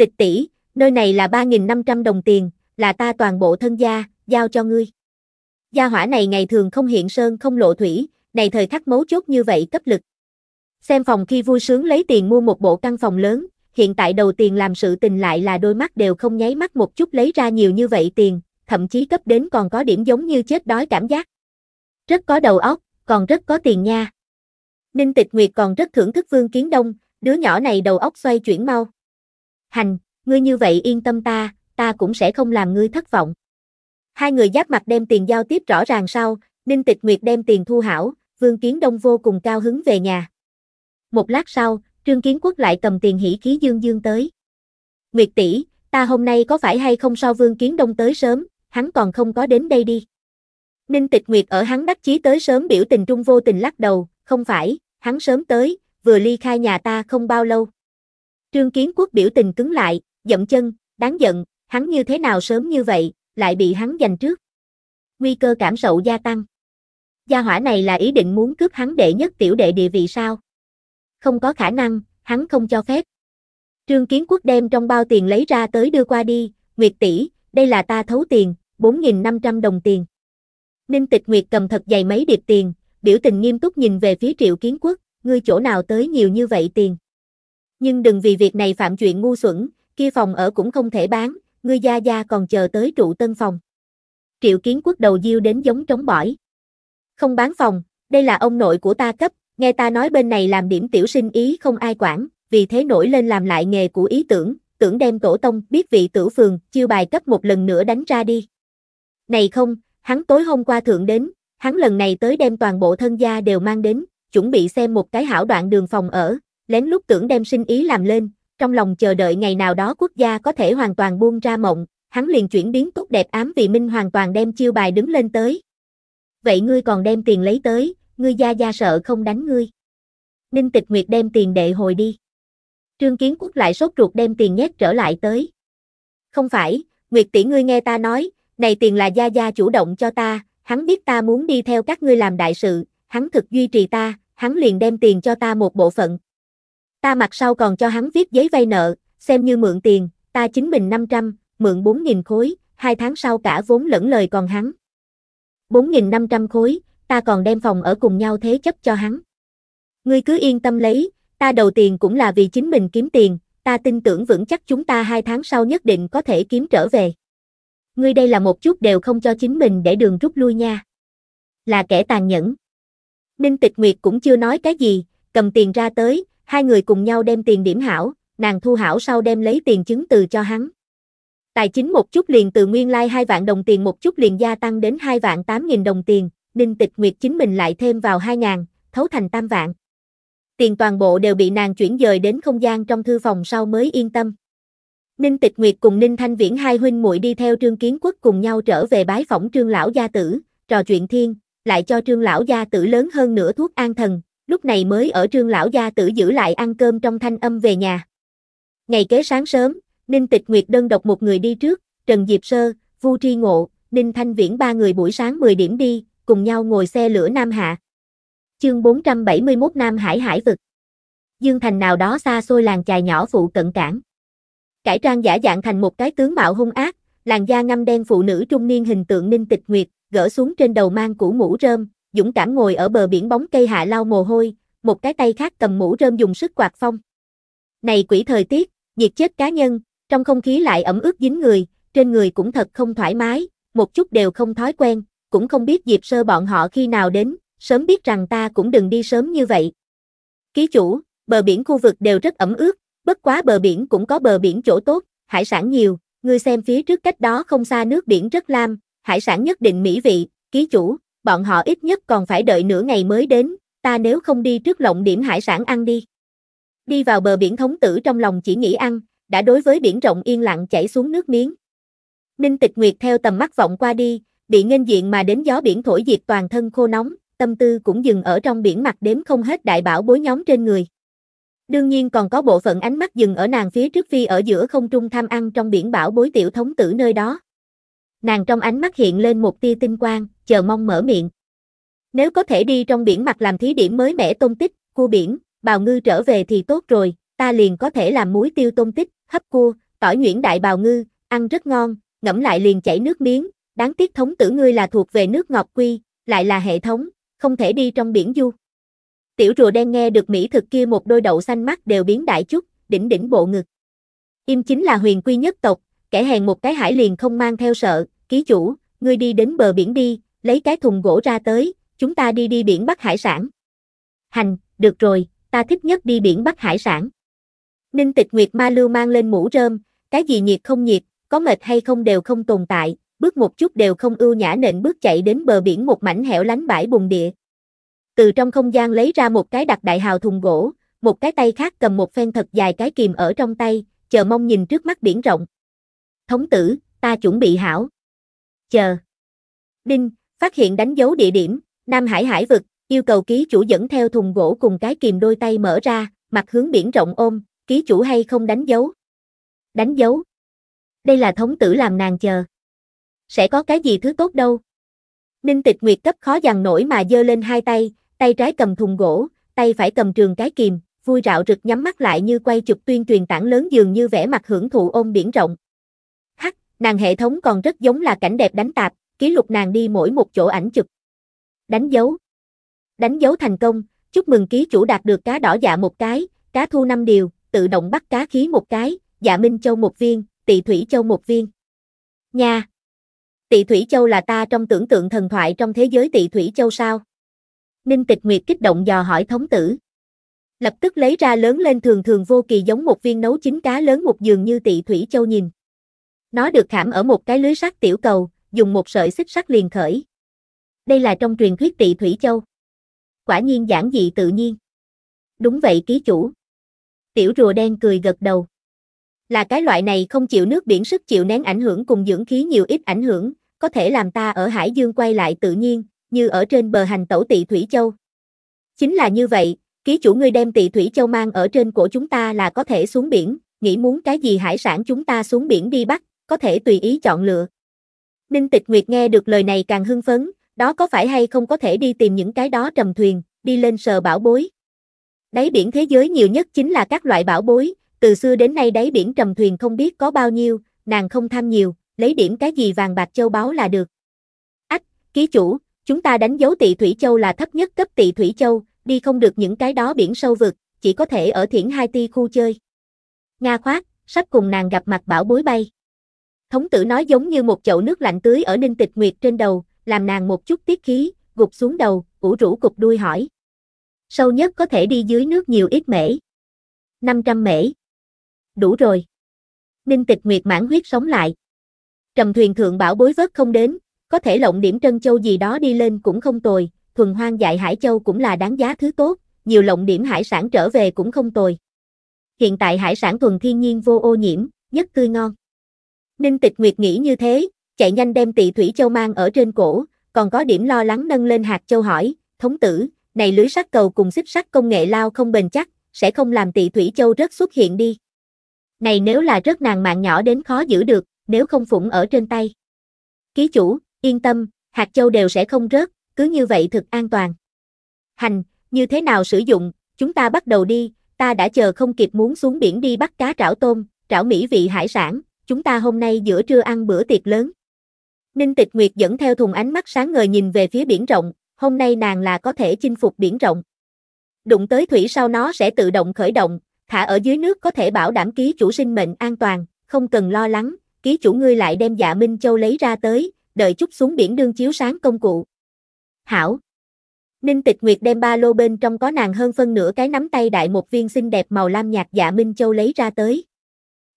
tịch tỷ, nơi này là 3.500 đồng tiền, là ta toàn bộ thân gia, giao cho ngươi. Gia hỏa này ngày thường không hiện sơn không lộ thủy, này thời khắc mấu chốt như vậy cấp lực. Xem phòng khi vui sướng lấy tiền mua một bộ căn phòng lớn, hiện tại đầu tiền làm sự tình lại là đôi mắt đều không nháy mắt một chút lấy ra nhiều như vậy tiền, thậm chí cấp đến còn có điểm giống như chết đói cảm giác. Rất có đầu óc, còn rất có tiền nha. Ninh Tịch Nguyệt còn rất thưởng thức Vương Kiến Đông, đứa nhỏ này đầu óc xoay chuyển mau hành, ngươi như vậy yên tâm ta, ta cũng sẽ không làm ngươi thất vọng. Hai người giáp mặt đem tiền giao tiếp rõ ràng sau, Ninh Tịch Nguyệt đem tiền thu hảo, Vương Kiến Đông vô cùng cao hứng về nhà. Một lát sau, Trương Kiến Quốc lại cầm tiền hỉ khí dương dương tới. Nguyệt tỷ, ta hôm nay có phải hay không sao Vương Kiến Đông tới sớm, hắn còn không có đến đây đi. Ninh Tịch Nguyệt ở hắn đắc chí tới sớm biểu tình trung vô tình lắc đầu, không phải, hắn sớm tới, vừa ly khai nhà ta không bao lâu. Trương Kiến Quốc biểu tình cứng lại, dậm chân, đáng giận, hắn như thế nào sớm như vậy, lại bị hắn giành trước. Nguy cơ cảm sậu gia tăng. Gia hỏa này là ý định muốn cướp hắn đệ nhất tiểu đệ địa vị sao? Không có khả năng, hắn không cho phép. Trương Kiến Quốc đem trong bao tiền lấy ra tới đưa qua đi, Nguyệt tỷ, đây là ta thấu tiền, 4.500 đồng tiền. Ninh Tịch Nguyệt cầm thật dày mấy điệp tiền, biểu tình nghiêm túc nhìn về phía Triệu Kiến Quốc, ngươi chỗ nào tới nhiều như vậy tiền. Nhưng đừng vì việc này phạm chuyện ngu xuẩn, kia phòng ở cũng không thể bán, ngươi gia gia còn chờ tới trụ tân phòng. Triệu kiến quốc đầu diêu đến giống trống bỏi. Không bán phòng, đây là ông nội của ta cấp, nghe ta nói bên này làm điểm tiểu sinh ý không ai quản, vì thế nổi lên làm lại nghề của ý tưởng, tưởng đem tổ tông biết vị tử phường, chiêu bài cấp một lần nữa đánh ra đi. Này không, hắn tối hôm qua thượng đến, hắn lần này tới đem toàn bộ thân gia đều mang đến, chuẩn bị xem một cái hảo đoạn đường phòng ở, lén lút tưởng đem sinh ý làm lên, trong lòng chờ đợi ngày nào đó quốc gia có thể hoàn toàn buông ra mộng, hắn liền chuyển biến tốt đẹp ám vì Minh hoàn toàn đem chiêu bài đứng lên tới. Vậy ngươi còn đem tiền lấy tới, ngươi gia gia sợ không đánh ngươi. Ninh Tịch Nguyệt đem tiền đệ hồi đi. Trương Kiến Quốc lại sốt ruột đem tiền nhét trở lại tới. Không phải, Nguyệt tỷ ngươi nghe ta nói, này tiền là gia gia chủ động cho ta, hắn biết ta muốn đi theo các ngươi làm đại sự, hắn thực duy trì ta, hắn liền đem tiền cho ta một bộ phận, Ta mặt sau còn cho hắn viết giấy vay nợ, xem như mượn tiền, ta chính mình 500, mượn 4.000 khối, hai tháng sau cả vốn lẫn lời còn hắn. 4.500 khối, ta còn đem phòng ở cùng nhau thế chấp cho hắn. Ngươi cứ yên tâm lấy, ta đầu tiền cũng là vì chính mình kiếm tiền, ta tin tưởng vững chắc chúng ta hai tháng sau nhất định có thể kiếm trở về. Ngươi đây là một chút đều không cho chính mình để đường rút lui nha. Là kẻ tàn nhẫn. Ninh Tịch Nguyệt cũng chưa nói cái gì, cầm tiền ra tới, hai người cùng nhau đem tiền điểm hảo, nàng thu hảo sau đem lấy tiền chứng từ cho hắn. Tài chính một chút liền từ nguyên lai like 2 vạn đồng tiền một chút liền gia tăng đến 2 vạn 8 nghìn đồng tiền, Ninh Tịch Nguyệt chính mình lại thêm vào 2 ngàn, thấu thành tam vạn. Tiền toàn bộ đều bị nàng chuyển dời đến không gian trong thư phòng sau mới yên tâm. Ninh Tịch Nguyệt cùng Ninh Thanh Viễn hai huynh muội đi theo Trương Kiến Quốc cùng nhau trở về bái phỏng Trương lão gia tử, trò chuyện thiên, lại cho Trương lão gia tử lớn hơn nửa thuốc an thần, lúc này mới ở trương lão gia tử giữ lại ăn cơm trong thanh âm về nhà. Ngày kế sáng sớm, Ninh Tịch Nguyệt đơn độc một người đi trước, Trần Diệp Sơ, Vu Tri Ngộ, Ninh Thanh Viễn ba người buổi sáng 10 điểm đi, cùng nhau ngồi xe lửa Nam Hạ. Chương 471 Nam Hải Hải Vực Dương Thành nào đó xa xôi làng chài nhỏ phụ cận cảng. Cải trang giả dạng thành một cái tướng mạo hung ác, làn da ngăm đen phụ nữ trung niên hình tượng Ninh Tịch Nguyệt, gỡ xuống trên đầu mang củ mũ rơm, dũng cảm ngồi ở bờ biển bóng cây hạ lau mồ hôi, một cái tay khác cầm mũ rơm dùng sức quạt phong. Này quỷ thời tiết, nhiệt chết cá nhân, trong không khí lại ẩm ướt dính người, trên người cũng thật không thoải mái, một chút đều không thói quen, cũng không biết dịp sơ bọn họ khi nào đến, sớm biết rằng ta cũng đừng đi sớm như vậy. Ký chủ, bờ biển khu vực đều rất ẩm ướt, bất quá bờ biển cũng có bờ biển chỗ tốt, hải sản nhiều, ngươi xem phía trước cách đó không xa nước biển rất lam, hải sản nhất định mỹ vị, ký chủ, bọn họ ít nhất còn phải đợi nửa ngày mới đến, ta nếu không đi trước lộng điểm hải sản ăn đi. Đi vào bờ biển thống tử trong lòng chỉ nghĩ ăn, đã đối với biển rộng yên lặng chảy xuống nước miếng. Ninh Tịch Nguyệt theo tầm mắt vọng qua đi, bị nghênh diện mà đến gió biển thổi diệt toàn thân khô nóng, tâm tư cũng dừng ở trong biển mặt đếm không hết đại bảo bối nhóm trên người. Đương nhiên còn có bộ phận ánh mắt dừng ở nàng phía trước phi ở giữa không trung tham ăn trong biển bảo bối tiểu thống tử nơi đó. Nàng trong ánh mắt hiện lên một tia tinh quang, chờ mong mở miệng. Nếu có thể đi trong biển mặt làm thí điểm mới mẻ tôm tích, cua biển, bào ngư trở về thì tốt rồi, ta liền có thể làm muối tiêu tôm tích, hấp cua, tỏi nhuyễn đại bào ngư, ăn rất ngon, ngẫm lại liền chảy nước miếng, đáng tiếc thống tử ngươi là thuộc về nước ngọc quy, lại là hệ thống, không thể đi trong biển du. Tiểu rùa đen nghe được mỹ thực kia một đôi đậu xanh mắt đều biến đại chút, đỉnh đỉnh bộ ngực. Im chính là huyền quy nhất tộc, kẻ hèn một cái hải liền không mang theo sợ, ký chủ, ngươi đi đến bờ biển đi, lấy cái thùng gỗ ra tới, chúng ta đi đi biển bắt hải sản. Hành, được rồi, ta thích nhất đi biển bắt hải sản. Ninh tịch nguyệt ma lưu mang lên mũ rơm, cái gì nhiệt không nhiệt, có mệt hay không đều không tồn tại, bước một chút đều không ưu nhã nện bước chạy đến bờ biển một mảnh hẻo lánh bãi bùng địa. Từ trong không gian lấy ra một cái đặc đại hào thùng gỗ, một cái tay khác cầm một phen thật dài cái kìm ở trong tay, chờ mong nhìn trước mắt biển rộng. Thống tử, ta chuẩn bị hảo. Chờ. Đinh, Phát hiện đánh dấu địa điểm, Nam Hải Hải vực, yêu cầu ký chủ dẫn theo thùng gỗ cùng cái kìm đôi tay mở ra, mặt hướng biển rộng ôm, ký chủ hay không đánh dấu. Đánh dấu. Đây là thống tử làm nàng chờ. Sẽ có cái gì thứ tốt đâu. Ninh tịch nguyệt cấp khó dằn nổi mà giơ lên hai tay, tay trái cầm thùng gỗ, tay phải cầm trường cái kìm, vui rạo rực nhắm mắt lại như quay chụp tuyên truyền tảng lớn dường như vẻ mặt hưởng thụ ôm biển rộng. Hắc, nàng hệ thống còn rất giống là cảnh đẹp đánh tạp, ký lục nàng đi mỗi một chỗ ảnh chụp. Đánh dấu. Đánh dấu thành công, chúc mừng ký chủ đạt được cá đỏ dạ một cái, cá thu năm điều, tự động bắt cá khí một cái, dạ minh châu một viên, tỳ thủy châu một viên. Nha. Tỳ thủy châu là ta trong tưởng tượng thần thoại trong thế giới tỳ thủy châu sao? Ninh Tịch Nguyệt kích động dò hỏi thống tử. Lập tức lấy ra lớn lên thường thường vô kỳ giống một viên nấu chín cá lớn một giường như tỳ thủy châu nhìn. Nó được khảm ở một cái lưới sắt tiểu cầu, dùng một sợi xích sắt liền khởi. Đây là trong truyền thuyết tị Thủy Châu. Quả nhiên giản dị tự nhiên. Đúng vậy ký chủ. Tiểu rùa đen cười gật đầu. Là cái loại này không chịu nước biển sức chịu nén ảnh hưởng cùng dưỡng khí nhiều ít ảnh hưởng, có thể làm ta ở Hải Dương quay lại tự nhiên, như ở trên bờ hành tẩu tị Thủy Châu. Chính là như vậy, ký chủ ngươi đem tị Thủy Châu mang ở trên của chúng ta là có thể xuống biển, nghĩ muốn cái gì hải sản chúng ta xuống biển đi bắt, có thể tùy ý chọn lựa, Ninh Tịch Nguyệt nghe được lời này càng hưng phấn, đó có phải hay không có thể đi tìm những cái đó trầm thuyền, đi lên sờ bảo bối. Đáy biển thế giới nhiều nhất chính là các loại bảo bối, từ xưa đến nay đáy biển trầm thuyền không biết có bao nhiêu, nàng không tham nhiều, lấy điểm cái gì vàng bạc châu báu là được. Ách, ký chủ, chúng ta đánh dấu tị thủy châu là thấp nhất cấp tị thủy châu, đi không được những cái đó biển sâu vực, chỉ có thể ở thiển hai ti khu chơi. Nga khoát, sắp cùng nàng gặp mặt bảo bối bay. Thống tử nói giống như một chậu nước lạnh tưới ở Ninh Tịch Nguyệt trên đầu, làm nàng một chút tiết khí, gục xuống đầu, ủ rũ cục đuôi hỏi. Sâu nhất có thể đi dưới nước nhiều ít mễ. 500 mễ. Đủ rồi. Ninh Tịch Nguyệt mãn huyết sống lại. Trầm thuyền thượng bảo bối vớt không đến, có thể lộng điểm trân châu gì đó đi lên cũng không tồi, thuần hoang dại hải châu cũng là đáng giá thứ tốt, nhiều lộng điểm hải sản trở về cũng không tồi. Hiện tại hải sản thuần thiên nhiên vô ô nhiễm, nhất tươi ngon. Ninh Tịch Nguyệt nghĩ như thế, chạy nhanh đem tị thủy châu mang ở trên cổ, còn có điểm lo lắng nâng lên hạt châu hỏi, thống tử, này lưới sắt cầu cùng xích sắt công nghệ lao không bền chắc, sẽ không làm tị thủy châu rất xuất hiện đi. Này nếu là rất nàng mạng nhỏ đến khó giữ được, nếu không phụng ở trên tay. Ký chủ, yên tâm, hạt châu đều sẽ không rớt, cứ như vậy thực an toàn. Hành, như thế nào sử dụng, chúng ta bắt đầu đi, ta đã chờ không kịp muốn xuống biển đi bắt cá trảo tôm, trảo mỹ vị hải sản, chúng ta hôm nay giữa trưa ăn bữa tiệc lớn. Ninh Tịch Nguyệt dẫn theo thùng ánh mắt sáng ngời nhìn về phía biển rộng, hôm nay nàng là có thể chinh phục biển rộng. Đụng tới thủy sau nó sẽ tự động khởi động, thả ở dưới nước có thể bảo đảm ký chủ sinh mệnh an toàn, không cần lo lắng, ký chủ ngươi lại đem dạ Minh Châu lấy ra tới, đợi chút xuống biển đương chiếu sáng công cụ. Hảo! Ninh Tịch Nguyệt đem ba lô bên trong có nàng hơn phân nửa cái nắm tay đại một viên xinh đẹp màu lam nhạt dạ Minh Châu lấy ra tới.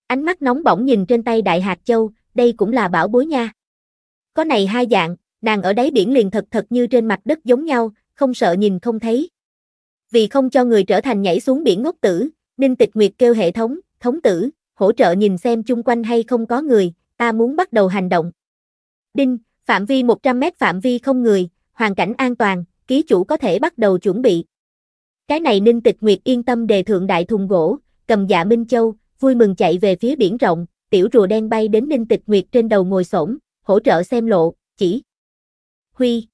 Ánh mắt nóng bỏng nhìn trên tay đại hạt châu, đây cũng là bảo bối nha. Có này hai dạng, nàng ở đáy biển liền thật thật như trên mặt đất giống nhau, không sợ nhìn không thấy. Vì không cho người trở thành nhảy xuống biển ngốc tử, Ninh Tịch Nguyệt kêu hệ thống, thống tử, hỗ trợ nhìn xem chung quanh hay không có người, ta muốn bắt đầu hành động. Đinh, phạm vi 100 mét phạm vi không người, hoàn cảnh an toàn, ký chủ có thể bắt đầu chuẩn bị. Cái này Ninh Tịch Nguyệt yên tâm đề thượng đại thùng gỗ, cầm dạ Minh Châu, vui mừng chạy về phía biển rộng, tiểu rùa đen bay đến Ninh Tịch Nguyệt trên đầu ngồi xổm, hỗ trợ xem lộ, chỉ. Huy.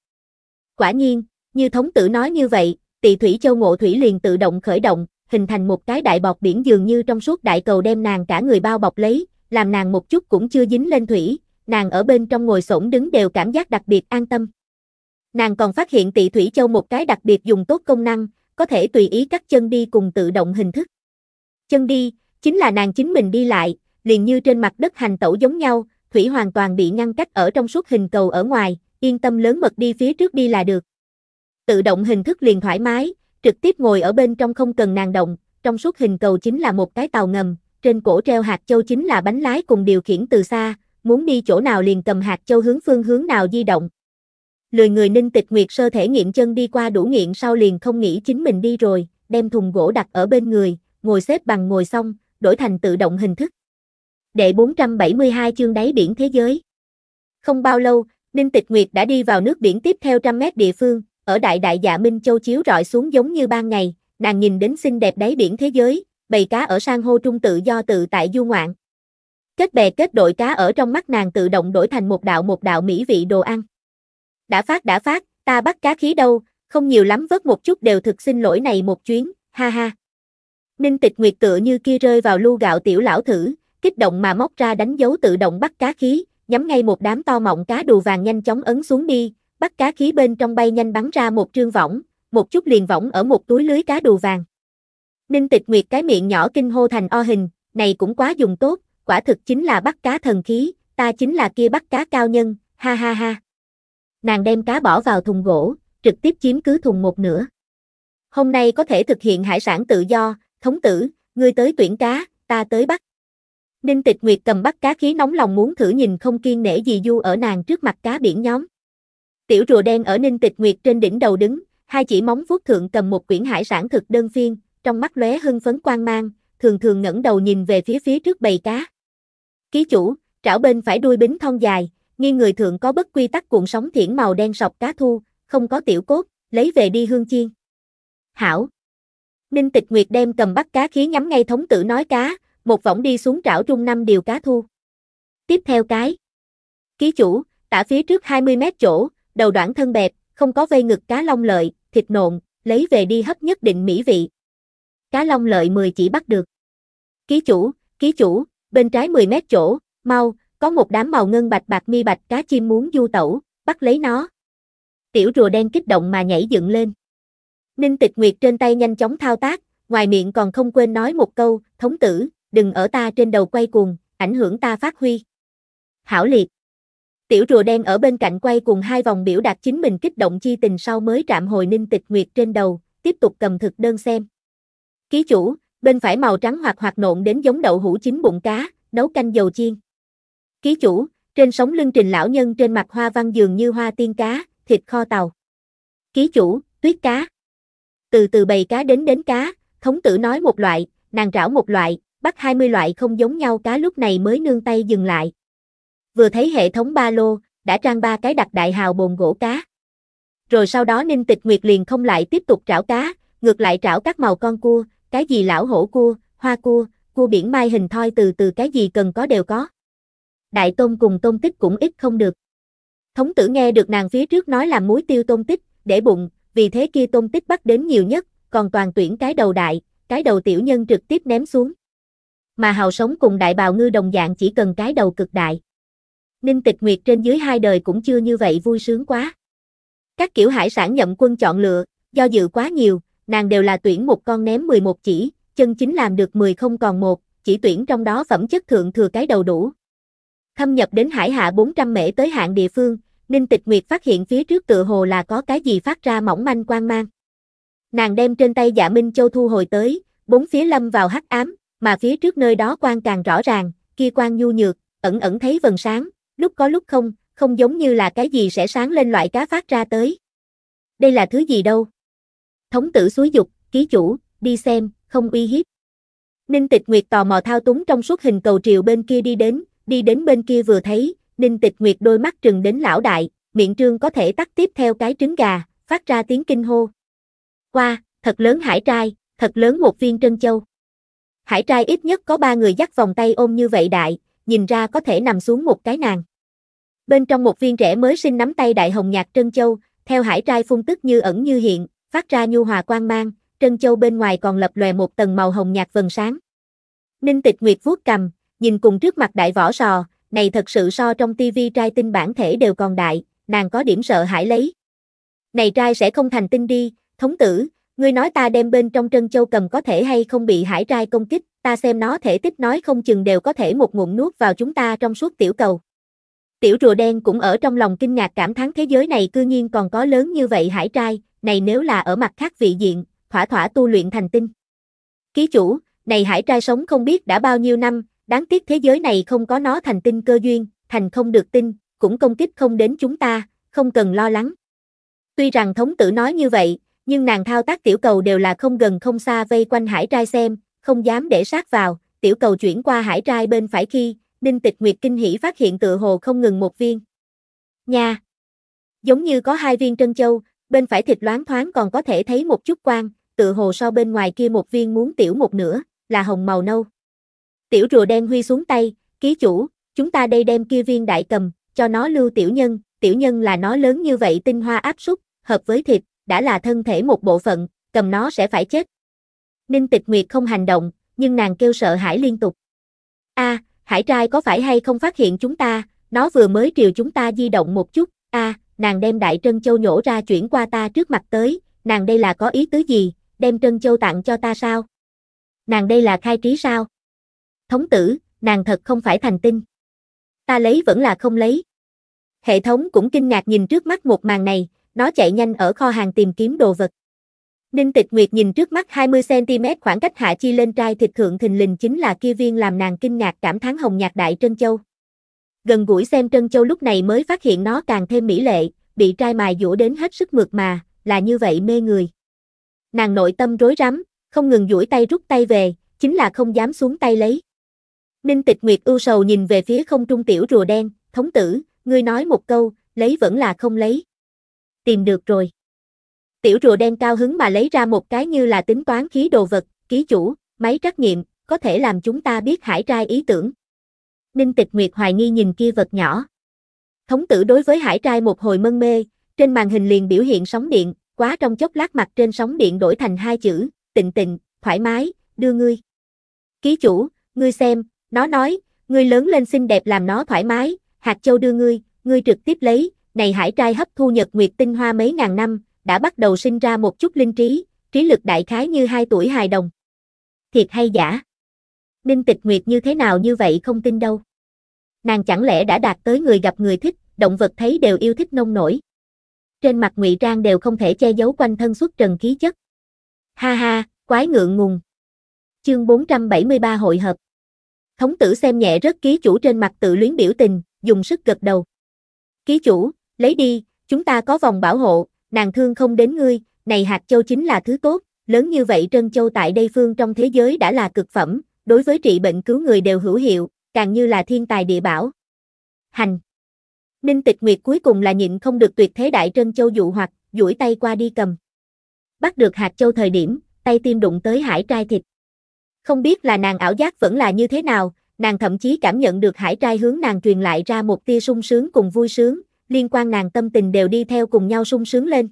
Quả nhiên, như thống tử nói như vậy, Tỳ Thủy Châu Ngộ Thủy liền tự động khởi động, hình thành một cái đại bọt biển dường như trong suốt đại cầu đem nàng cả người bao bọc lấy, làm nàng một chút cũng chưa dính lên thủy, nàng ở bên trong ngồi xổm đứng đều cảm giác đặc biệt an tâm. Nàng còn phát hiện Tỳ Thủy Châu một cái đặc biệt dùng tốt công năng, có thể tùy ý cắt chân đi cùng tự động hình thức. Chân đi, Chính là nàng chính mình đi lại, liền như trên mặt đất hành tẩu giống nhau, Thủy hoàn toàn bị ngăn cách ở trong suốt hình cầu ở ngoài, yên tâm lớn mật đi phía trước đi là được. Tự động hình thức liền thoải mái, trực tiếp ngồi ở bên trong không cần nàng động, trong suốt hình cầu chính là một cái tàu ngầm, trên cổ treo hạt châu chính là bánh lái cùng điều khiển từ xa, muốn đi chỗ nào liền cầm hạt châu hướng phương hướng nào di động. Lười người ninh tịch nguyệt sơ thể nghiệm chân đi qua đủ nghiện sau liền không nghĩ chính mình đi rồi, đem thùng gỗ đặt ở bên người, ngồi xếp bằng ngồi xong, đổi thành tự động hình thức. Đệ 472 chương đáy biển thế giới. Không bao lâu, Ninh Tịch Nguyệt đã đi vào nước biển tiếp theo trăm mét địa phương, ở đại đại dạ Minh Châu chiếu rọi xuống giống như ban ngày, nàng nhìn đến xinh đẹp đáy biển thế giới, bầy cá ở san hô trung tự do tự tại du ngoạn. Kết bè kết đội cá ở trong mắt nàng tự động đổi thành một đạo một đạo mỹ vị đồ ăn. Đã phát đã phát, ta bắt cá khí đâu, không nhiều lắm vớt một chút đều thực xin lỗi này một chuyến, ha ha. Ninh tịch nguyệt tựa như kia rơi vào lu gạo tiểu lão thử, kích động mà móc ra đánh dấu tự động bắt cá khí, nhắm ngay một đám to mọng cá đù vàng nhanh chóng ấn xuống đi, bắt cá khí bên trong bay nhanh bắn ra một trương võng, một chút liền võng ở một túi lưới cá đù vàng. Ninh tịch nguyệt cái miệng nhỏ kinh hô thành o hình, này cũng quá dùng tốt, quả thực chính là bắt cá thần khí, ta chính là kia bắt cá cao nhân, ha ha ha. Nàng đem cá bỏ vào thùng gỗ, trực tiếp chiếm cứ thùng một nửa. Hôm nay có thể thực hiện hải sản tự do, thống tử, ngươi tới tuyển cá, ta tới bắt. Ninh Tịch Nguyệt cầm bắt cá khí nóng lòng muốn thử nhìn không kiên nể gì du ở nàng trước mặt cá biển nhóm. Tiểu rùa đen ở Ninh Tịch Nguyệt trên đỉnh đầu đứng, hai chỉ móng vuốt thượng cầm một quyển hải sản thực đơn phiên, trong mắt lóe hưng phấn quang mang, thường thường ngẩng đầu nhìn về phía phía trước bầy cá. Ký chủ, trảo bên phải đuôi bính thon dài, nghi người thượng có bất quy tắc cuộn sóng thiển màu đen sọc cá thu, không có tiểu cốt, lấy về đi hương chiên. Hảo, Ninh Tịch Nguyệt đem cầm bắt cá khí nhắm ngay thống tử nói cá, một võng đi xuống trảo trung năm điều cá thu. Tiếp theo cái. Ký chủ, tả phía trước 20 mét chỗ, đầu đoạn thân bẹp, không có vây ngực cá long lợi, thịt nộn, lấy về đi hấp nhất định mỹ vị. Cá long lợi 10 chỉ bắt được. Ký chủ, ký chủ, bên trái 10 mét chỗ, mau, có một đám màu ngân bạch bạc mi bạch cá chim muốn du tẩu, bắt lấy nó. Tiểu rùa đen kích động mà nhảy dựng lên. Ninh Tịch Nguyệt trên tay nhanh chóng thao tác, ngoài miệng còn không quên nói một câu, thống tử, đừng ở ta trên đầu quay cuồng, ảnh hưởng ta phát huy. Hảo liệt. Tiểu rùa đen ở bên cạnh quay cuồng hai vòng biểu đạt chính mình kích động chi tình sau mới trạm hồi Ninh Tịch Nguyệt trên đầu, tiếp tục cầm thực đơn xem. Ký chủ, bên phải màu trắng hoặc hoạt nộn đến giống đậu hũ chín bụng cá, nấu canh dầu chiên. Ký chủ, trên sống lưng trình lão nhân trên mặt hoa văn dường như hoa tiên cá, thịt kho tàu. Ký chủ, tuyết cá từ từ bầy cá đến đến cá, thống tử nói một loại, nàng rảo một loại, bắt 20 loại không giống nhau cá lúc này mới nương tay dừng lại. Vừa thấy hệ thống ba lô, đã trang ba cái đặt đại hào bồn gỗ cá. Rồi sau đó Ninh Tịch Nguyệt liền không lại tiếp tục trảo cá, ngược lại trảo các màu con cua, cái gì lão hổ cua, hoa cua, cua biển mai hình thoi từ từ cái gì cần có đều có. Đại tôm cùng tôm tích cũng ít không được. Thống tử nghe được nàng phía trước nói là muối tiêu tôm tích, để bụng, vì thế kia tôm tích bắt đến nhiều nhất, còn toàn tuyển cái đầu đại, cái đầu tiểu nhân trực tiếp ném xuống. Mà hào sống cùng đại bào ngư đồng dạng chỉ cần cái đầu cực đại. Ninh tịch nguyệt trên dưới hai đời cũng chưa như vậy vui sướng quá. Các kiểu hải sản nhậm quân chọn lựa, do dự quá nhiều, nàng đều là tuyển một con ném 11 chỉ, chân chính làm được 10 không còn một, chỉ tuyển trong đó phẩm chất thượng thừa cái đầu đủ. Thâm nhập đến hải hạ 400 mễ tới hạng địa phương, Ninh Tịch Nguyệt phát hiện phía trước tựa hồ là có cái gì phát ra mỏng manh quang mang. Nàng đem trên tay Dạ Minh Châu thu hồi tới, bốn phía lâm vào hắc ám, mà phía trước nơi đó quang càng rõ ràng, kia quang nhu nhược, ẩn ẩn thấy vầng sáng, lúc có lúc không, không giống như là cái gì sẽ sáng lên loại cá phát ra tới. Đây là thứ gì đâu? Thống tử suối dục, ký chủ, đi xem, không uy hiếp. Ninh Tịch Nguyệt tò mò thao túng trong suốt hình cầu triều bên kia đi đến, đi đến bên kia vừa thấy, Ninh Tịch Nguyệt đôi mắt trừng đến lão đại, miệng trương có thể tắt tiếp theo cái trứng gà, phát ra tiếng kinh hô. Qua, thật lớn hải trai, thật lớn một viên trân châu. Hải trai ít nhất có ba người dắt vòng tay ôm như vậy đại, nhìn ra có thể nằm xuống một cái nàng. Bên trong một viên rễ mới sinh nắm tay đại hồng nhạc trân châu, theo hải trai phun tức như ẩn như hiện, phát ra nhu hòa quang mang, trân châu bên ngoài còn lập lòe một tầng màu hồng nhạt vần sáng. Ninh tịch nguyệt vuốt cầm, nhìn cùng trước mặt đại võ sò, này thật sự so trong tivi trai tinh bản thể đều còn đại, nàng có điểm sợ hãi lấy. Này trai sẽ không thành tinh đi, thống tử, ngươi nói ta đem bên trong trân châu cầm có thể hay không bị hải trai công kích, ta xem nó thể tích nói không chừng đều có thể một ngụm nuốt vào chúng ta trong suốt tiểu cầu. Tiểu rùa đen cũng ở trong lòng kinh ngạc cảm thán thế giới này cư nhiên còn có lớn như vậy hải trai, này nếu là ở mặt khác vị diện, thỏa thỏa tu luyện thành tinh. Ký chủ, này hải trai sống không biết đã bao nhiêu năm, Đáng tiếc thế giới này không có nó thành tinh cơ duyên, thành không được tinh cũng công kích không đến chúng ta, không cần lo lắng. Tuy rằng thống tử nói như vậy, nhưng nàng thao tác tiểu cầu đều là không gần không xa vây quanh hải trai xem, không dám để sát vào, tiểu cầu chuyển qua hải trai bên phải khi, Ninh Tịch Nguyệt kinh hỉ phát hiện tựa hồ không ngừng một viên. Nha! Giống như có hai viên trân châu, bên phải thịt loáng thoáng còn có thể thấy một chút quang, tựa hồ so bên ngoài kia một viên muốn tiểu một nửa, là hồng màu nâu. Tiểu rùa đen huy xuống tay, ký chủ, chúng ta đây đem kia viên đại cầm, cho nó lưu tiểu nhân, tiểu nhân là nó lớn như vậy tinh hoa áp súc, hợp với thịt, đã là thân thể một bộ phận, cầm nó sẽ phải chết. Ninh tịch nguyệt không hành động, nhưng nàng kêu sợ hãi liên tục. a hải trai có phải hay không phát hiện chúng ta, nó vừa mới triều chúng ta di động một chút, a nàng đem đại trân châu nhổ ra chuyển qua ta trước mặt tới, nàng đây là có ý tứ gì, đem trân châu tặng cho ta sao? Nàng đây là khai trí sao? thống tử, nàng thật không phải thành tinh. Ta lấy vẫn là không lấy. Hệ thống cũng kinh ngạc nhìn trước mắt một màn này, nó chạy nhanh ở kho hàng tìm kiếm đồ vật. Ninh Tịch Nguyệt nhìn trước mắt 20cm khoảng cách Hạ Chi lên trai thịt thượng thình lình chính là kia viên làm nàng kinh ngạc cảm thán hồng nhạc đại Trân Châu. Gần gũi xem Trân Châu lúc này mới phát hiện nó càng thêm mỹ lệ, bị trai mài dũa đến hết sức mượt mà, là như vậy mê người. Nàng nội tâm rối rắm, không ngừng duỗi tay rút tay về, chính là không dám xuống tay lấy. Ninh Tịch Nguyệt ưu sầu nhìn về phía không trung tiểu rùa đen, thống tử, ngươi nói một câu, lấy vẫn là không lấy. Tìm được rồi. Tiểu rùa đen cao hứng mà lấy ra một cái như là tính toán khí đồ vật, ký chủ, máy trắc nghiệm, có thể làm chúng ta biết hải trai ý tưởng. Ninh Tịch Nguyệt hoài nghi nhìn kia vật nhỏ. Thống tử đối với hải trai một hồi mân mê, trên màn hình liền biểu hiện sóng điện, quá trong chốc lát mặt trên sóng điện đổi thành hai chữ, tịnh tịnh, thoải mái, đưa ngươi. Ký chủ, ngươi xem, nó nói, ngươi lớn lên xinh đẹp làm nó thoải mái, hạt châu đưa ngươi, ngươi trực tiếp lấy, này hải trai hấp thu nhật nguyệt tinh hoa mấy ngàn năm, đã bắt đầu sinh ra một chút linh trí, trí lực đại khái như hai tuổi hài đồng. Thiệt hay giả? Ninh tịch nguyệt như thế nào như vậy không tin đâu. Nàng chẳng lẽ đã đạt tới người gặp người thích, động vật thấy đều yêu thích nông nổi. Trên mặt ngụy trang đều không thể che giấu quanh thân xuất trần khí chất. Ha ha, quái ngượng ngùng. Chương 473 hội hợp. Thống tử xem nhẹ rất ký chủ trên mặt tự luyến biểu tình, dùng sức gật đầu. Ký chủ, lấy đi, chúng ta có vòng bảo hộ, nàng thương không đến ngươi, này hạt châu chính là thứ tốt, lớn như vậy trân châu tại đây phương trong thế giới đã là cực phẩm, đối với trị bệnh cứu người đều hữu hiệu, càng như là thiên tài địa bảo. Hành. Ninh Tịch Nguyệt cuối cùng là nhịn không được tuyệt thế đại trân châu dụ hoặc, duỗi tay qua đi cầm. Bắt được hạt châu thời điểm, tay tim đụng tới hải trai thịt. Không biết là nàng ảo giác vẫn là như thế nào, nàng thậm chí cảm nhận được hải trai hướng nàng truyền lại ra một tia sung sướng cùng vui sướng, liên quan nàng tâm tình đều đi theo cùng nhau sung sướng lên.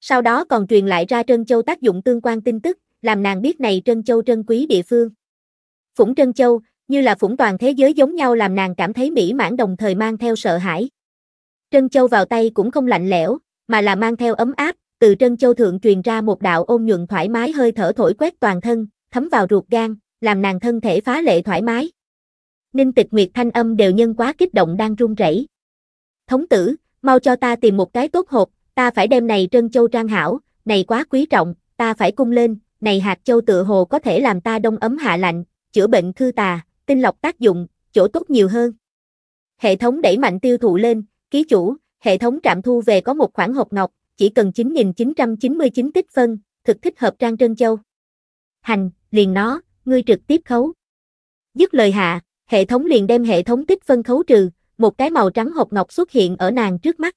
Sau đó còn truyền lại ra trân châu tác dụng tương quan tin tức, làm nàng biết này trân châu trân quý địa phương. Phủng trân châu, như là phủng toàn thế giới giống nhau làm nàng cảm thấy mỹ mãn đồng thời mang theo sợ hãi. Trân châu vào tay cũng không lạnh lẽo, mà là mang theo ấm áp, từ trân châu thượng truyền ra một đạo ôn nhuận thoải mái hơi thở thổi quét toàn thân, thấm vào ruột gan, làm nàng thân thể phá lệ thoải mái. Ninh Tịch Nguyệt thanh âm đều nhân quá kích động đang run rẩy. "Thống tử, mau cho ta tìm một cái tốt hộp, ta phải đem này trân châu trang hảo, này quá quý trọng, ta phải cung lên, này hạt châu tựa hồ có thể làm ta đông ấm hạ lạnh, chữa bệnh thư tà, tinh lọc tác dụng, chỗ tốt nhiều hơn." Hệ thống đẩy mạnh tiêu thụ lên, ký chủ, hệ thống trạm thu về có một khoản hộp ngọc, chỉ cần 9999 tích phân, thực thích hợp trang trân châu. Hành, liền nó, ngươi trực tiếp khấu. Dứt lời hạ, hệ thống liền đem hệ thống tích phân khấu trừ, một cái màu trắng hộp ngọc xuất hiện ở nàng trước mắt.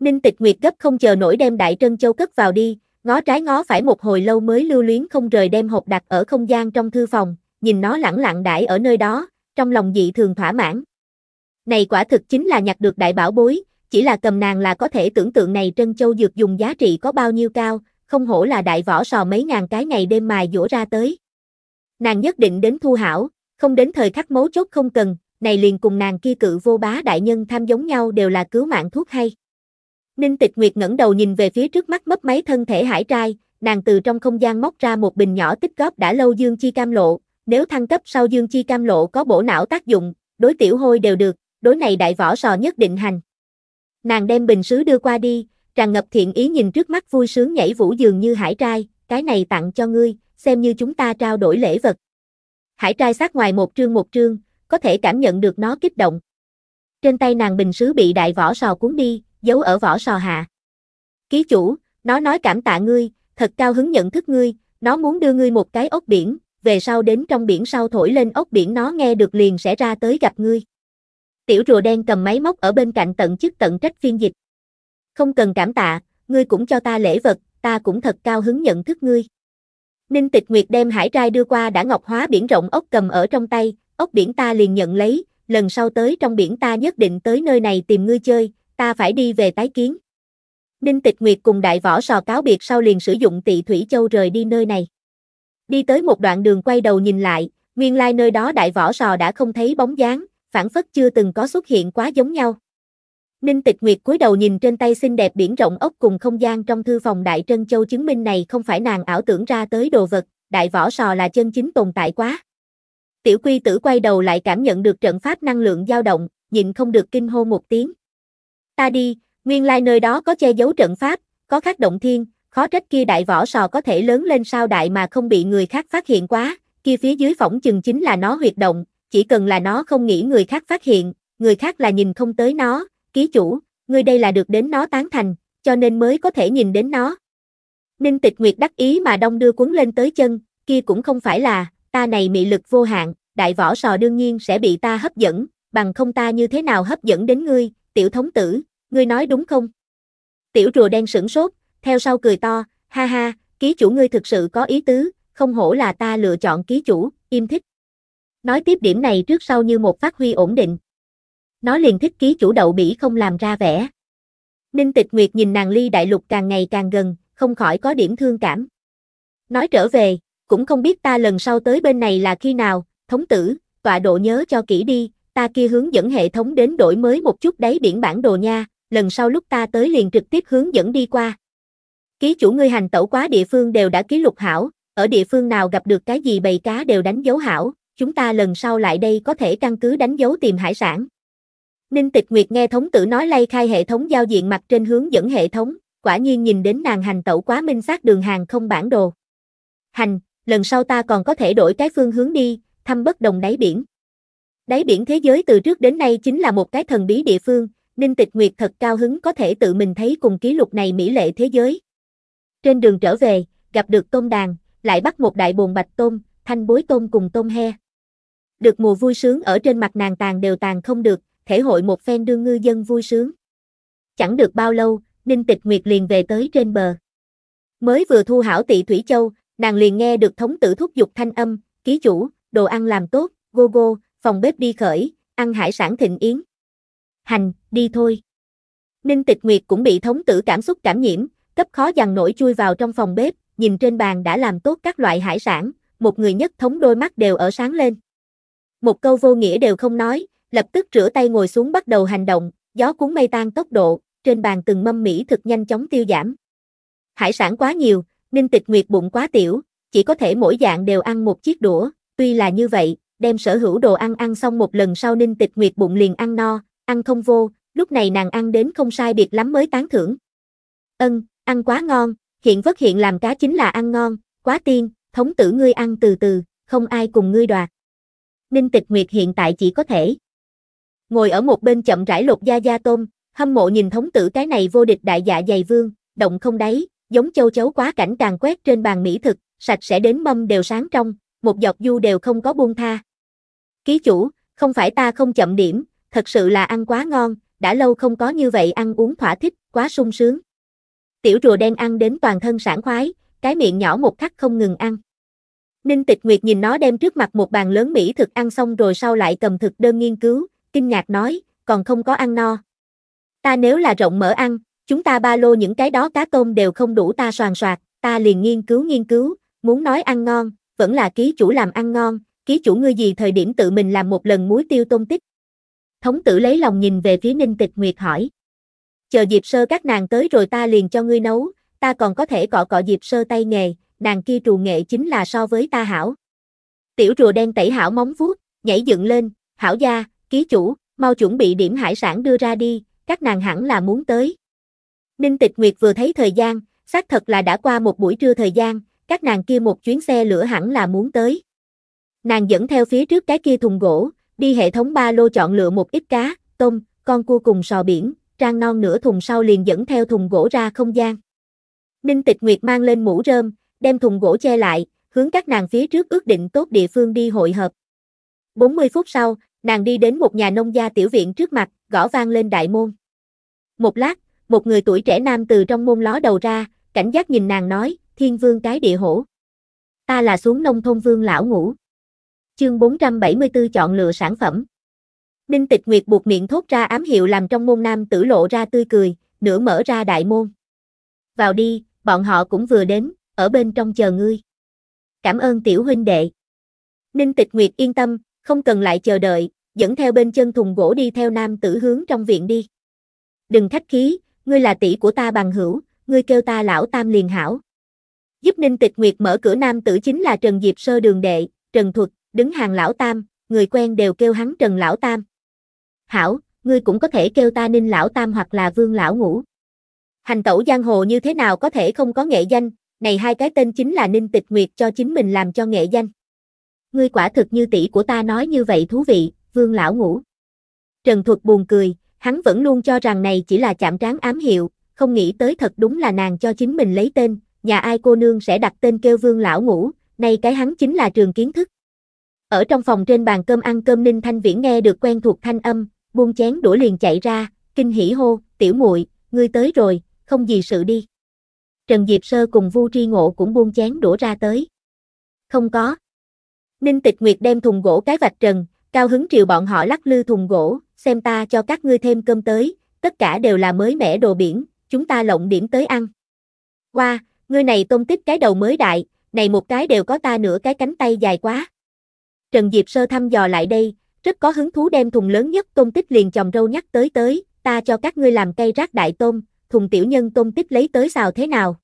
Ninh Tịch Nguyệt gấp không chờ nổi đem Đại Trân Châu cất vào đi, ngó trái ngó phải một hồi lâu mới lưu luyến không rời đem hộp đặt ở không gian trong thư phòng, nhìn nó lẳng lặng đãi ở nơi đó, trong lòng dị thường thỏa mãn. Này quả thực chính là nhặt được đại bảo bối, chỉ là cầm nàng là có thể tưởng tượng này Trân Châu dược dùng giá trị có bao nhiêu cao, không hổ là đại võ sò mấy ngàn cái ngày đêm mài dũa ra tới. Nàng nhất định đến thu hảo, không đến thời khắc mấu chốt không cần, này liền cùng nàng kia cự vô bá đại nhân tham giống nhau đều là cứu mạng thuốc hay. Ninh Tịch Nguyệt ngẩng đầu nhìn về phía trước mắt mấp máy thân thể hải trai, nàng từ trong không gian móc ra một bình nhỏ tích góp đã lâu dương chi cam lộ, nếu thăng cấp sau dương chi cam lộ có bổ não tác dụng, đối tiểu hôi đều được, đối này đại võ sò nhất định hành. Nàng đem bình sứ đưa qua đi, tràn ngập thiện ý nhìn trước mắt vui sướng nhảy vũ dường như hải trai, cái này tặng cho ngươi, xem như chúng ta trao đổi lễ vật. Hải trai sát ngoài một trương một trương, có thể cảm nhận được nó kích động. Trên tay nàng bình sứ bị đại vỏ sò cuốn đi, giấu ở vỏ sò hạ. Ký chủ, nó nói cảm tạ ngươi, thật cao hứng nhận thức ngươi, nó muốn đưa ngươi một cái ốc biển, về sau đến trong biển sau thổi lên ốc biển nó nghe được liền sẽ ra tới gặp ngươi. Tiểu rùa đen cầm máy móc ở bên cạnh tận chức tận trách phiên dịch. Không cần cảm tạ, ngươi cũng cho ta lễ vật, ta cũng thật cao hứng nhận thức ngươi. Ninh Tịch Nguyệt đem hải trai đưa qua đã ngọc hóa biển rộng ốc cầm ở trong tay, ốc biển ta liền nhận lấy, lần sau tới trong biển ta nhất định tới nơi này tìm ngươi chơi, ta phải đi về tái kiến. Ninh Tịch Nguyệt cùng đại võ sò cáo biệt sau liền sử dụng tị thủy châu rời đi nơi này. Đi tới một đoạn đường quay đầu nhìn lại, nguyên lai nơi đó đại võ sò đã không thấy bóng dáng, phản phất chưa từng có xuất hiện quá giống nhau. Ninh Tịch Nguyệt cúi đầu nhìn trên tay xinh đẹp biển rộng ốc cùng không gian trong thư phòng Đại Trân Châu chứng minh này không phải nàng ảo tưởng ra tới đồ vật, đại võ sò là chân chính tồn tại quá. Tiểu quy tử quay đầu lại cảm nhận được trận pháp năng lượng dao động, nhìn không được kinh hô một tiếng. Ta đi, nguyên lai nơi đó có che giấu trận pháp, có khắc động thiên, khó trách kia đại võ sò có thể lớn lên sao đại mà không bị người khác phát hiện quá, kia phía dưới phỏng chừng chính là nó huyệt động, chỉ cần là nó không nghĩ người khác phát hiện, người khác là nhìn không tới nó, ký chủ, ngươi đây là được đến nó tán thành, cho nên mới có thể nhìn đến nó. Ninh Tịch Nguyệt đắc ý mà đông đưa cuốn lên tới chân, kia cũng không phải là, ta này mị lực vô hạn, đại võ sò đương nhiên sẽ bị ta hấp dẫn, bằng không ta như thế nào hấp dẫn đến ngươi, tiểu thống tử, ngươi nói đúng không? Tiểu rùa đen sửng sốt, theo sau cười to, ha ha, ký chủ ngươi thực sự có ý tứ, không hổ là ta lựa chọn ký chủ, im thích. Nói tiếp điểm này trước sau như một phát huy ổn định nó liền thích ký chủ đậu bỉ không làm ra vẻ. Ninh Tịch Nguyệt nhìn nàng ly đại lục càng ngày càng gần, không khỏi có điểm thương cảm. Nói trở về, cũng không biết ta lần sau tới bên này là khi nào, thống tử, tọa độ nhớ cho kỹ đi, ta kia hướng dẫn hệ thống đến đổi mới một chút đáy biển bản đồ nha, lần sau lúc ta tới liền trực tiếp hướng dẫn đi qua. Ký chủ ngươi hành tẩu quá địa phương đều đã ký lục hảo, ở địa phương nào gặp được cái gì bầy cá đều đánh dấu hảo, chúng ta lần sau lại đây có thể căn cứ đánh dấu tìm hải sản. Ninh Tịch Nguyệt nghe thống tử nói lay khai hệ thống giao diện mặt trên hướng dẫn hệ thống, quả nhiên nhìn đến nàng hành tẩu quá minh xác đường hàng không bản đồ. Hành, lần sau ta còn có thể đổi cái phương hướng đi, thăm bất đồng đáy biển. Đáy biển thế giới từ trước đến nay chính là một cái thần bí địa phương, Ninh Tịch Nguyệt thật cao hứng có thể tự mình thấy cùng ký lục này mỹ lệ thế giới. Trên đường trở về, gặp được tôm đàn, lại bắt một đại bồn bạch tôm, thanh bối tôm cùng tôm he. Được mùa vui sướng ở trên mặt nàng tàn đều tàn không được, thể hội một phen đương ngư dân vui sướng. Chẳng được bao lâu, Ninh Tịch Nguyệt liền về tới trên bờ. Mới vừa thu hảo tỷ Thủy Châu, nàng liền nghe được thống tử thúc giục thanh âm, ký chủ, đồ ăn làm tốt, go go, phòng bếp đi khởi, ăn hải sản thịnh yến. Hành, đi thôi. Ninh Tịch Nguyệt cũng bị thống tử cảm xúc cảm nhiễm, cấp khó dằn nổi chui vào trong phòng bếp, nhìn trên bàn đã làm tốt các loại hải sản, một người nhất thống đôi mắt đều ở sáng lên. Một câu vô nghĩa đều không nói, lập tức rửa tay ngồi xuống bắt đầu hành động, gió cuốn mây tan tốc độ, trên bàn từng mâm mỹ thực nhanh chóng tiêu giảm. Hải sản quá nhiều, Ninh Tịch Nguyệt bụng quá tiểu, chỉ có thể mỗi dạng đều ăn một chiếc đũa, tuy là như vậy, đem sở hữu đồ ăn ăn xong một lần sau Ninh Tịch Nguyệt bụng liền ăn no, ăn không vô, lúc này nàng ăn đến không sai biệt lắm mới tán thưởng. Ân, ăn quá ngon, hiện vất hiện làm cá chính là ăn ngon, quá tiên, thống tử ngươi ăn từ từ, không ai cùng ngươi đoạt. Ninh Tịch Nguyệt hiện tại chỉ có thể ngồi ở một bên chậm rãi lột da da tôm, hâm mộ nhìn thống tử cái này vô địch đại dạ dày vương, động không đáy, giống châu chấu quá cảnh càng quét trên bàn mỹ thực, sạch sẽ đến mâm đều sáng trong, một giọt du đều không có buông tha. Ký chủ, không phải ta không chậm điểm, thật sự là ăn quá ngon, đã lâu không có như vậy ăn uống thỏa thích, quá sung sướng. Tiểu rùa đen ăn đến toàn thân sảng khoái, cái miệng nhỏ một khắc không ngừng ăn. Ninh Tịch Nguyệt nhìn nó đem trước mặt một bàn lớn mỹ thực ăn xong rồi sau lại cầm thực đơn nghiên cứu, kinh ngạc nói, còn không có ăn no. Ta nếu là rộng mở ăn, chúng ta ba lô những cái đó cá tôm đều không đủ ta soàn soạt, ta liền nghiên cứu nghiên cứu, muốn nói ăn ngon, vẫn là ký chủ làm ăn ngon, ký chủ ngươi gì thời điểm tự mình làm một lần muối tiêu tôm tích. Thống tử lấy lòng nhìn về phía Ninh Tịch Nguyệt hỏi. Chờ dịp sơ các nàng tới rồi ta liền cho ngươi nấu, ta còn có thể cọ cọ dịp sơ tay nghề, nàng kia trù nghệ chính là so với ta hảo. Tiểu rùa đen tẩy hảo móng vuốt, nhảy dựng lên, hảo gia, ký chủ, mau chuẩn bị điểm hải sản đưa ra đi, các nàng hẳn là muốn tới. Ninh Tịch Nguyệt vừa thấy thời gian, xác thật là đã qua một buổi trưa thời gian, các nàng kia một chuyến xe lửa hẳn là muốn tới. Nàng dẫn theo phía trước cái kia thùng gỗ, đi hệ thống ba lô chọn lựa một ít cá, tôm, con cua cùng sò biển, trang non nửa thùng sau liền dẫn theo thùng gỗ ra không gian. Ninh Tịch Nguyệt mang lên mũ rơm, đem thùng gỗ che lại, hướng các nàng phía trước ước định tốt địa phương đi hội hợp. 40 phút sau, Nàng đi đến một nhà nông gia tiểu viện trước mặt, gõ vang lên đại môn. Một lát, một người tuổi trẻ nam từ trong môn ló đầu ra, cảnh giác nhìn nàng nói, thiên vương cái địa hổ. Ta là xuống nông thôn vương lão ngủ. Chương 474 chọn lựa sản phẩm. Ninh tịch nguyệt buộc miệng thốt ra ám hiệu làm trong môn nam tử lộ ra tươi cười, nửa mở ra đại môn. Vào đi, bọn họ cũng vừa đến, ở bên trong chờ ngươi. Cảm ơn tiểu huynh đệ. Ninh tịch nguyệt yên tâm, không cần lại chờ đợi, dẫn theo bên chân thùng gỗ đi theo nam tử hướng trong viện đi. Đừng khách khí, ngươi là tỷ của ta bằng hữu, ngươi kêu ta lão tam liền hảo. Giúp Ninh Tịch Nguyệt mở cửa nam tử chính là Trần Diệp Sơ Đường Đệ, Trần Thuật, đứng hàng lão tam, người quen đều kêu hắn Trần Lão Tam. Hảo, ngươi cũng có thể kêu ta Ninh Lão Tam hoặc là Vương Lão Ngũ. Hành tẩu giang hồ như thế nào có thể không có nghệ danh, này hai cái tên chính là Ninh Tịch Nguyệt cho chính mình làm cho nghệ danh ngươi quả thực như tỷ của ta nói như vậy thú vị, vương lão ngủ. Trần Thuật buồn cười, hắn vẫn luôn cho rằng này chỉ là chạm trán ám hiệu, không nghĩ tới thật đúng là nàng cho chính mình lấy tên, nhà ai cô nương sẽ đặt tên kêu vương lão ngủ, nay cái hắn chính là trường kiến thức. Ở trong phòng trên bàn cơm ăn cơm Ninh Thanh Viễn nghe được quen thuộc thanh âm, buông chén đũa liền chạy ra, kinh hỉ hô, tiểu muội, ngươi tới rồi, không gì sự đi. Trần Diệp Sơ cùng Vu Tri Ngộ cũng buông chén đũa ra tới. Không có, Ninh Tịch Nguyệt đem thùng gỗ cái vạch trần, cao hứng triệu bọn họ lắc lư thùng gỗ, xem ta cho các ngươi thêm cơm tới, tất cả đều là mới mẻ đồ biển, chúng ta lộng điểm tới ăn. Qua, wow, ngươi này tôm tích cái đầu mới đại, này một cái đều có ta nửa cái cánh tay dài quá. Trần Diệp sơ thăm dò lại đây, rất có hứng thú đem thùng lớn nhất tôm tích liền chồng râu nhắc tới tới, ta cho các ngươi làm cây rác đại tôm, thùng tiểu nhân tôm tích lấy tới xào thế nào.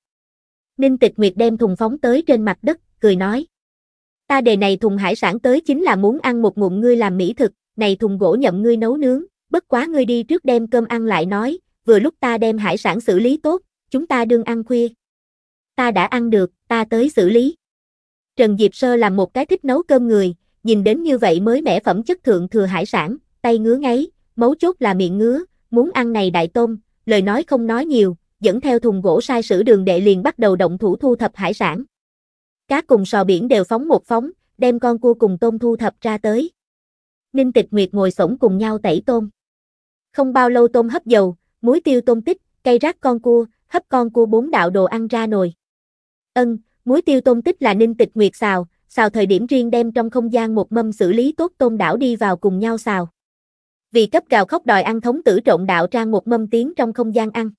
Ninh Tịch Nguyệt đem thùng phóng tới trên mặt đất, cười nói. Ta đề này thùng hải sản tới chính là muốn ăn một ngụm ngươi làm mỹ thực, này thùng gỗ nhậm ngươi nấu nướng, bất quá ngươi đi trước đem cơm ăn lại nói, vừa lúc ta đem hải sản xử lý tốt, chúng ta đương ăn khuya. Ta đã ăn được, ta tới xử lý. Trần Diệp Sơ là một cái thích nấu cơm người, nhìn đến như vậy mới mẻ phẩm chất thượng thừa hải sản, tay ngứa ngáy, mấu chốt là miệng ngứa, muốn ăn này đại tôm, lời nói không nói nhiều, dẫn theo thùng gỗ sai sử đường đệ liền bắt đầu động thủ thu thập hải sản. Cá cùng sò biển đều phóng một phóng, đem con cua cùng tôm thu thập ra tới. Ninh Tịch Nguyệt ngồi sổng cùng nhau tẩy tôm. Không bao lâu tôm hấp dầu, muối tiêu tôm tích, cây rác con cua, hấp con cua bốn đạo đồ ăn ra nồi. Ân, muối tiêu tôm tích là Ninh Tịch Nguyệt xào, xào thời điểm riêng đem trong không gian một mâm xử lý tốt tôm đảo đi vào cùng nhau xào. Vì cấp gào khóc đòi ăn thống tử trộn đạo trang một mâm tiếng trong không gian ăn.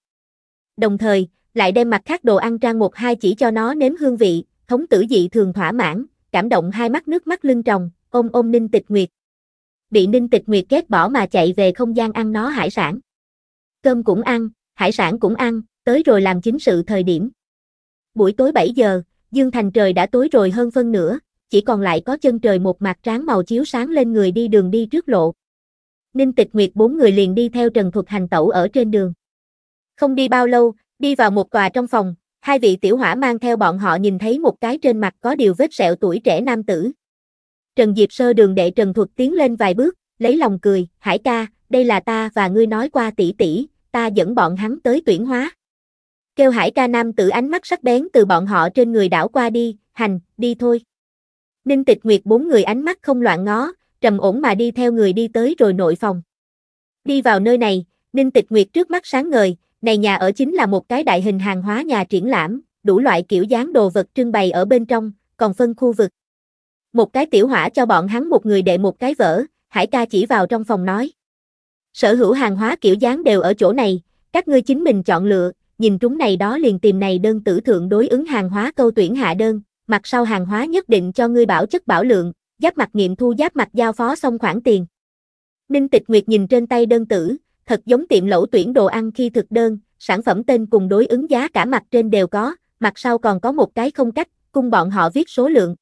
Đồng thời, lại đem mặt khác đồ ăn trang một hai chỉ cho nó nếm hương vị, thống tử dị thường thỏa mãn, cảm động hai mắt nước mắt lưng tròng, ôm ôm Ninh Tịch Nguyệt. Bị Ninh Tịch Nguyệt ghét bỏ mà chạy về không gian ăn nó hải sản. Cơm cũng ăn, hải sản cũng ăn, tới rồi làm chính sự thời điểm. Buổi tối 7 giờ, Dương Thành trời đã tối rồi hơn phân nửa, chỉ còn lại có chân trời một mặt tráng màu chiếu sáng lên người đi đường đi trước lộ. Ninh Tịch Nguyệt bốn người liền đi theo Trần Thuật hành tẩu ở trên đường. Không đi bao lâu, đi vào một tòa trong phòng, Hai vị tiểu hỏa mang theo bọn họ nhìn thấy một cái trên mặt có điều vết sẹo tuổi trẻ nam tử. Trần Diệp sơ đường đệ Trần Thuật tiến lên vài bước, lấy lòng cười, Hải ca, đây là ta và ngươi nói qua tỷ tỷ, ta dẫn bọn hắn tới tuyển hóa. Kêu Hải ca nam tử ánh mắt sắc bén từ bọn họ trên người đảo qua đi, hành, đi thôi. Ninh tịch nguyệt bốn người ánh mắt không loạn ngó, trầm ổn mà đi theo người đi tới rồi nội phòng. Đi vào nơi này, Ninh Tịch Nguyệt trước mắt sáng ngời, này nhà ở chính là một cái đại hình hàng hóa nhà triển lãm, đủ loại kiểu dáng đồ vật trưng bày ở bên trong, còn phân khu vực. Một cái tiểu hỏa cho bọn hắn một người đệ một cái vỡ, Hải ca chỉ vào trong phòng nói. Sở hữu hàng hóa kiểu dáng đều ở chỗ này, các ngươi chính mình chọn lựa, nhìn chúng này đó liền tìm này đơn tử thượng đối ứng hàng hóa câu tuyển hạ đơn, mặt sau hàng hóa nhất định cho ngươi bảo chất bảo lượng, giáp mặt nghiệm thu giáp mặt giao phó xong khoản tiền. Ninh Tịch Nguyệt nhìn trên tay đơn tử, thật giống tiệm lẩu tuyển đồ ăn khi thực đơn, sản phẩm tên cùng đối ứng giá cả mặt trên đều có, mặt sau còn có một cái không cách, cung bọn họ viết số lượng.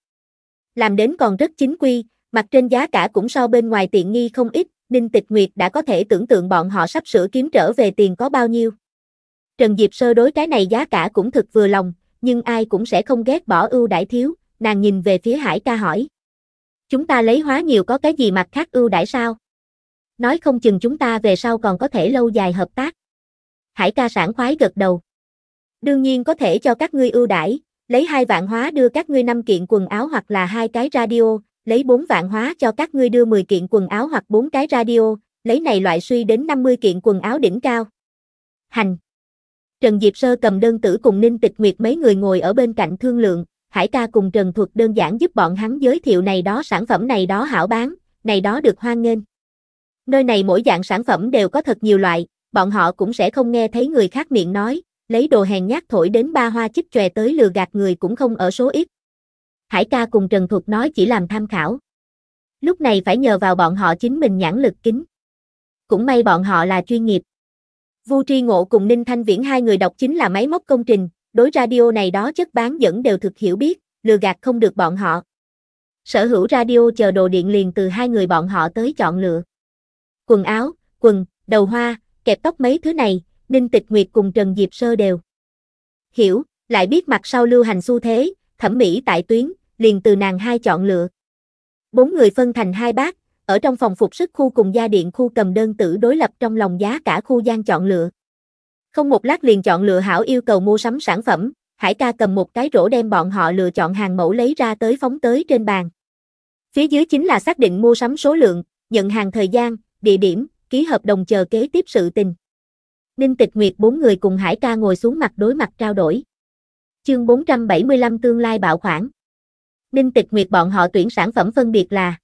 Làm đến còn rất chính quy, mặt trên giá cả cũng so bên ngoài tiện nghi không ít, Ninh Tịch Nguyệt đã có thể tưởng tượng bọn họ sắp sửa kiếm trở về tiền có bao nhiêu. Trần Diệp Sơ đối cái này giá cả cũng thật vừa lòng, nhưng ai cũng sẽ không ghét bỏ ưu đãi thiếu, nàng nhìn về phía Hải ca hỏi. Chúng ta lấy hóa nhiều có cái gì mặt khác ưu đãi sao? nói không chừng chúng ta về sau còn có thể lâu dài hợp tác. Hải ca sảng khoái gật đầu. Đương nhiên có thể cho các ngươi ưu đãi, lấy hai vạn hóa đưa các ngươi năm kiện quần áo hoặc là hai cái radio, lấy 4 vạn hóa cho các ngươi đưa 10 kiện quần áo hoặc 4 cái radio, lấy này loại suy đến 50 kiện quần áo đỉnh cao. Hành. Trần Diệp Sơ cầm đơn tử cùng Ninh Tịch Nguyệt mấy người ngồi ở bên cạnh thương lượng, Hải ca cùng Trần Thuật đơn giản giúp bọn hắn giới thiệu này đó sản phẩm này đó hảo bán, này đó được hoan nghênh. Nơi này mỗi dạng sản phẩm đều có thật nhiều loại, bọn họ cũng sẽ không nghe thấy người khác miệng nói, lấy đồ hèn nhát thổi đến ba hoa chích chòe tới lừa gạt người cũng không ở số ít. Hải ca cùng Trần Thục nói chỉ làm tham khảo. Lúc này phải nhờ vào bọn họ chính mình nhãn lực kính. Cũng may bọn họ là chuyên nghiệp. Vu Tri Ngộ cùng Ninh Thanh Viễn hai người đọc chính là máy móc công trình, đối radio này đó chất bán dẫn đều thực hiểu biết, lừa gạt không được bọn họ. Sở hữu radio chờ đồ điện liền từ hai người bọn họ tới chọn lựa quần áo, quần, đầu hoa, kẹp tóc mấy thứ này, Ninh Tịch Nguyệt cùng Trần Diệp sơ đều. Hiểu, lại biết mặt sau lưu hành xu thế, thẩm mỹ tại tuyến, liền từ nàng hai chọn lựa. Bốn người phân thành hai bác, ở trong phòng phục sức khu cùng gia điện khu cầm đơn tử đối lập trong lòng giá cả khu gian chọn lựa. Không một lát liền chọn lựa hảo yêu cầu mua sắm sản phẩm, Hải ca cầm một cái rổ đem bọn họ lựa chọn hàng mẫu lấy ra tới phóng tới trên bàn. Phía dưới chính là xác định mua sắm số lượng, nhận hàng thời gian, địa điểm, ký hợp đồng chờ kế tiếp sự tình. Ninh Tịch Nguyệt bốn người cùng Hải ca ngồi xuống mặt đối mặt trao đổi. Chương 475 tương lai bạo khoản. Ninh Tịch Nguyệt bọn họ tuyển sản phẩm phân biệt là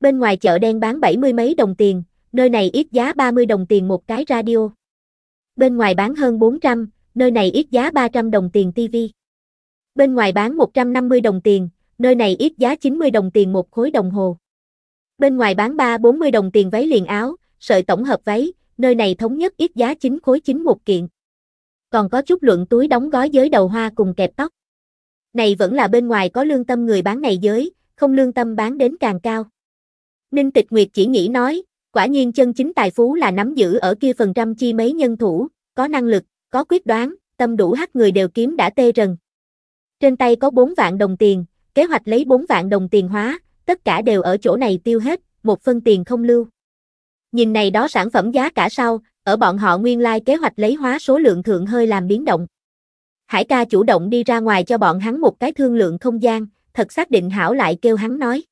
Bên ngoài chợ đen bán 70 mấy đồng tiền, nơi này ít giá 30 đồng tiền một cái radio. Bên ngoài bán hơn 400, nơi này ít giá 300 đồng tiền TV. Bên ngoài bán 150 đồng tiền, nơi này ít giá 90 đồng tiền một khối đồng hồ. Bên ngoài bán 3-40 đồng tiền váy liền áo, sợi tổng hợp váy, nơi này thống nhất ít giá 9 khối 9 một kiện. Còn có chút luận túi đóng gói giới đầu hoa cùng kẹp tóc. Này vẫn là bên ngoài có lương tâm người bán này giới, không lương tâm bán đến càng cao. Ninh Tịch Nguyệt chỉ nghĩ nói, quả nhiên chân chính tài phú là nắm giữ ở kia phần trăm chi mấy nhân thủ, có năng lực, có quyết đoán, tâm đủ hắc người đều kiếm đã tê rần. Trên tay có 4 vạn đồng tiền, kế hoạch lấy 4 vạn đồng tiền hóa, tất cả đều ở chỗ này tiêu hết, một phân tiền không lưu. Nhìn này đó sản phẩm giá cả sau, ở bọn họ nguyên lai kế hoạch lấy hóa số lượng thượng hơi làm biến động. Hải ca chủ động đi ra ngoài cho bọn hắn một cái thương lượng không gian, thật xác định hảo lại kêu hắn nói.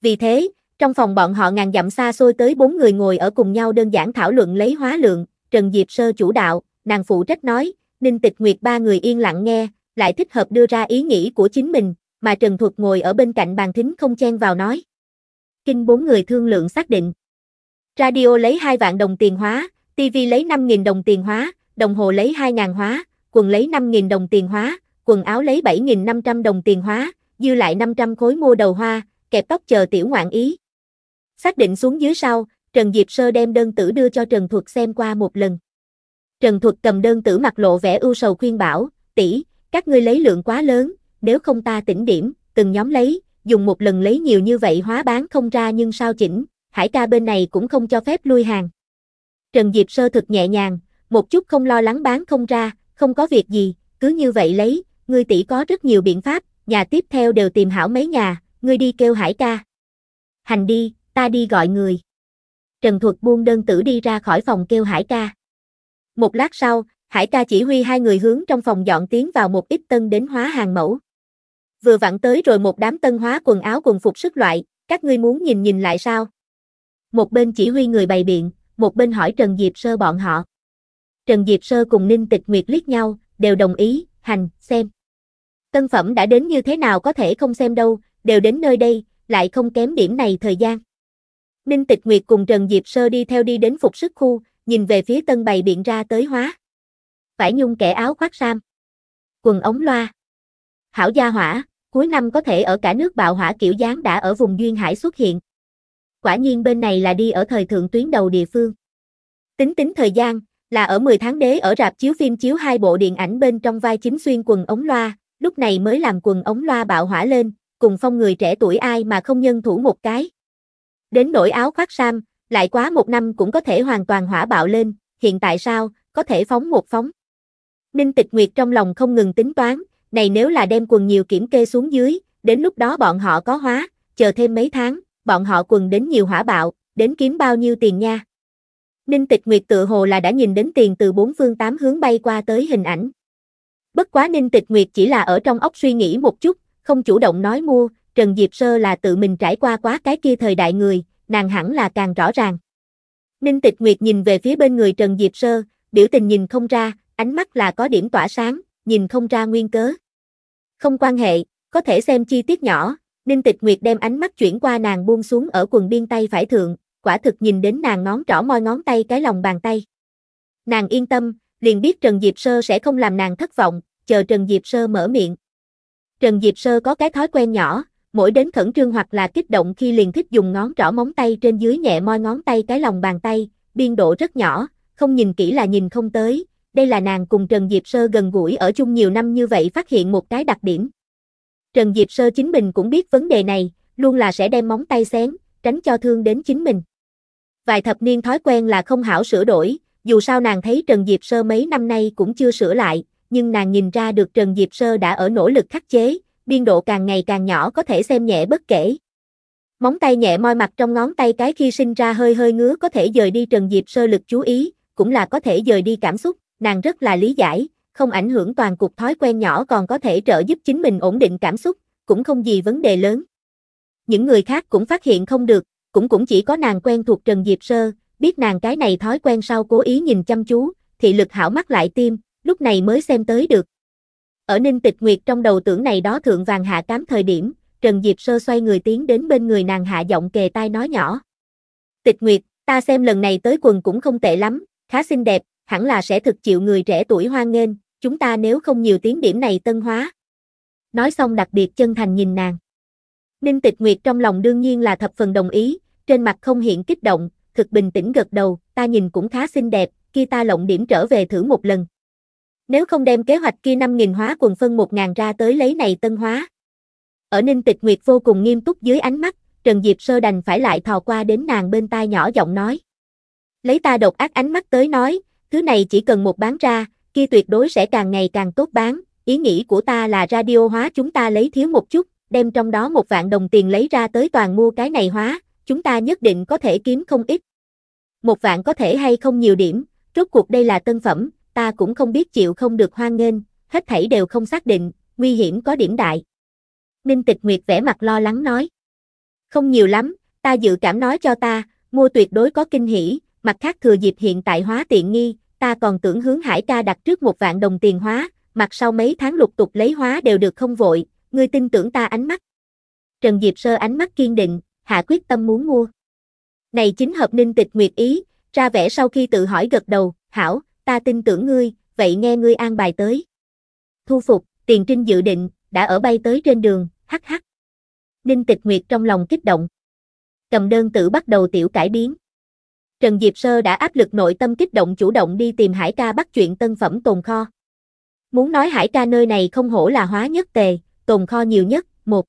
Vì thế, trong phòng bọn họ ngàn dặm xa xôi tới bốn người ngồi ở cùng nhau đơn giản thảo luận lấy hóa lượng, Trần Diệp Sơ chủ đạo, nàng phụ trách nói, Ninh Tịch Nguyệt ba người yên lặng nghe, lại thích hợp đưa ra ý nghĩ của chính mình, mà Trần Thuật ngồi ở bên cạnh bàn thính không chen vào nói. Kinh bốn người thương lượng xác định. Radio lấy 2 vạn đồng tiền hóa, TV lấy 5.000 đồng tiền hóa, đồng hồ lấy 2.000 hóa, quần lấy 5.000 đồng tiền hóa, quần áo lấy 7.500 đồng tiền hóa, dư lại 500 khối mua đầu hoa, kẹp tóc chờ tiểu ngoạn ý. Xác định xuống dưới sau, Trần Diệp Sơ đem đơn tử đưa cho Trần Thuật xem qua một lần. Trần Thuật cầm đơn tử mặt lộ vẻ ưu sầu khuyên bảo, tỷ, các ngươi lấy lượng quá lớn, nếu không ta tỉnh điểm, từng nhóm lấy, dùng một lần lấy nhiều như vậy hóa bán không ra nhưng sao chỉnh, hải ca bên này cũng không cho phép lui hàng. Trần Diệp sơ thực nhẹ nhàng, một chút không lo lắng bán không ra, không có việc gì, cứ như vậy lấy, ngươi tỷ có rất nhiều biện pháp, nhà tiếp theo đều tìm hảo mấy nhà, ngươi đi kêu hải ca. Hành đi, ta đi gọi người. Trần Thuật buông đơn tử đi ra khỏi phòng kêu hải ca. Một lát sau, hải ca chỉ huy hai người hướng trong phòng dọn tiến vào một ít tân đến hóa hàng mẫu vừa vặn tới rồi một đám tân hóa quần áo quần phục sức loại, các ngươi muốn nhìn nhìn lại sao? Một bên chỉ huy người bày biện, một bên hỏi Trần Diệp Sơ bọn họ. Trần Diệp Sơ cùng Ninh Tịch Nguyệt liếc nhau, đều đồng ý, hành, xem. Tân phẩm đã đến như thế nào có thể không xem đâu, đều đến nơi đây, lại không kém điểm này thời gian. Ninh Tịch Nguyệt cùng Trần Diệp Sơ đi theo đi đến phục sức khu, nhìn về phía tân bày biện ra tới hóa. phải nhung kẻ áo khoác sam. Quần ống loa. Hảo gia hỏa, Cuối năm có thể ở cả nước bạo hỏa kiểu dáng đã ở vùng duyên hải xuất hiện. Quả nhiên bên này là đi ở thời thượng tuyến đầu địa phương. Tính tính thời gian, là ở 10 tháng đế ở rạp chiếu phim chiếu hai bộ điện ảnh bên trong vai chính xuyên quần ống loa, lúc này mới làm quần ống loa bạo hỏa lên, cùng phong người trẻ tuổi ai mà không nhân thủ một cái. Đến đổi áo khoác sam, lại quá một năm cũng có thể hoàn toàn hỏa bạo lên, hiện tại sao, có thể phóng một phóng. Ninh Tịch Nguyệt trong lòng không ngừng tính toán, này nếu là đem quần nhiều kiểm kê xuống dưới, đến lúc đó bọn họ có hóa, chờ thêm mấy tháng, bọn họ quần đến nhiều hỏa bạo, đến kiếm bao nhiêu tiền nha. Ninh Tịch Nguyệt tự hồ là đã nhìn đến tiền từ bốn phương tám hướng bay qua tới hình ảnh. Bất quá Ninh Tịch Nguyệt chỉ là ở trong óc suy nghĩ một chút, không chủ động nói mua, Trần Diệp Sơ là tự mình trải qua quá cái kia thời đại người, nàng hẳn là càng rõ ràng. Ninh Tịch Nguyệt nhìn về phía bên người Trần Diệp Sơ, biểu tình nhìn không ra, ánh mắt là có điểm tỏa sáng, nhìn không ra nguyên cớ. Không quan hệ, có thể xem chi tiết nhỏ, Ninh Tịch Nguyệt đem ánh mắt chuyển qua nàng buông xuống ở quần biên tay phải thượng, quả thực nhìn đến nàng ngón trỏ môi ngón tay cái lòng bàn tay. Nàng yên tâm, liền biết Trần Diệp Sơ sẽ không làm nàng thất vọng, chờ Trần Diệp Sơ mở miệng. Trần Diệp Sơ có cái thói quen nhỏ, mỗi đến khẩn trương hoặc là kích động khi liền thích dùng ngón trỏ móng tay trên dưới nhẹ môi ngón tay cái lòng bàn tay, biên độ rất nhỏ, không nhìn kỹ là nhìn không tới, đây là nàng cùng Trần Diệp Sơ gần gũi ở chung nhiều năm như vậy phát hiện một cái đặc điểm. Trần Diệp Sơ chính mình cũng biết vấn đề này, luôn là sẽ đem móng tay xén, tránh cho thương đến chính mình. Vài thập niên thói quen là không hảo sửa đổi, dù sao nàng thấy Trần Diệp Sơ mấy năm nay cũng chưa sửa lại, nhưng nàng nhìn ra được Trần Diệp Sơ đã ở nỗ lực khắc chế, biên độ càng ngày càng nhỏ có thể xem nhẹ bất kể. Móng tay nhẹ moi mặt trong ngón tay cái khi sinh ra hơi hơi ngứa có thể dời đi Trần Diệp Sơ lực chú ý, cũng là có thể dời đi cảm xúc, nàng rất là lý giải, không ảnh hưởng toàn cục thói quen nhỏ còn có thể trợ giúp chính mình ổn định cảm xúc, cũng không gì vấn đề lớn. Những người khác cũng phát hiện không được, cũng cũng chỉ có nàng quen thuộc Trần Diệp Sơ, biết nàng cái này thói quen sau cố ý nhìn chăm chú, thị lực hảo mắt lại tim, lúc này mới xem tới được. Ở Ninh Tịch Nguyệt trong đầu tưởng này đó thượng vàng hạ cám thời điểm, Trần Diệp Sơ xoay người tiến đến bên người nàng hạ giọng kề tai nói nhỏ. Tịch Nguyệt, ta xem lần này tới quần cũng không tệ lắm, khá xinh đẹp, hẳn là sẽ thực chịu người trẻ tuổi hoan nghênh, chúng ta nếu không nhiều tiếng điểm này tân hóa. Nói xong đặc biệt chân thành nhìn nàng. Ninh Tịch Nguyệt trong lòng đương nhiên là thập phần đồng ý, trên mặt không hiện kích động, thực bình tĩnh gật đầu, ta nhìn cũng khá xinh đẹp, kia ta lộng điểm trở về thử một lần. Nếu không đem kế hoạch kia 5.000 hóa quần phân 1.000 ra tới lấy này tân hóa. Ở Ninh Tịch Nguyệt vô cùng nghiêm túc dưới ánh mắt, Trần Diệp Sơ đành phải lại thò qua đến nàng bên tai nhỏ giọng nói. Lấy ta độc ác ánh mắt tới nói, Thứ này chỉ cần một bán ra, kia tuyệt đối sẽ càng ngày càng tốt bán. Ý nghĩ của ta là radio hóa chúng ta lấy thiếu một chút, đem trong đó một vạn đồng tiền lấy ra tới toàn mua cái này hóa, chúng ta nhất định có thể kiếm không ít. Một vạn có thể hay không nhiều điểm, rốt cuộc đây là tân phẩm, ta cũng không biết chịu không được hoan nghênh, hết thảy đều không xác định, nguy hiểm có điểm đại. Ninh Tịch Nguyệt vẻ mặt lo lắng nói. Không nhiều lắm, ta dự cảm nói cho ta, mua tuyệt đối có kinh hỉ, mặt khác thừa dịp hiện tại hóa tiện nghi, ta còn tưởng hướng hải ca đặt trước một vạn đồng tiền hóa, mặt sau mấy tháng lục tục lấy hóa đều được không vội, ngươi tin tưởng ta ánh mắt. Trần Diệp sơ ánh mắt kiên định, hạ quyết tâm muốn mua. Này chính hợp ninh tịch nguyệt ý, ra vẻ sau khi tự hỏi gật đầu, hảo, ta tin tưởng ngươi, vậy nghe ngươi an bài tới. Thu phục, tiền trinh dự định, đã ở bay tới trên đường, hắc hắc. Ninh tịch nguyệt trong lòng kích động. Cầm đơn tử bắt đầu tiểu cải biến. Trần Diệp Sơ đã áp lực nội tâm kích động chủ động đi tìm Hải ca bắt chuyện tân phẩm tồn kho. Muốn nói Hải ca nơi này không hổ là hóa nhất tề, tồn kho nhiều nhất, một.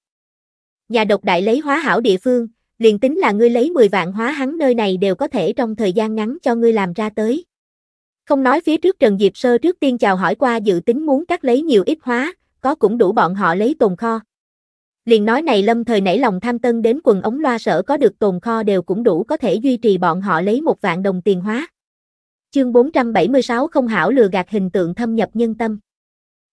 Nhà độc đại lấy hóa hảo địa phương, liền tính là ngươi lấy 10 vạn hóa hắn nơi này đều có thể trong thời gian ngắn cho ngươi làm ra tới. Không nói phía trước Trần Diệp Sơ trước tiên chào hỏi qua dự tính muốn cắt lấy nhiều ít hóa, có cũng đủ bọn họ lấy tồn kho. Liền nói này lâm thời nảy lòng tham tân đến quần ống loa sở có được tồn kho đều cũng đủ có thể duy trì bọn họ lấy một vạn đồng tiền hóa. Chương 476 không hảo lừa gạt hình tượng thâm nhập nhân tâm.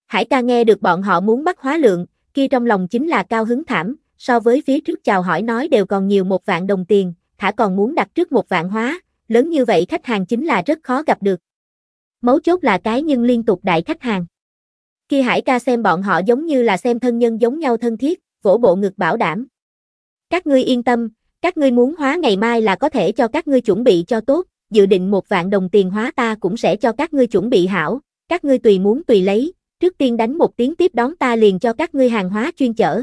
Hải ca nghe được bọn họ muốn bắt hóa lượng, kia trong lòng chính là cao hứng thảm, so với phía trước chào hỏi nói đều còn nhiều một vạn đồng tiền, thả còn muốn đặt trước một vạn hóa, lớn như vậy khách hàng chính là rất khó gặp được. Mấu chốt là cái nhưng liên tục đại khách hàng. Khi Hải ca xem bọn họ giống như là xem thân nhân giống nhau thân thiết, vỗ bộ ngực bảo đảm. Các ngươi yên tâm, các ngươi muốn hóa ngày mai là có thể cho các ngươi chuẩn bị cho tốt, dự định một vạn đồng tiền hóa ta cũng sẽ cho các ngươi chuẩn bị hảo, các ngươi tùy muốn tùy lấy, trước tiên đánh một tiếng tiếp đón ta liền cho các ngươi hàng hóa chuyên chở.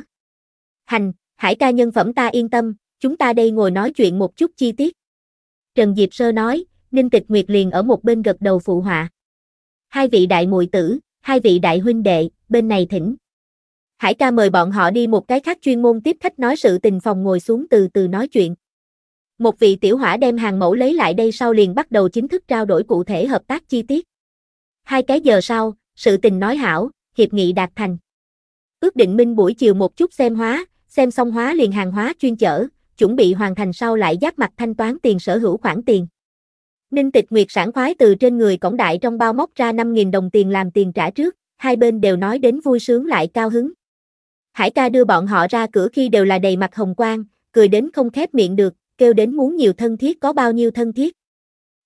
Hành, hải ca nhân phẩm ta yên tâm, chúng ta đây ngồi nói chuyện một chút chi tiết. Trần Diệp Sơ nói, Ninh Tịch Nguyệt liền ở một bên gật đầu phụ họa. Hai vị đại muội tử, hai vị đại huynh đệ, bên này thỉnh. Hải ca mời bọn họ đi một cái khác chuyên môn tiếp khách nói sự tình phòng ngồi xuống từ từ nói chuyện. Một vị tiểu hỏa đem hàng mẫu lấy lại đây sau liền bắt đầu chính thức trao đổi cụ thể hợp tác chi tiết. Hai cái giờ sau, sự tình nói hảo, hiệp nghị đạt thành. Ước định minh buổi chiều một chút xem hóa, xem xong hóa liền hàng hóa chuyên chở, chuẩn bị hoàn thành sau lại giáp mặt thanh toán tiền sở hữu khoản tiền. Ninh Tịch Nguyệt sản khoái từ trên người cổng đại trong bao móc ra 5.000 đồng tiền làm tiền trả trước, hai bên đều nói đến vui sướng lại cao hứng. Hải ca đưa bọn họ ra cửa khi đều là đầy mặt hồng quang, cười đến không khép miệng được, kêu đến muốn nhiều thân thiết có bao nhiêu thân thiết.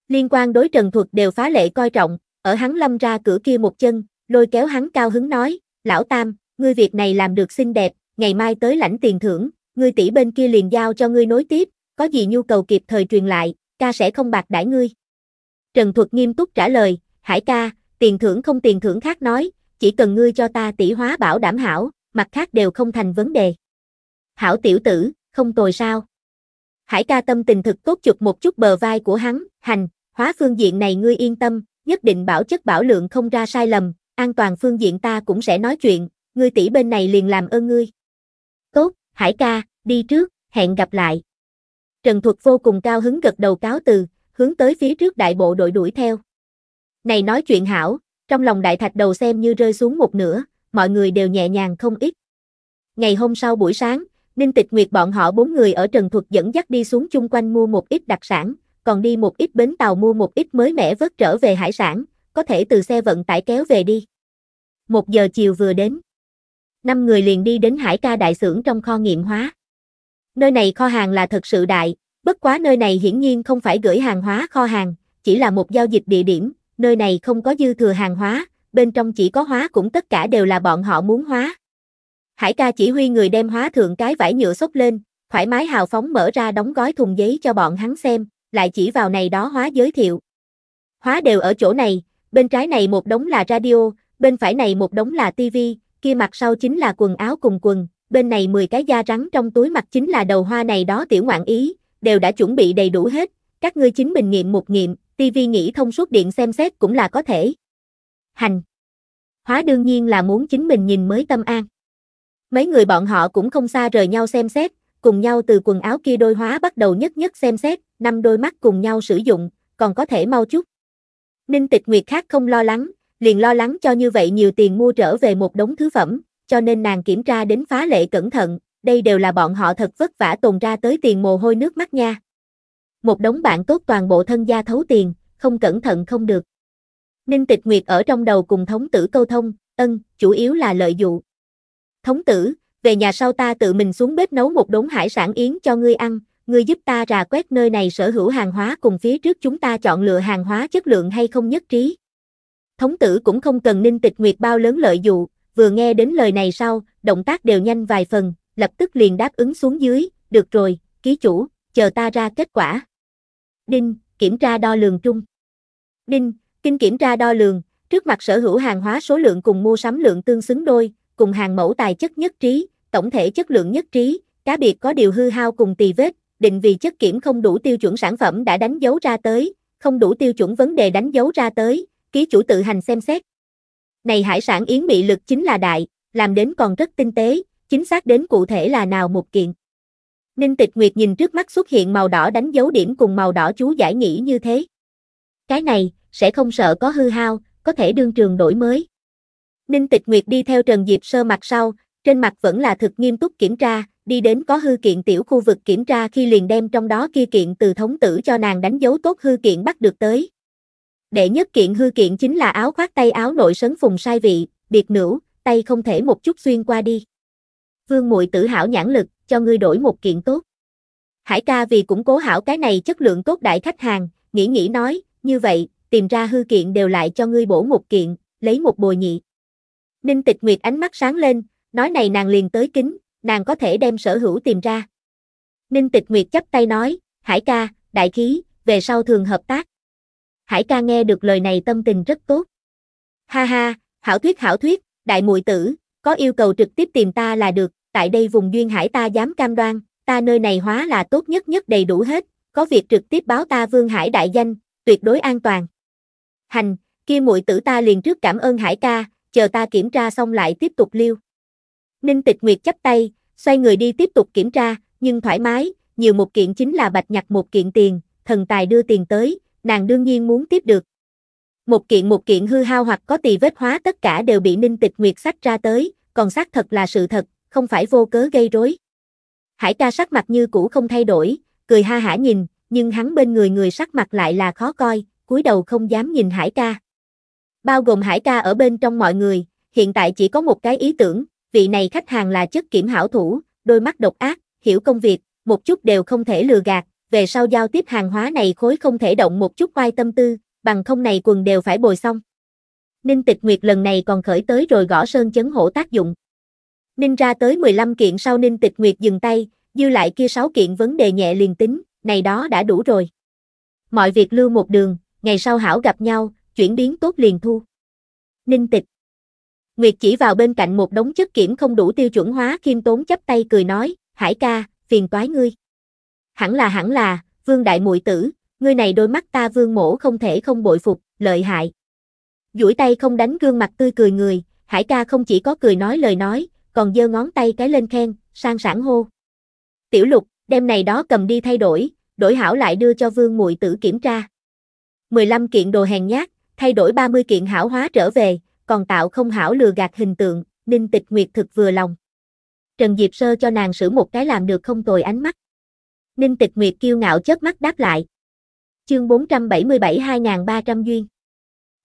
Liên quan đối Trần Thuật đều phá lệ coi trọng, ở hắn lâm ra cửa kia một chân, lôi kéo hắn cao hứng nói, lão tam, ngươi việc này làm được xinh đẹp, ngày mai tới lãnh tiền thưởng, ngươi tỷ bên kia liền giao cho ngươi nối tiếp, có gì nhu cầu kịp thời truyền lại, ca sẽ không bạc đãi ngươi. Trần Thuật nghiêm túc trả lời, Hải ca, tiền thưởng không tiền thưởng khác nói, chỉ cần ngươi cho ta tỷ hóa bảo đảm hảo, mặt khác đều không thành vấn đề. Hảo tiểu tử, không tồi sao. Hải ca tâm tình thực tốt chụp một chút bờ vai của hắn, hành, hóa phương diện này ngươi yên tâm, nhất định bảo chất bảo lượng không ra sai lầm, an toàn phương diện ta cũng sẽ nói chuyện, ngươi tỷ bên này liền làm ơn ngươi. Tốt, Hải ca, đi trước, hẹn gặp lại. Trần Thuật vô cùng cao hứng gật đầu cáo từ, hướng tới phía trước đại bộ đội đuổi theo. Này nói chuyện hảo, trong lòng đại thạch đầu xem như rơi xuống một nửa mọi người đều nhẹ nhàng không ít. Ngày hôm sau buổi sáng, Ninh Tịch Nguyệt bọn họ bốn người ở Trần Thuật dẫn dắt đi xuống chung quanh mua một ít đặc sản, còn đi một ít bến tàu mua một ít mới mẻ vớt trở về hải sản, có thể từ xe vận tải kéo về đi. Một giờ chiều vừa đến. Năm người liền đi đến hải ca đại xưởng trong kho nghiệm hóa. Nơi này kho hàng là thật sự đại, bất quá nơi này hiển nhiên không phải gửi hàng hóa kho hàng, chỉ là một giao dịch địa điểm, nơi này không có dư thừa hàng hóa, bên trong chỉ có hóa cũng tất cả đều là bọn họ muốn hóa. Hải ca chỉ huy người đem hóa thượng cái vải nhựa xốc lên, thoải mái hào phóng mở ra đóng gói thùng giấy cho bọn hắn xem, lại chỉ vào này đó hóa giới thiệu. Hóa đều ở chỗ này, bên trái này một đống là radio, bên phải này một đống là tivi, kia mặt sau chính là quần áo cùng quần, bên này 10 cái da rắn trong túi mặt chính là đầu hoa này đó tiểu ngoạn ý, đều đã chuẩn bị đầy đủ hết, các ngươi chính bình nghiệm một nghiệm, tivi nghĩ thông suốt điện xem xét cũng là có thể hành. Hóa đương nhiên là muốn chính mình nhìn mới tâm an. Mấy người bọn họ cũng không xa rời nhau xem xét, cùng nhau từ quần áo kia đôi hóa bắt đầu nhất nhất xem xét, năm đôi mắt cùng nhau sử dụng, còn có thể mau chút. Ninh Tịch Nguyệt khác không lo lắng, liền lo lắng cho như vậy nhiều tiền mua trở về một đống thứ phẩm, cho nên nàng kiểm tra đến phá lệ cẩn thận, đây đều là bọn họ thật vất vả tồn ra tới tiền mồ hôi nước mắt nha. Một đống bạn tốt toàn bộ thân gia thấu tiền, không cẩn thận không được. Ninh Tịch Nguyệt ở trong đầu cùng thống tử câu thông, ân, chủ yếu là lợi dụ. Thống tử, về nhà sau ta tự mình xuống bếp nấu một đống hải sản yến cho ngươi ăn, ngươi giúp ta rà quét nơi này sở hữu hàng hóa cùng phía trước chúng ta chọn lựa hàng hóa chất lượng hay không nhất trí. Thống tử cũng không cần Ninh Tịch Nguyệt bao lớn lợi dụ, vừa nghe đến lời này sau, động tác đều nhanh vài phần, lập tức liền đáp ứng xuống dưới, được rồi, ký chủ, chờ ta ra kết quả. Đinh, kiểm tra đo lường trung. Đinh, Kinh kiểm tra đo lường, trước mặt sở hữu hàng hóa số lượng cùng mua sắm lượng tương xứng đôi, cùng hàng mẫu tài chất nhất trí, tổng thể chất lượng nhất trí, cá biệt có điều hư hao cùng tì vết, định vì chất kiểm không đủ tiêu chuẩn sản phẩm đã đánh dấu ra tới, không đủ tiêu chuẩn vấn đề đánh dấu ra tới, ký chủ tự hành xem xét. Này hải sản yến bị lực chính là đại, làm đến còn rất tinh tế, chính xác đến cụ thể là nào một kiện. Ninh Tịch Nguyệt nhìn trước mắt xuất hiện màu đỏ đánh dấu điểm cùng màu đỏ chú giải nghĩ như thế cái này, sẽ không sợ có hư hao, có thể đương trường đổi mới. Ninh Tịch Nguyệt đi theo Trần Diệp Sơ mặt sau, trên mặt vẫn là thực nghiêm túc kiểm tra, đi đến có hư kiện tiểu khu vực kiểm tra khi liền đem trong đó kia kiện từ thống tử cho nàng đánh dấu tốt hư kiện bắt được tới. Đệ nhất kiện hư kiện chính là áo khoác tay áo nội sấn phùng sai vị, biệt nữ, tay không thể một chút xuyên qua đi. Vương muội tự hảo nhãn lực, cho ngươi đổi một kiện tốt. Hải ca vì củng cố hảo cái này chất lượng tốt đại khách hàng, nghĩ nghĩ nói, như vậy, tìm ra hư kiện đều lại cho ngươi bổ một kiện, lấy một bồi nhị. Ninh Tịch Nguyệt ánh mắt sáng lên, nói này nàng liền tới kính, nàng có thể đem sở hữu tìm ra. Ninh Tịch Nguyệt chấp tay nói, Hải ca, đại khí, về sau thường hợp tác. Hải ca nghe được lời này tâm tình rất tốt. Ha ha, hảo thuyết hảo thuyết, đại muội tử, có yêu cầu trực tiếp tìm ta là được, tại đây vùng duyên hải ta dám cam đoan, ta nơi này hóa là tốt nhất nhất đầy đủ hết, có việc trực tiếp báo ta Vương Hải đại danh, tuyệt đối an toàn. Hành, kia muội tử ta liền trước cảm ơn Hải ca, chờ ta kiểm tra xong lại tiếp tục lưu. Ninh Tịch Nguyệt chắp tay, xoay người đi tiếp tục kiểm tra, nhưng thoải mái, nhiều một kiện chính là bạch nhặt một kiện tiền, thần tài đưa tiền tới, nàng đương nhiên muốn tiếp được. Một kiện một kiện hư hao hoặc có tỳ vết hóa tất cả đều bị Ninh Tịch Nguyệt sách ra tới, còn xác thật là sự thật, không phải vô cớ gây rối. Hải ca sắc mặt như cũ không thay đổi, cười ha hả nhìn, nhưng hắn bên người người sắc mặt lại là khó coi, cúi đầu không dám nhìn Hải ca. Bao gồm Hải ca ở bên trong mọi người, hiện tại chỉ có một cái ý tưởng, vị này khách hàng là chất kiểm hảo thủ, đôi mắt độc ác, hiểu công việc, một chút đều không thể lừa gạt, về sau giao tiếp hàng hóa này khối không thể động một chút quay tâm tư, bằng không này quần đều phải bồi xong. Ninh Tịch Nguyệt lần này còn khởi tới rồi gõ sơn chấn hổ tác dụng. Ninh ra tới 15 kiện sau Ninh Tịch Nguyệt dừng tay, dư lại kia 6 kiện vấn đề nhẹ liền tính, này đó đã đủ rồi. Mọi việc lưu một đường, ngày sau hảo gặp nhau, chuyển biến tốt liền thu. Ninh tịch. Nguyệt chỉ vào bên cạnh một đống chất kiểm không đủ tiêu chuẩn hóa khiêm tốn chấp tay cười nói, hải ca, phiền toái ngươi. Hẳn là hẳn là, vương đại muội tử, ngươi này đôi mắt ta vương mổ không thể không bội phục, lợi hại. duỗi tay không đánh gương mặt tươi cười người, hải ca không chỉ có cười nói lời nói, còn giơ ngón tay cái lên khen, sang sản hô. Tiểu lục, đem này đó cầm đi thay đổi, đổi hảo lại đưa cho vương muội tử kiểm tra. 15 kiện đồ hèn nhát, thay đổi 30 kiện hảo hóa trở về, còn tạo không hảo lừa gạt hình tượng, Ninh Tịch Nguyệt thực vừa lòng. Trần Diệp Sơ cho nàng sử một cái làm được không tồi ánh mắt. Ninh Tịch Nguyệt kiêu ngạo chớp mắt đáp lại. Chương 477-2300 duyên.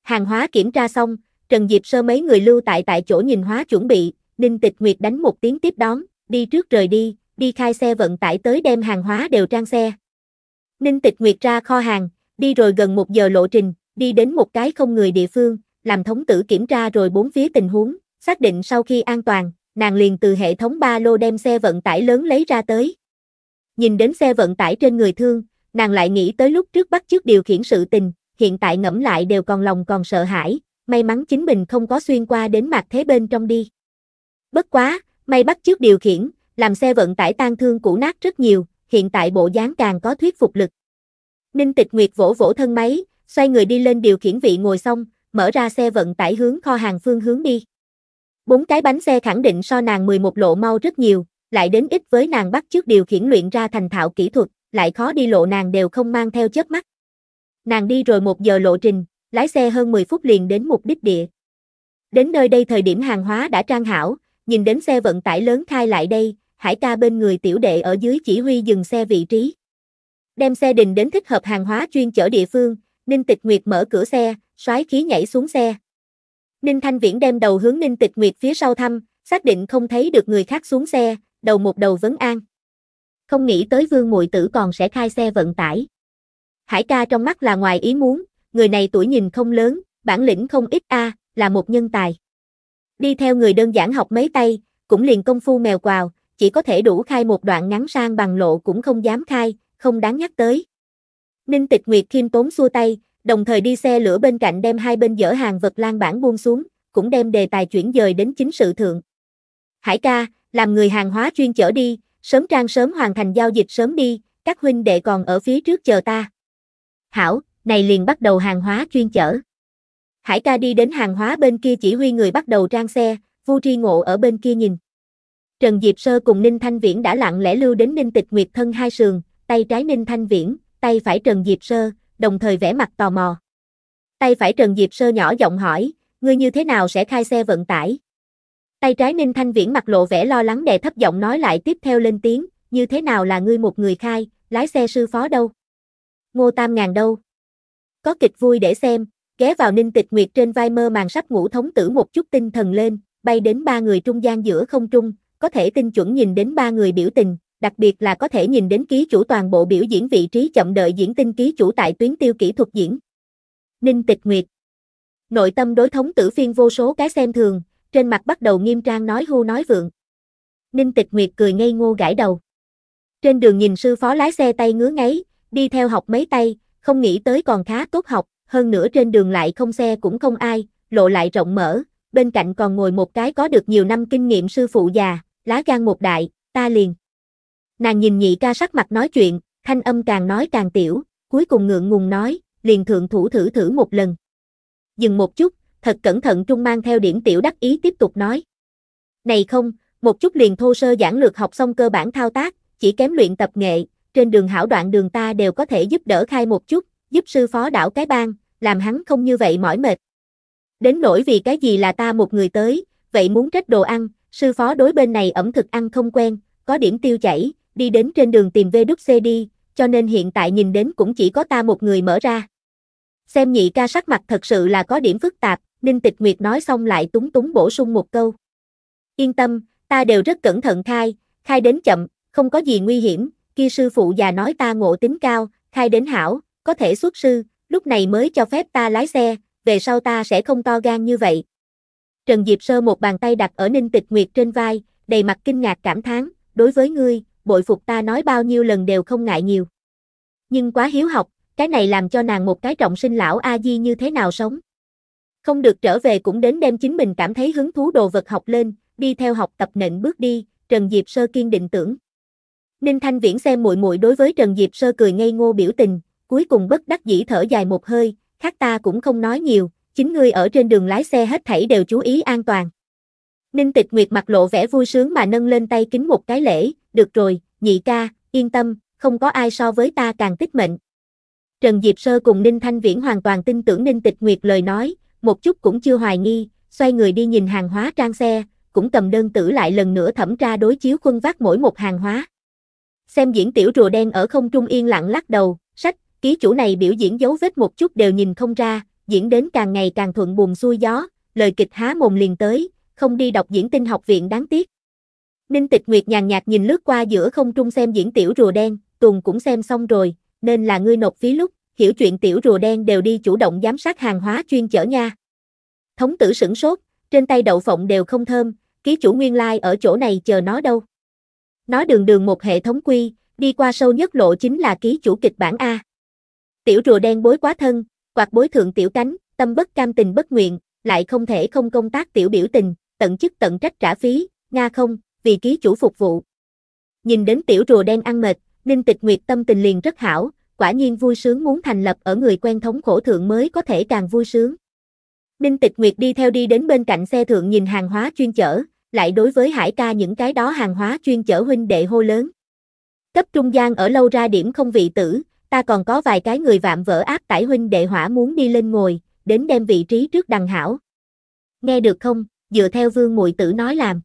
Hàng hóa kiểm tra xong, Trần Diệp Sơ mấy người lưu tại tại chỗ nhìn hóa chuẩn bị, Ninh Tịch Nguyệt đánh một tiếng tiếp đón, đi trước rời đi, đi khai xe vận tải tới đem hàng hóa đều trang xe, Ninh Tịch Nguyệt ra kho hàng, đi rồi gần một giờ lộ trình, đi đến một cái không người địa phương, làm thống tử kiểm tra rồi bốn phía tình huống, xác định sau khi an toàn, nàng liền từ hệ thống ba lô đem xe vận tải lớn lấy ra tới. Nhìn đến xe vận tải trên người thương, nàng lại nghĩ tới lúc trước bắt trước điều khiển sự tình, hiện tại ngẫm lại đều còn lòng còn sợ hãi, may mắn chính mình không có xuyên qua đến mặt thế bên trong đi. Bất quá, may bắt trước điều khiển, làm xe vận tải tan thương cũ nát rất nhiều, hiện tại bộ dáng càng có thuyết phục lực. Ninh Tịch Nguyệt vỗ vỗ thân máy, xoay người đi lên điều khiển vị ngồi xong, mở ra xe vận tải hướng kho hàng phương hướng đi. Bốn cái bánh xe khẳng định so nàng 11 lộ mau rất nhiều, lại đến ít với nàng bắt trước điều khiển luyện ra thành thạo kỹ thuật, lại khó đi lộ nàng đều không mang theo chớp mắt. Nàng đi rồi một giờ lộ trình, lái xe hơn 10 phút liền đến mục đích địa. Đến nơi đây thời điểm hàng hóa đã trang hảo, nhìn đến xe vận tải lớn khai lại đây, hải ca bên người tiểu đệ ở dưới chỉ huy dừng xe vị trí. Đem xe đình đến thích hợp hàng hóa chuyên chở địa phương, Ninh Tịch Nguyệt mở cửa xe, xoáy khí nhảy xuống xe. Ninh Thanh Viễn đem đầu hướng Ninh Tịch Nguyệt phía sau thăm, xác định không thấy được người khác xuống xe, đầu một đầu vấn an. Không nghĩ tới Vương Muội Tử còn sẽ khai xe vận tải. Hải ca trong mắt là ngoài ý muốn, người này tuổi nhìn không lớn, bản lĩnh không ít a, là một nhân tài. Đi theo người đơn giản học mấy tay, cũng liền công phu mèo quào, chỉ có thể đủ khai một đoạn ngắn sang bằng lộ cũng không dám khai, không đáng nhắc tới. Ninh Tịch Nguyệt khiêm tốn xua tay, đồng thời đi xe lửa bên cạnh đem hai bên dở hàng vật lan bản buông xuống, cũng đem đề tài chuyển dời đến chính sự thượng. Hải ca, làm người hàng hóa chuyên chở đi, sớm trang sớm hoàn thành giao dịch sớm đi, các huynh đệ còn ở phía trước chờ ta. Hảo, này liền bắt đầu hàng hóa chuyên chở. Hải ca đi đến hàng hóa bên kia chỉ huy người bắt đầu trang xe, Vu Tri Ngộ ở bên kia nhìn. Trần Diệp Sơ cùng Ninh Thanh Viễn đã lặng lẽ lưu đến Ninh Tịch Nguyệt thân hai sườn, tay trái Ninh Thanh Viễn, tay phải Trần Diệp Sơ, đồng thời vẽ mặt tò mò. Tay phải Trần Diệp Sơ nhỏ giọng hỏi, ngươi như thế nào sẽ khai xe vận tải? Tay trái Ninh Thanh Viễn mặt lộ vẻ lo lắng đè thấp giọng nói lại tiếp theo lên tiếng, như thế nào là ngươi một người khai, lái xe sư phó đâu? Ngô Tam Ngàn đâu? Có kịch vui để xem, ghé vào Ninh Tịch Nguyệt trên vai mơ màng sắp ngủ thống tử một chút tinh thần lên, bay đến ba người trung gian giữa không trung, có thể tinh chuẩn nhìn đến ba người biểu tình, đặc biệt là có thể nhìn đến ký chủ toàn bộ biểu diễn vị trí chậm đợi diễn tinh ký chủ tại tuyến tiêu kỹ thuật diễn. Ninh Tịch Nguyệt Nội tâm đối thống tử phiên vô số cái xem thường, trên mặt bắt đầu nghiêm trang nói hưu nói vượng. Ninh Tịch Nguyệt cười ngây ngô gãi đầu. Trên đường nhìn sư phó lái xe tay ngứa ngáy, đi theo học mấy tay, không nghĩ tới còn khá tốt học, hơn nữa trên đường lại không xe cũng không ai, lộ lại rộng mở, bên cạnh còn ngồi một cái có được nhiều năm kinh nghiệm sư phụ già, lá gan một đại, ta liền. Nàng nhìn nhị ca sắc mặt nói chuyện, thanh âm càng nói càng tiểu, cuối cùng ngượng ngùng nói, liền thượng thủ thử thử một lần. Dừng một chút, thật cẩn thận Trung mang theo điểm tiểu đắc ý tiếp tục nói. Này không, một chút liền thô sơ giản lược học xong cơ bản thao tác, chỉ kém luyện tập nghệ, trên đường hảo đoạn đường ta đều có thể giúp đỡ khai một chút, giúp sư phó đảo cái bang, làm hắn không như vậy mỏi mệt. Đến nỗi vì cái gì là ta một người tới, vậy muốn trách đồ ăn, Sư phó đối bên này ẩm thực ăn không quen, có điểm tiêu chảy, đi đến trên đường tìm về đúc xe đi, cho nên hiện tại nhìn đến cũng chỉ có ta một người mở ra. Xem nhị ca sắc mặt thật sự là có điểm phức tạp, Ninh Tịch Nguyệt nói xong lại túng túng bổ sung một câu. Yên tâm, ta đều rất cẩn thận khai, khai đến chậm, không có gì nguy hiểm, kia sư phụ già nói ta ngộ tính cao, khai đến hảo, có thể xuất sư, lúc này mới cho phép ta lái xe, về sau ta sẽ không to gan như vậy, Trần Diệp sơ một bàn tay đặt ở Ninh Tịch Nguyệt trên vai, đầy mặt kinh ngạc cảm thán, đối với ngươi, bội phục ta nói bao nhiêu lần đều không ngại nhiều. Nhưng quá hiếu học, cái này làm cho nàng một cái trọng sinh lão A-di như thế nào sống. Không được trở về cũng đến đem chính mình cảm thấy hứng thú đồ vật học lên, đi theo học tập nện bước đi, Trần Diệp sơ kiên định tưởng. Ninh Thanh Viễn xem muội muội đối với Trần Diệp sơ cười ngây ngô biểu tình, cuối cùng bất đắc dĩ thở dài một hơi, khác ta cũng không nói nhiều, chính ngươi ở trên đường lái xe hết thảy đều chú ý an toàn. Ninh Tịch Nguyệt mặt lộ vẻ vui sướng mà nâng lên tay kính một cái lễ, được rồi, nhị ca, yên tâm, không có ai so với ta càng tích mệnh. Trần Diệp Sơ cùng Ninh Thanh Viễn hoàn toàn tin tưởng Ninh Tịch Nguyệt lời nói, một chút cũng chưa hoài nghi, xoay người đi nhìn hàng hóa trang xe, cũng cầm đơn tử lại lần nữa thẩm tra đối chiếu khuân vác mỗi một hàng hóa. Xem diễn tiểu rùa đen ở không trung yên lặng lắc đầu, sách, ký chủ này biểu diễn dấu vết một chút đều nhìn không ra, diễn đến càng ngày càng thuận buồm xuôi gió, lời kịch há mồm liền tới, không đi đọc diễn tinh học viện đáng tiếc. Ninh Tịch Nguyệt nhàn nhạt nhìn lướt qua giữa không trung xem diễn tiểu rùa đen, Tuần cũng xem xong rồi, nên là ngươi nộp phí lúc, hiểu chuyện tiểu rùa đen đều đi chủ động giám sát hàng hóa chuyên chở nha. Thống tử sửng sốt, trên tay đậu phộng đều không thơm, ký chủ nguyên lai like ở chỗ này chờ nó đâu. Nó đường đường một hệ thống quy, đi qua sâu nhất lộ chính là ký chủ kịch bản A. Tiểu rùa đen bối quá thân, Quạt bối thượng tiểu cánh, tâm bất cam tình bất nguyện, lại không thể không công tác tiểu biểu tình, tận chức tận trách trả phí, Nga không, vì ký chủ phục vụ. Nhìn đến tiểu rùa đen ăn mệt, Ninh Tịch Nguyệt tâm tình liền rất hảo, quả nhiên vui sướng muốn thành lập ở người quen thống khổ thượng mới có thể càng vui sướng. Ninh Tịch Nguyệt đi theo đi đến bên cạnh xe thượng nhìn hàng hóa chuyên chở, lại đối với hải ca những cái đó hàng hóa chuyên chở huynh đệ hô lớn. Cấp trung gian ở lâu ra điểm không vị tử, ta còn có vài cái người vạm vỡ áp tải huynh đệ hỏa muốn đi lên ngồi, đến đem vị trí trước đằng hảo. Nghe được không, dựa theo vương muội tử nói làm.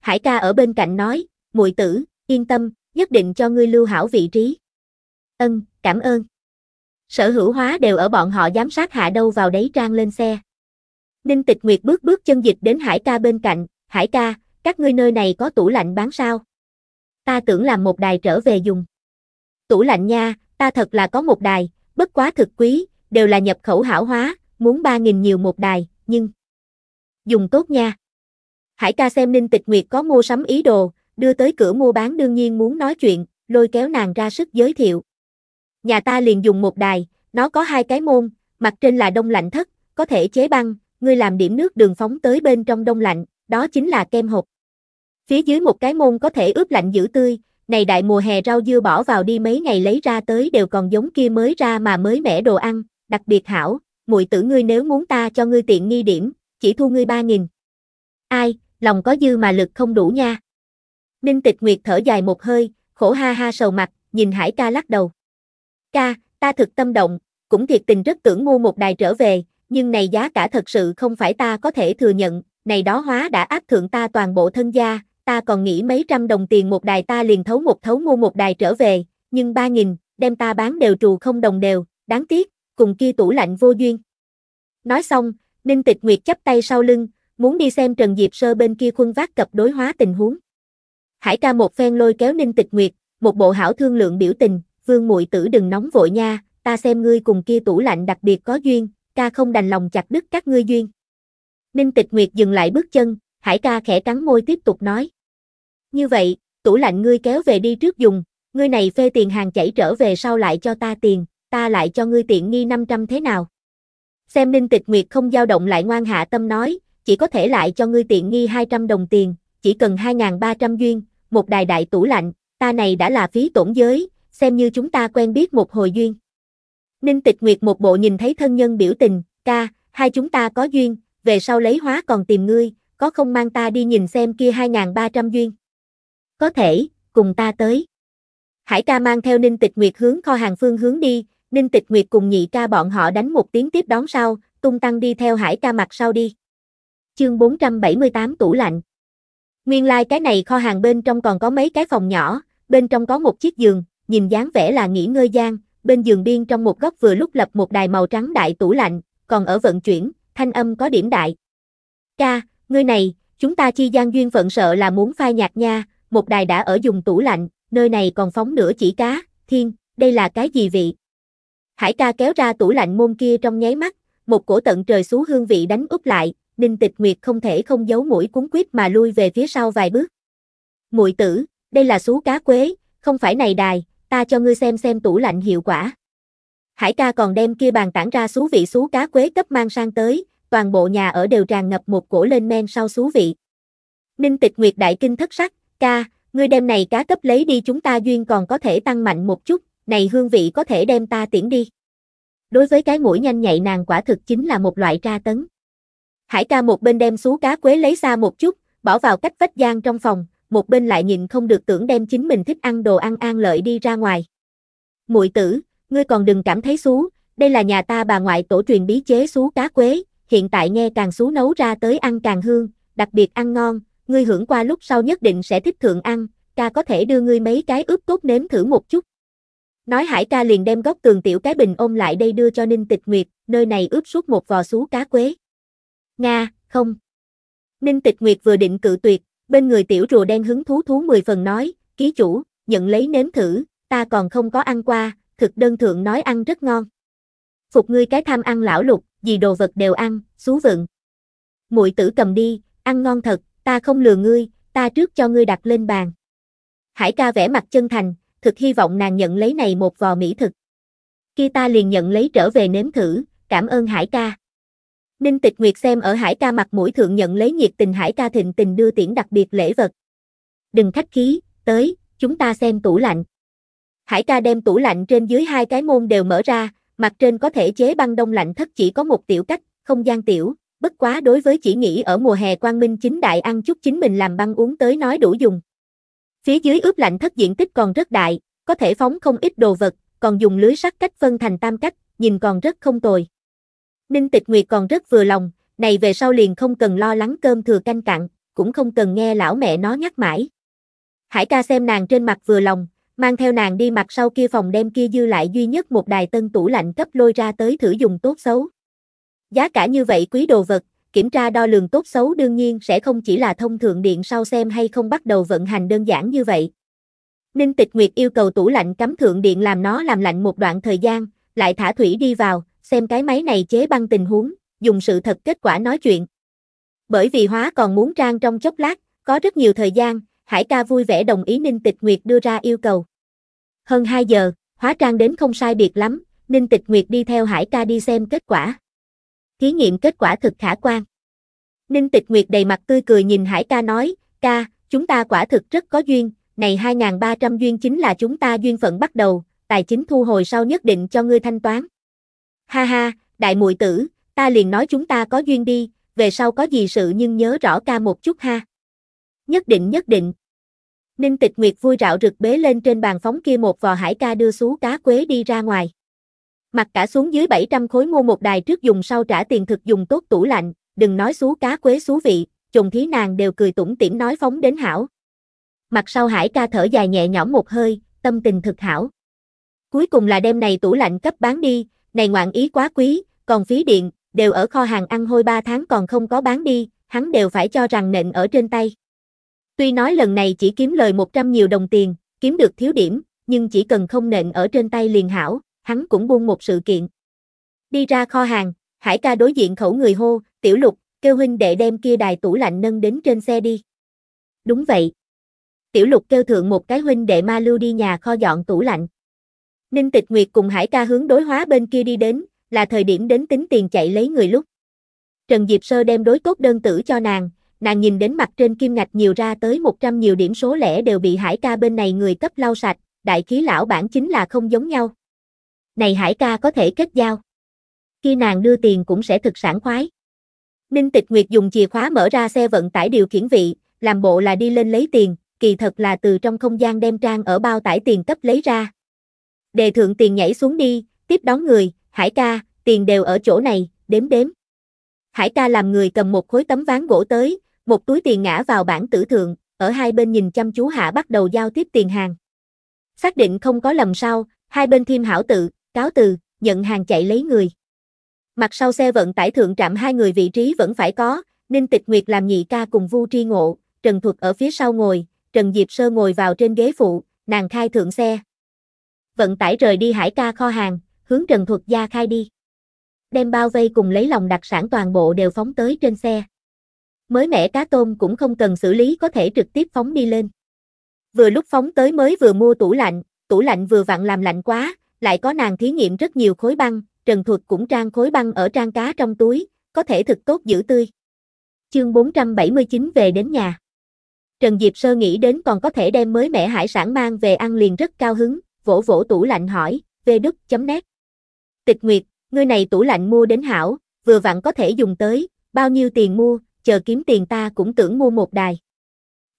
Hải ca ở bên cạnh nói, muội tử, yên tâm, nhất định cho ngươi lưu hảo vị trí. Ân, cảm ơn. Sở hữu hóa đều ở bọn họ giám sát hạ đâu vào đấy trang lên xe. Ninh Tịch Nguyệt bước bước chân dịch đến Hải ca bên cạnh, Hải ca, các ngươi nơi này có tủ lạnh bán sao? Ta tưởng làm một đài trở về dùng. Tủ lạnh nha, ta thật là có một đài, bất quá thực quý, đều là nhập khẩu hảo hóa, muốn 3.000 nhiều một đài, nhưng dùng tốt nha. Hải ca xem Ninh Tịch Nguyệt có mua sắm ý đồ, đưa tới cửa mua bán đương nhiên muốn nói chuyện, lôi kéo nàng ra sức giới thiệu. Nhà ta liền dùng một đài, nó có hai cái môn, mặt trên là đông lạnh thất, có thể chế băng, ngươi làm điểm nước đường phóng tới bên trong đông lạnh, đó chính là kem hộp. Phía dưới một cái môn có thể ướp lạnh giữ tươi, này đại mùa hè rau dưa bỏ vào đi mấy ngày lấy ra tới đều còn giống kia mới ra mà mới mẻ đồ ăn, đặc biệt hảo, muội tử ngươi nếu muốn ta cho ngươi tiện nghi điểm, chỉ thu ngươi ba nghìn. Ai, lòng có dư mà lực không đủ nha. Ninh tịch nguyệt thở dài một hơi, khổ ha ha sầu mặt, nhìn hải ca lắc đầu. Ca, ta thực tâm động, cũng thiệt tình rất tưởng mua một đài trở về, nhưng này giá cả thật sự không phải ta có thể thừa nhận, này đó hóa đã áp thượng ta toàn bộ thân gia, ta còn nghĩ mấy trăm đồng tiền một đài ta liền thấu một thấu mua một đài trở về, nhưng ba nghìn, đem ta bán đều trù không đồng đều, đáng tiếc, cùng kia tủ lạnh vô duyên. Nói xong, Ninh Tịch Nguyệt chắp tay sau lưng, muốn đi xem Trần Diệp Sơ bên kia khuôn vác cặp đối hóa tình huống. Hải ca một phen lôi kéo Ninh Tịch Nguyệt, một bộ hảo thương lượng biểu tình, vương muội tử đừng nóng vội nha, ta xem ngươi cùng kia tủ lạnh đặc biệt có duyên, ca không đành lòng chặt đứt các ngươi duyên. Ninh Tịch Nguyệt dừng lại bước chân, Hải ca khẽ cắn môi tiếp tục nói. Như vậy, tủ lạnh ngươi kéo về đi trước dùng, ngươi này phê tiền hàng chảy trở về sau lại cho ta tiền, ta lại cho ngươi tiện nghi 500 thế nào. Xem Ninh Tịch Nguyệt không dao động lại ngoan hạ tâm nói, chỉ có thể lại cho ngươi tiện nghi 200 đồng tiền, chỉ cần 2.300 duyên, một đài đại tủ lạnh, ta này đã là phí tổn giới, xem như chúng ta quen biết một hồi duyên. Ninh Tịch Nguyệt một bộ nhìn thấy thân nhân biểu tình, ca, hai chúng ta có duyên, về sau lấy hóa còn tìm ngươi, có không mang ta đi nhìn xem kia 2.300 duyên. Có thể, cùng ta tới. Hải ca mang theo Ninh Tịch Nguyệt hướng kho hàng phương hướng đi, Ninh Tịch Nguyệt cùng nhị ca bọn họ đánh một tiếng tiếp đón sau, tung tăng đi theo hải ca mặt sau đi. Chương 478 tủ lạnh. Nguyên lai like cái này kho hàng bên trong còn có mấy cái phòng nhỏ, bên trong có một chiếc giường, nhìn dáng vẻ là nghỉ ngơi gian, bên giường biên trong một góc vừa lúc lập một đài màu trắng đại tủ lạnh, còn ở vận chuyển, thanh âm có điểm đại. Ca, Ngươi này, chúng ta chi gian duyên phận sợ là muốn phai nhạt nha, một đài đã ở dùng tủ lạnh, nơi này còn phóng nửa chỉ cá, thiên, đây là cái gì vị? Hải ca kéo ra tủ lạnh môn kia trong nháy mắt, một cổ tận trời xú hương vị đánh úp lại, Ninh Tịch Nguyệt không thể không giấu mũi cuốn quýt mà lui về phía sau vài bước. Muội tử, đây là sú cá quế, không phải này đài, ta cho ngươi xem xem tủ lạnh hiệu quả. Hải ca còn đem kia bàn tản ra sú vị sú cá quế cấp mang sang tới, toàn bộ nhà ở đều tràn ngập một cổ lên men sau xú vị. Ninh tịch nguyệt đại kinh thất sắc, ca, ngươi đem này cá cấp lấy đi chúng ta duyên còn có thể tăng mạnh một chút, này hương vị có thể đem ta tiễn đi. Đối với cái mũi nhanh nhạy nàng quả thực chính là một loại tra tấn. Hải ca một bên đem sú cá quế lấy ra một chút, bỏ vào cách vách gian trong phòng, một bên lại nhìn không được tưởng đem chính mình thích ăn đồ ăn an lợi đi ra ngoài. Muội tử, ngươi còn đừng cảm thấy sú, đây là nhà ta bà ngoại tổ truyền bí chế sú cá quế, hiện tại nghe càng xú nấu ra tới ăn càng hương, đặc biệt ăn ngon, ngươi hưởng qua lúc sau nhất định sẽ thích thượng ăn, ca có thể đưa ngươi mấy cái ướp cốt nếm thử một chút. Nói hải ca liền đem góc tường tiểu cái bình ôm lại đây đưa cho Ninh Tịch Nguyệt, nơi này ướp suốt một vò xú cá quế. Nga, không. Ninh Tịch Nguyệt vừa định cự tuyệt, bên người tiểu rùa đen hứng thú thú mười phần nói, ký chủ, nhận lấy nếm thử, ta còn không có ăn qua, thực đơn thượng nói ăn rất ngon. Phục ngươi cái tham ăn lão lục, gì đồ vật đều ăn, xú vựng. Muội tử cầm đi, ăn ngon thật, ta không lừa ngươi, ta trước cho ngươi đặt lên bàn. Hải ca vẽ mặt chân thành, thực hy vọng nàng nhận lấy này một vò mỹ thực. Khi ta liền nhận lấy trở về nếm thử, cảm ơn Hải ca. Ninh Tịch Nguyệt xem ở Hải ca mặt mũi thượng nhận lấy nhiệt tình Hải ca thịnh tình đưa tiễn đặc biệt lễ vật. Đừng khách khí, tới, chúng ta xem tủ lạnh. Hải ca đem tủ lạnh trên dưới hai cái môn đều mở ra, Mặt trên có thể chế băng đông lạnh thất chỉ có một tiểu cách, không gian tiểu, bất quá đối với chỉ nghĩ ở mùa hè quang minh chính đại ăn chút chính mình làm băng uống tới nói đủ dùng. Phía dưới ướp lạnh thất diện tích còn rất đại, có thể phóng không ít đồ vật, còn dùng lưới sắt cách phân thành tam cách, nhìn còn rất không tồi. Ninh Tịch Nguyệt còn rất vừa lòng, này về sau liền không cần lo lắng cơm thừa canh cặn, cũng không cần nghe lão mẹ nó nhắc mãi. Hải ca xem nàng trên mặt vừa lòng, mang theo nàng đi mặt sau kia phòng đem kia dư lại duy nhất một đài tân tủ lạnh cấp lôi ra tới thử dùng tốt xấu. Giá cả như vậy quý đồ vật, kiểm tra đo lường tốt xấu đương nhiên sẽ không chỉ là thông thường điện sau xem hay không bắt đầu vận hành đơn giản như vậy. Ninh Tịch Nguyệt yêu cầu tủ lạnh cắm thượng điện làm nó làm lạnh một đoạn thời gian, lại thả thủy đi vào, xem cái máy này chế băng tình huống, dùng sự thật kết quả nói chuyện. Bởi vì hóa còn muốn trang trong chốc lát, có rất nhiều thời gian, Hải ca vui vẻ đồng ý Ninh Tịch Nguyệt đưa ra yêu cầu. Hơn 2 giờ, hóa trang đến không sai biệt lắm, Ninh Tịch Nguyệt đi theo Hải ca đi xem kết quả. Thí nghiệm kết quả thực khả quan. Ninh Tịch Nguyệt đầy mặt tươi cười nhìn Hải ca nói, ca, chúng ta quả thực rất có duyên, này 2.300 duyên chính là chúng ta duyên phận bắt đầu, tài chính thu hồi sau nhất định cho ngươi thanh toán. Ha ha, đại muội tử, ta liền nói chúng ta có duyên đi, về sau có gì sự nhưng nhớ rõ ca một chút ha nhất định nhất định. Ninh Tịch Nguyệt vui rạo rực bế lên trên bàn phóng kia một vò hải ca đưa xuống cá quế đi ra ngoài. Mặc cả xuống dưới 700 khối mua một đài trước dùng sau trả tiền thực dùng tốt tủ lạnh, đừng nói xuống cá quế xú vị, chồng thí nàng đều cười tủm tỉm nói phóng đến hảo. Mặt sau hải ca thở dài nhẹ nhõm một hơi, tâm tình thực hảo. Cuối cùng là đem này tủ lạnh cấp bán đi, này ngoạn ý quá quý, còn phí điện, đều ở kho hàng ăn hôi 3 tháng còn không có bán đi, hắn đều phải cho rằng nện ở trên tay. Tuy nói lần này chỉ kiếm lời 100 nhiều đồng tiền, kiếm được thiếu điểm, nhưng chỉ cần không nện ở trên tay liền hảo, hắn cũng buông một sự kiện. Đi ra kho hàng, Hải ca đối diện khẩu người hô, tiểu lục, kêu huynh đệ đem kia đài tủ lạnh nâng đến trên xe đi. Đúng vậy. Tiểu lục kêu thượng một cái huynh đệ ma lưu đi nhà kho dọn tủ lạnh. Ninh Tịch Nguyệt cùng Hải ca hướng đối hóa bên kia đi đến, là thời điểm đến tính tiền chạy lấy người lúc. Trần Diệp Sơ đem đối tốt đơn tử cho nàng, nàng nhìn đến mặt trên kim ngạch nhiều ra tới 100 nhiều điểm số lẻ đều bị hải ca bên này người cấp lau sạch, đại khí lão bản chính là không giống nhau. Này hải ca có thể kết giao. Khi nàng đưa tiền cũng sẽ thực sản khoái. Ninh Tịch Nguyệt dùng chìa khóa mở ra xe vận tải điều khiển vị, làm bộ là đi lên lấy tiền, kỳ thật là từ trong không gian đem trang ở bao tải tiền cấp lấy ra. Đề thượng tiền nhảy xuống đi, tiếp đón người, hải ca, tiền đều ở chỗ này, đếm đếm. Hải ca làm người cầm một khối tấm ván gỗ tới, một túi tiền ngã vào bảng tử thượng, ở hai bên nhìn chăm chú hạ bắt đầu giao tiếp tiền hàng. Xác định không có lầm sau, hai bên thêm hảo tự, cáo từ, nhận hàng chạy lấy người. Mặt sau xe vận tải thượng trạm hai người vị trí vẫn phải có, Ninh Tịch Nguyệt làm nhị ca cùng Vu Tri Ngộ, Trần Thuật ở phía sau ngồi, Trần Diệp Sơ ngồi vào trên ghế phụ, nàng khai thượng xe. Vận tải rời đi hải ca kho hàng, hướng Trần Thuật gia khai đi. Đem bao vây cùng lấy lòng đặc sản toàn bộ đều phóng tới trên xe mới mẻ cá tôm cũng không cần xử lý có thể trực tiếp phóng đi lên. Vừa lúc phóng tới mới vừa mua tủ lạnh, tủ lạnh vừa vặn làm lạnh quá, lại có nàng thí nghiệm rất nhiều khối băng, Trần Thuật cũng trang khối băng ở trang cá trong túi, có thể thực tốt giữ tươi. Chương 479 về đến nhà. Trần Diệp sơ nghĩ đến còn có thể đem mới mẻ hải sản mang về ăn liền rất cao hứng, vỗ vỗ tủ lạnh hỏi, về đức chấm nét. Tịch Nguyệt, ngươi này tủ lạnh mua đến hảo, vừa vặn có thể dùng tới, bao nhiêu tiền mua, chờ kiếm tiền ta cũng tưởng mua một đài.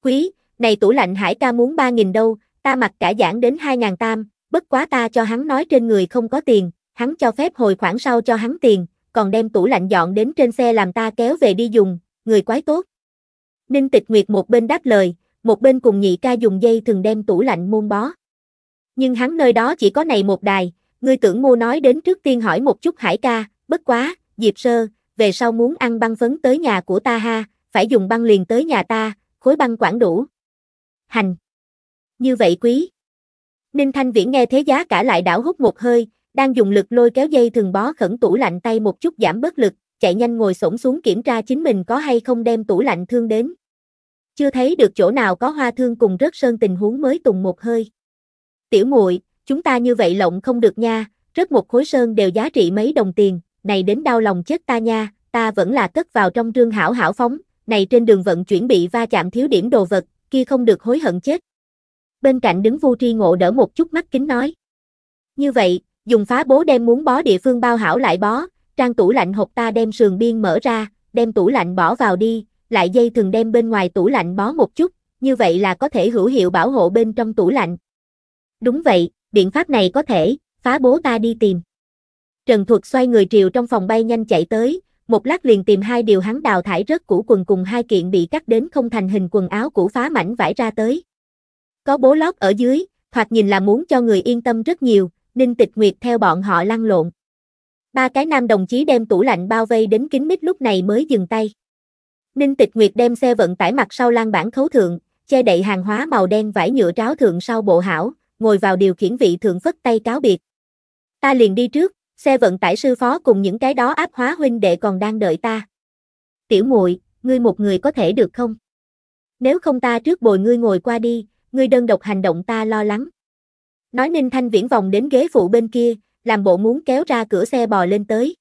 Quý, này tủ lạnh hải ca muốn 3.000 đâu, ta mặc cả giảng đến 2.000 tam, bất quá ta cho hắn nói trên người không có tiền, hắn cho phép hồi khoản sau cho hắn tiền, còn đem tủ lạnh dọn đến trên xe làm ta kéo về đi dùng, người quái tốt. Ninh tịch nguyệt một bên đáp lời, một bên cùng nhị ca dùng dây thường đem tủ lạnh môn bó. Nhưng hắn nơi đó chỉ có này một đài, ngươi tưởng mua nói đến trước tiên hỏi một chút hải ca, bất quá, Diệp Sơ, về sau muốn ăn băng phấn tới nhà của ta ha, phải dùng băng liền tới nhà ta, khối băng quản đủ. Hành. Như vậy quý. Ninh Thanh Viễn nghe thế giá cả lại đảo hút một hơi, đang dùng lực lôi kéo dây thường bó khẩn tủ lạnh tay một chút giảm bớt lực, chạy nhanh ngồi xổm xuống kiểm tra chính mình có hay không đem tủ lạnh thương đến. Chưa thấy được chỗ nào có hoa thương cùng rớt sơn tình huống mới tùng một hơi. Tiểu muội, chúng ta như vậy lộng không được nha, rớt một khối sơn đều giá trị mấy đồng tiền, này đến đau lòng chết ta nha, ta vẫn là cất vào trong trương hảo hảo phóng, này trên đường vận chuyển bị va chạm thiếu điểm đồ vật, kia không được hối hận chết. Bên cạnh đứng vu tri ngộ đỡ một chút mắt kính nói. Như vậy, dùng phá bố đem muốn bó địa phương bao hảo lại bó, trang tủ lạnh hộp ta đem sườn biên mở ra, đem tủ lạnh bỏ vào đi, lại dây thường đem bên ngoài tủ lạnh bó một chút, như vậy là có thể hữu hiệu bảo hộ bên trong tủ lạnh. Đúng vậy, biện pháp này có thể, phá bố ta đi tìm. Trần Thuật xoay người triều trong phòng bay nhanh chạy tới, một lát liền tìm hai điều hắn đào thải rớt củ quần cùng hai kiện bị cắt đến không thành hình quần áo cũ phá mảnh vải ra tới. Có bố lót ở dưới, thoạt nhìn là muốn cho người yên tâm rất nhiều, Ninh Tịch Nguyệt theo bọn họ lăn lộn. Ba cái nam đồng chí đem tủ lạnh bao vây đến kín mít lúc này mới dừng tay. Ninh Tịch Nguyệt đem xe vận tải mặt sau lan bản khấu thượng, che đậy hàng hóa màu đen vải nhựa tráo thượng sau bộ hảo, ngồi vào điều khiển vị thượng phất tay cáo biệt. Ta liền đi trước, xe vận tải sư phó cùng những cái đó áp hóa huynh đệ còn đang đợi ta. Tiểu muội, ngươi một người có thể được không? Nếu không ta trước bồi ngươi ngồi qua đi, ngươi đơn độc hành động ta lo lắng. Nói Ninh Thanh Viễn vòng đến ghế phụ bên kia, làm bộ muốn kéo ra cửa xe bò lên tới.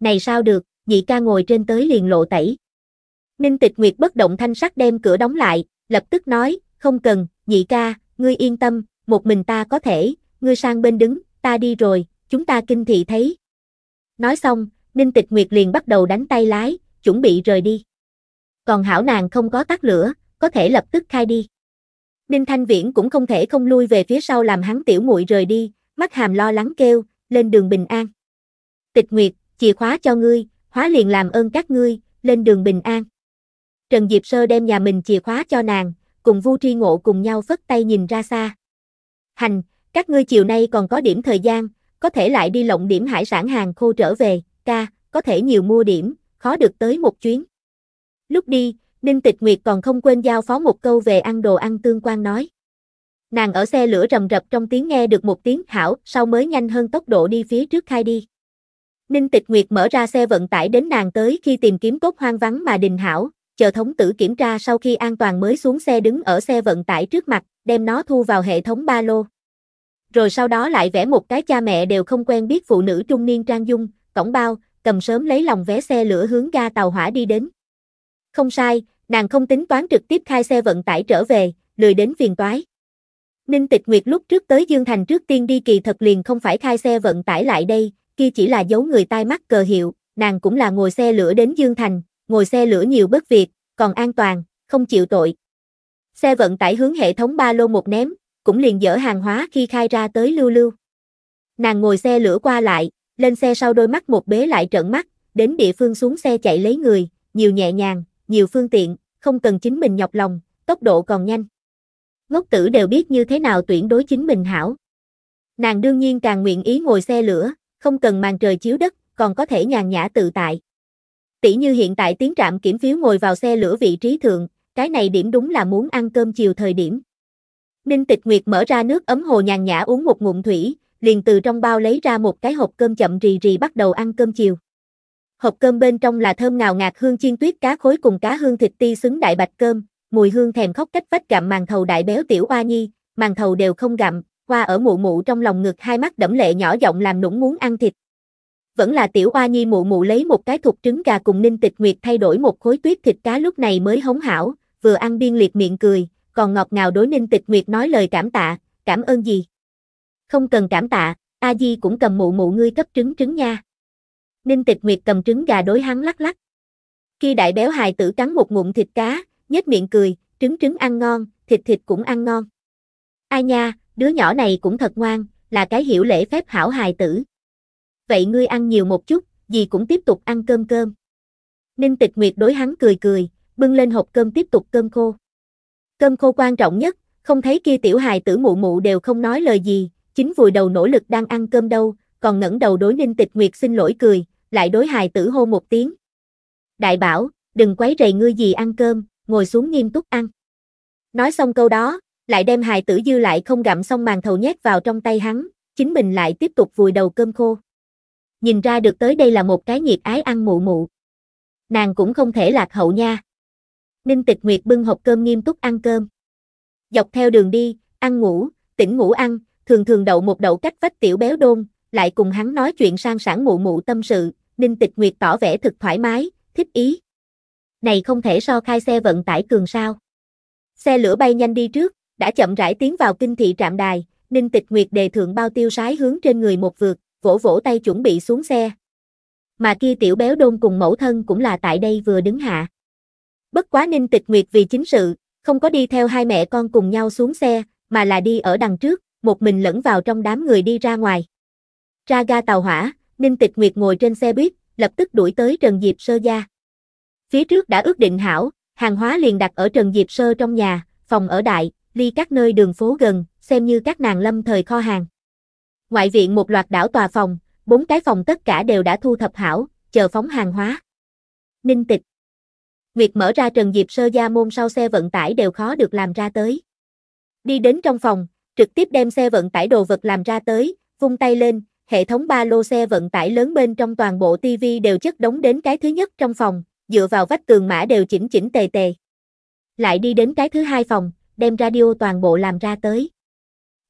Này sao được, nhị ca ngồi trên tới liền lộ tẩy. Ninh Tịch Nguyệt bất động thanh sắc đem cửa đóng lại, lập tức nói, không cần, nhị ca, ngươi yên tâm, một mình ta có thể, ngươi sang bên đứng, ta đi rồi, chúng ta kinh thị thấy. Nói xong, Ninh Tịch Nguyệt liền bắt đầu đánh tay lái, chuẩn bị rời đi. Còn hảo nàng không có tắt lửa, có thể lập tức khai đi. Ninh Thanh Viễn cũng không thể không lui về phía sau làm hắn tiểu muội rời đi, mắt hàm lo lắng kêu, lên đường bình an. Tịch Nguyệt, chìa khóa cho ngươi, hóa liền làm ơn các ngươi, lên đường bình an. Trần Diệp Sơ đem nhà mình chìa khóa cho nàng, cùng Vu Tri Ngộ cùng nhau phất tay nhìn ra xa. Hành, các ngươi chiều nay còn có điểm thời gian, có thể lại đi lộng điểm hải sản hàng khô trở về, ca, có thể nhiều mua điểm, khó được tới một chuyến. Lúc đi, Ninh Tịch Nguyệt còn không quên giao phó một câu về ăn đồ ăn tương quan nói. Nàng ở xe lửa rầm rập trong tiếng nghe được một tiếng hảo, sau mới nhanh hơn tốc độ đi phía trước khai đi. Ninh Tịch Nguyệt mở ra xe vận tải đến nàng tới khi tìm kiếm cốt hoang vắng mà đình hảo, chờ thống tử kiểm tra sau khi an toàn mới xuống xe đứng ở xe vận tải trước mặt, đem nó thu vào hệ thống ba lô rồi sau đó lại vẽ một cái cha mẹ đều không quen biết phụ nữ trung niên trang dung, cổng bao, cầm sớm lấy lòng vé xe lửa hướng ga tàu hỏa đi đến. Không sai, nàng không tính toán trực tiếp khai xe vận tải trở về, lười đến phiền toái. Ninh Tịch Nguyệt lúc trước tới Dương Thành trước tiên đi kỳ thật liền không phải khai xe vận tải lại đây, kia chỉ là giấu người tai mắt cờ hiệu, nàng cũng là ngồi xe lửa đến Dương Thành, ngồi xe lửa nhiều bất việc, còn an toàn, không chịu tội. Xe vận tải hướng hệ thống ba lô một ném, cũng liền dở hàng hóa khi khai ra tới lưu lưu. Nàng ngồi xe lửa qua lại, lên xe sau đôi mắt một bế lại trợn mắt, đến địa phương xuống xe chạy lấy người, nhiều nhẹ nhàng, nhiều phương tiện, không cần chính mình nhọc lòng, tốc độ còn nhanh. Ngốc tử đều biết như thế nào tuyển đối chính mình hảo. Nàng đương nhiên càng nguyện ý ngồi xe lửa, không cần màn trời chiếu đất, còn có thể nhàn nhã tự tại. Tỷ như hiện tại tiến trạm kiểm phiếu ngồi vào xe lửa vị trí thượng, cái này điểm đúng là muốn ăn cơm chiều thời điểm. Ninh Tịch Nguyệt mở ra nước ấm hồ nhàn nhã uống một ngụm thủy, liền từ trong bao lấy ra một cái hộp cơm chậm rì rì bắt đầu ăn cơm chiều. Hộp cơm bên trong là thơm ngào ngạt hương chiên tuyết cá khối cùng cá hương thịt ti xứng đại bạch cơm, mùi hương thèm khóc cách vách gặm màn thầu đại béo tiểu oa nhi, màn thầu đều không gặm, hoa ở mụ mụ trong lòng ngực hai mắt đẫm lệ nhỏ giọng làm nũng muốn ăn thịt. Vẫn là tiểu oa nhi mụ mụ lấy một cái thục trứng gà cùng ninh tịch nguyệt thay đổi một khối tuyết thịt cá lúc này mới hống hảo, vừa ăn biên liệt miệng cười, còn ngọt ngào đối Ninh Tịch Nguyệt nói lời cảm tạ, cảm ơn gì? Không cần cảm tạ, A Di cũng cầm mụ mụ ngươi cấp trứng trứng nha. Ninh Tịch Nguyệt cầm trứng gà đối hắn lắc lắc. Khi đại béo hài tử cắn một ngụm thịt cá, nhếch miệng cười, trứng trứng ăn ngon, thịt thịt cũng ăn ngon. Ai nha, đứa nhỏ này cũng thật ngoan, là cái hiểu lễ phép hảo hài tử. Vậy ngươi ăn nhiều một chút, gì cũng tiếp tục ăn cơm cơm. Ninh Tịch Nguyệt đối hắn cười cười, bưng lên hộp cơm tiếp tục cơm khô. Cơm khô quan trọng nhất, không thấy kia tiểu hài tử mụ mụ đều không nói lời gì, chính vùi đầu nỗ lực đang ăn cơm đâu, còn ngẩng đầu đối Ninh Tịch Nguyệt xin lỗi cười, lại đối hài tử hô một tiếng. Đại bảo, đừng quấy rầy ngươi gì ăn cơm, ngồi xuống nghiêm túc ăn. Nói xong câu đó, lại đem hài tử dư lại không gặm xong màn thầu nhét vào trong tay hắn, chính mình lại tiếp tục vùi đầu cơm khô. Nhìn ra được tới đây là một cái nhiệt ái ăn mụ mụ. Nàng cũng không thể lạc hậu nha. Ninh Tịch Nguyệt bưng hộp cơm nghiêm túc ăn cơm. Dọc theo đường đi, ăn ngủ, tỉnh ngủ ăn, thường thường đậu một đậu cách vách tiểu béo đôn, lại cùng hắn nói chuyện sang sảng mụ mụ tâm sự, Ninh Tịch Nguyệt tỏ vẻ thực thoải mái, thích ý. Này không thể so khai xe vận tải cường sao. Xe lửa bay nhanh đi trước, đã chậm rãi tiến vào kinh thị trạm đài, Ninh Tịch Nguyệt đề thượng bao tiêu sái hướng trên người một vượt, vỗ vỗ tay chuẩn bị xuống xe. Mà kia tiểu béo đôn cùng mẫu thân cũng là tại đây vừa đứng hạ. Bất quá Ninh Tịch Nguyệt vì chính sự, không có đi theo hai mẹ con cùng nhau xuống xe, mà là đi ở đằng trước, một mình lẫn vào trong đám người đi ra ngoài. Ra ga tàu hỏa, Ninh Tịch Nguyệt ngồi trên xe buýt, lập tức đuổi tới Trần Diệp Sơ gia. Phía trước đã ước định hảo, hàng hóa liền đặt ở Trần Diệp Sơ trong nhà, phòng ở đại, ly các nơi đường phố gần, xem như các nàng lâm thời kho hàng. Ngoại viện một loạt đảo tòa phòng, bốn cái phòng tất cả đều đã thu thập hảo, chờ phóng hàng hóa. Ninh Tịch việc mở ra trần diệp sơ gia môn sau xe vận tải đều khó được làm ra tới. Đi đến trong phòng, trực tiếp đem xe vận tải đồ vật làm ra tới, vung tay lên, hệ thống ba lô xe vận tải lớn bên trong toàn bộ TV đều chất đóng đến cái thứ nhất trong phòng, dựa vào vách tường mã đều chỉnh chỉnh tề tề. Lại đi đến cái thứ hai phòng, đem radio toàn bộ làm ra tới.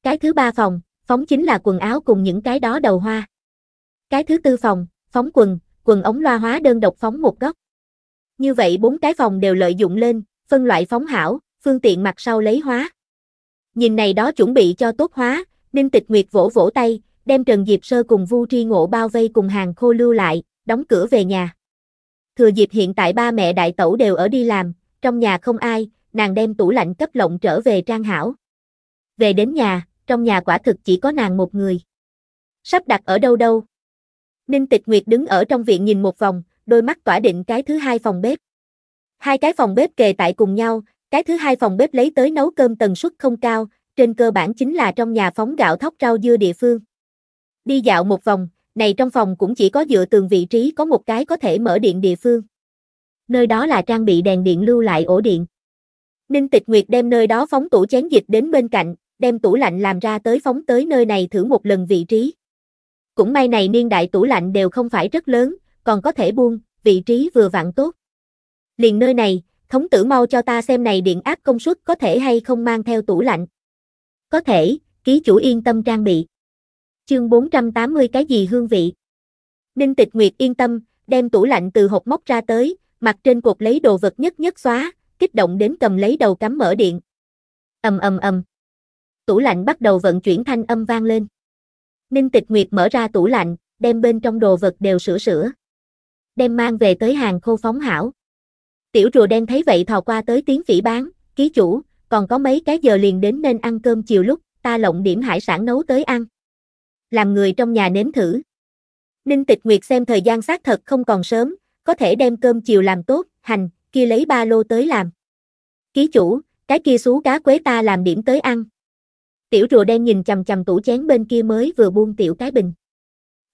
Cái thứ ba phòng, phóng chính là quần áo cùng những cái đó đầu hoa. Cái thứ tư phòng, phóng quần, quần ống loa hóa đơn độc phóng một góc. Như vậy bốn cái phòng đều lợi dụng lên, phân loại phóng hảo, phương tiện mặt sau lấy hóa. Nhìn này đó chuẩn bị cho tốt hóa, Ninh Tịch Nguyệt vỗ vỗ tay, đem Trần Diệp Sơ cùng Vu Tri Ngộ bao vây cùng hàng khô lưu lại, đóng cửa về nhà. Thừa Diệp hiện tại ba mẹ đại tẩu đều ở đi làm, trong nhà không ai, nàng đem tủ lạnh cấp lộng trở về trang hảo. Về đến nhà, trong nhà quả thực chỉ có nàng một người. Sắp đặt ở đâu đâu? Ninh Tịch Nguyệt đứng ở trong viện nhìn một vòng, đôi mắt tỏa định cái thứ hai phòng bếp. Hai cái phòng bếp kề tại cùng nhau, cái thứ hai phòng bếp lấy tới nấu cơm tần suất không cao, trên cơ bản chính là trong nhà phóng gạo thóc rau dưa địa phương. Đi dạo một vòng, này trong phòng cũng chỉ có dựa tường vị trí có một cái có thể mở điện địa phương. Nơi đó là trang bị đèn điện lưu lại ổ điện. Ninh Tịch Nguyệt đem nơi đó phóng tủ chén dịch đến bên cạnh, đem tủ lạnh làm ra tới phóng tới nơi này thử một lần vị trí. Cũng may này niên đại tủ lạnh đều không phải rất lớn, còn có thể buông, vị trí vừa vặn tốt. Liền nơi này, thống tử mau cho ta xem này điện áp công suất có thể hay không mang theo tủ lạnh. Có thể, ký chủ yên tâm trang bị. Chương 480 cái gì hương vị. Ninh Tịch Nguyệt yên tâm, đem tủ lạnh từ hộp móc ra tới, mặt trên cột lấy đồ vật nhất nhất xóa, kích động đến cầm lấy đầu cắm mở điện. Ầm ầm ầm. Tủ lạnh bắt đầu vận chuyển thanh âm vang lên. Ninh Tịch Nguyệt mở ra tủ lạnh, đem bên trong đồ vật đều sửa sửa đem mang về tới hàng khô phóng hảo. Tiểu rùa đen thấy vậy thò qua tới tiếng phỉ bán, ký chủ, còn có mấy cái giờ liền đến nên ăn cơm chiều lúc, ta lộng điểm hải sản nấu tới ăn. Làm người trong nhà nếm thử. Ninh Tịch Nguyệt xem thời gian xác thật không còn sớm, có thể đem cơm chiều làm tốt, hành, kia lấy ba lô tới làm. Ký chủ, cái kia sú cá quế ta làm điểm tới ăn. Tiểu rùa đen nhìn chầm chầm tủ chén bên kia mới vừa buông tiểu cái bình.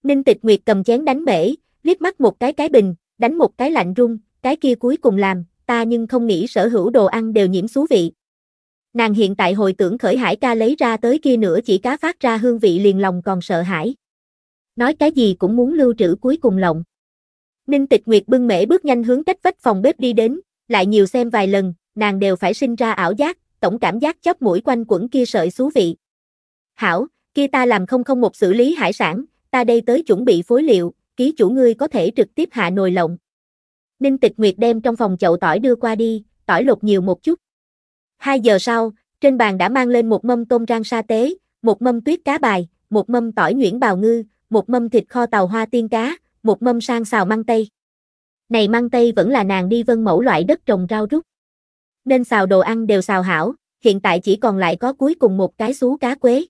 Ninh Tịch Nguyệt cầm chén đánh bể, liếc mắt một cái cái bình, đánh một cái lạnh rung, cái kia cuối cùng làm, ta nhưng không nghĩ sở hữu đồ ăn đều nhiễm xú vị. Nàng hiện tại hồi tưởng khởi hải ca lấy ra tới kia nữa chỉ cá phát ra hương vị liền lòng còn sợ hãi. Nói cái gì cũng muốn lưu trữ cuối cùng lộng. Ninh tịch nguyệt bưng mễ bước nhanh hướng cách vách phòng bếp đi đến, lại nhiều xem vài lần, nàng đều phải sinh ra ảo giác, tổng cảm giác chóp mũi quanh quẩn kia sợi xú vị. Hảo, kia ta làm không không một xử lý hải sản, ta đây tới chuẩn bị phối liệu, ký chủ ngươi có thể trực tiếp hạ nồi lộng. Ninh Tịch Nguyệt đem trong phòng chậu tỏi đưa qua đi, tỏi lột nhiều một chút. Hai giờ sau, trên bàn đã mang lên một mâm tôm rang sa tế, một mâm tuyết cá bài, một mâm tỏi nhuyễn bào ngư, một mâm thịt kho tàu hoa tiên cá, một mâm sang xào măng tây. Này măng tây vẫn là nàng đi vân mẫu loại đất trồng rau rút. Nên xào đồ ăn đều xào hảo, hiện tại chỉ còn lại có cuối cùng một cái xú cá quế.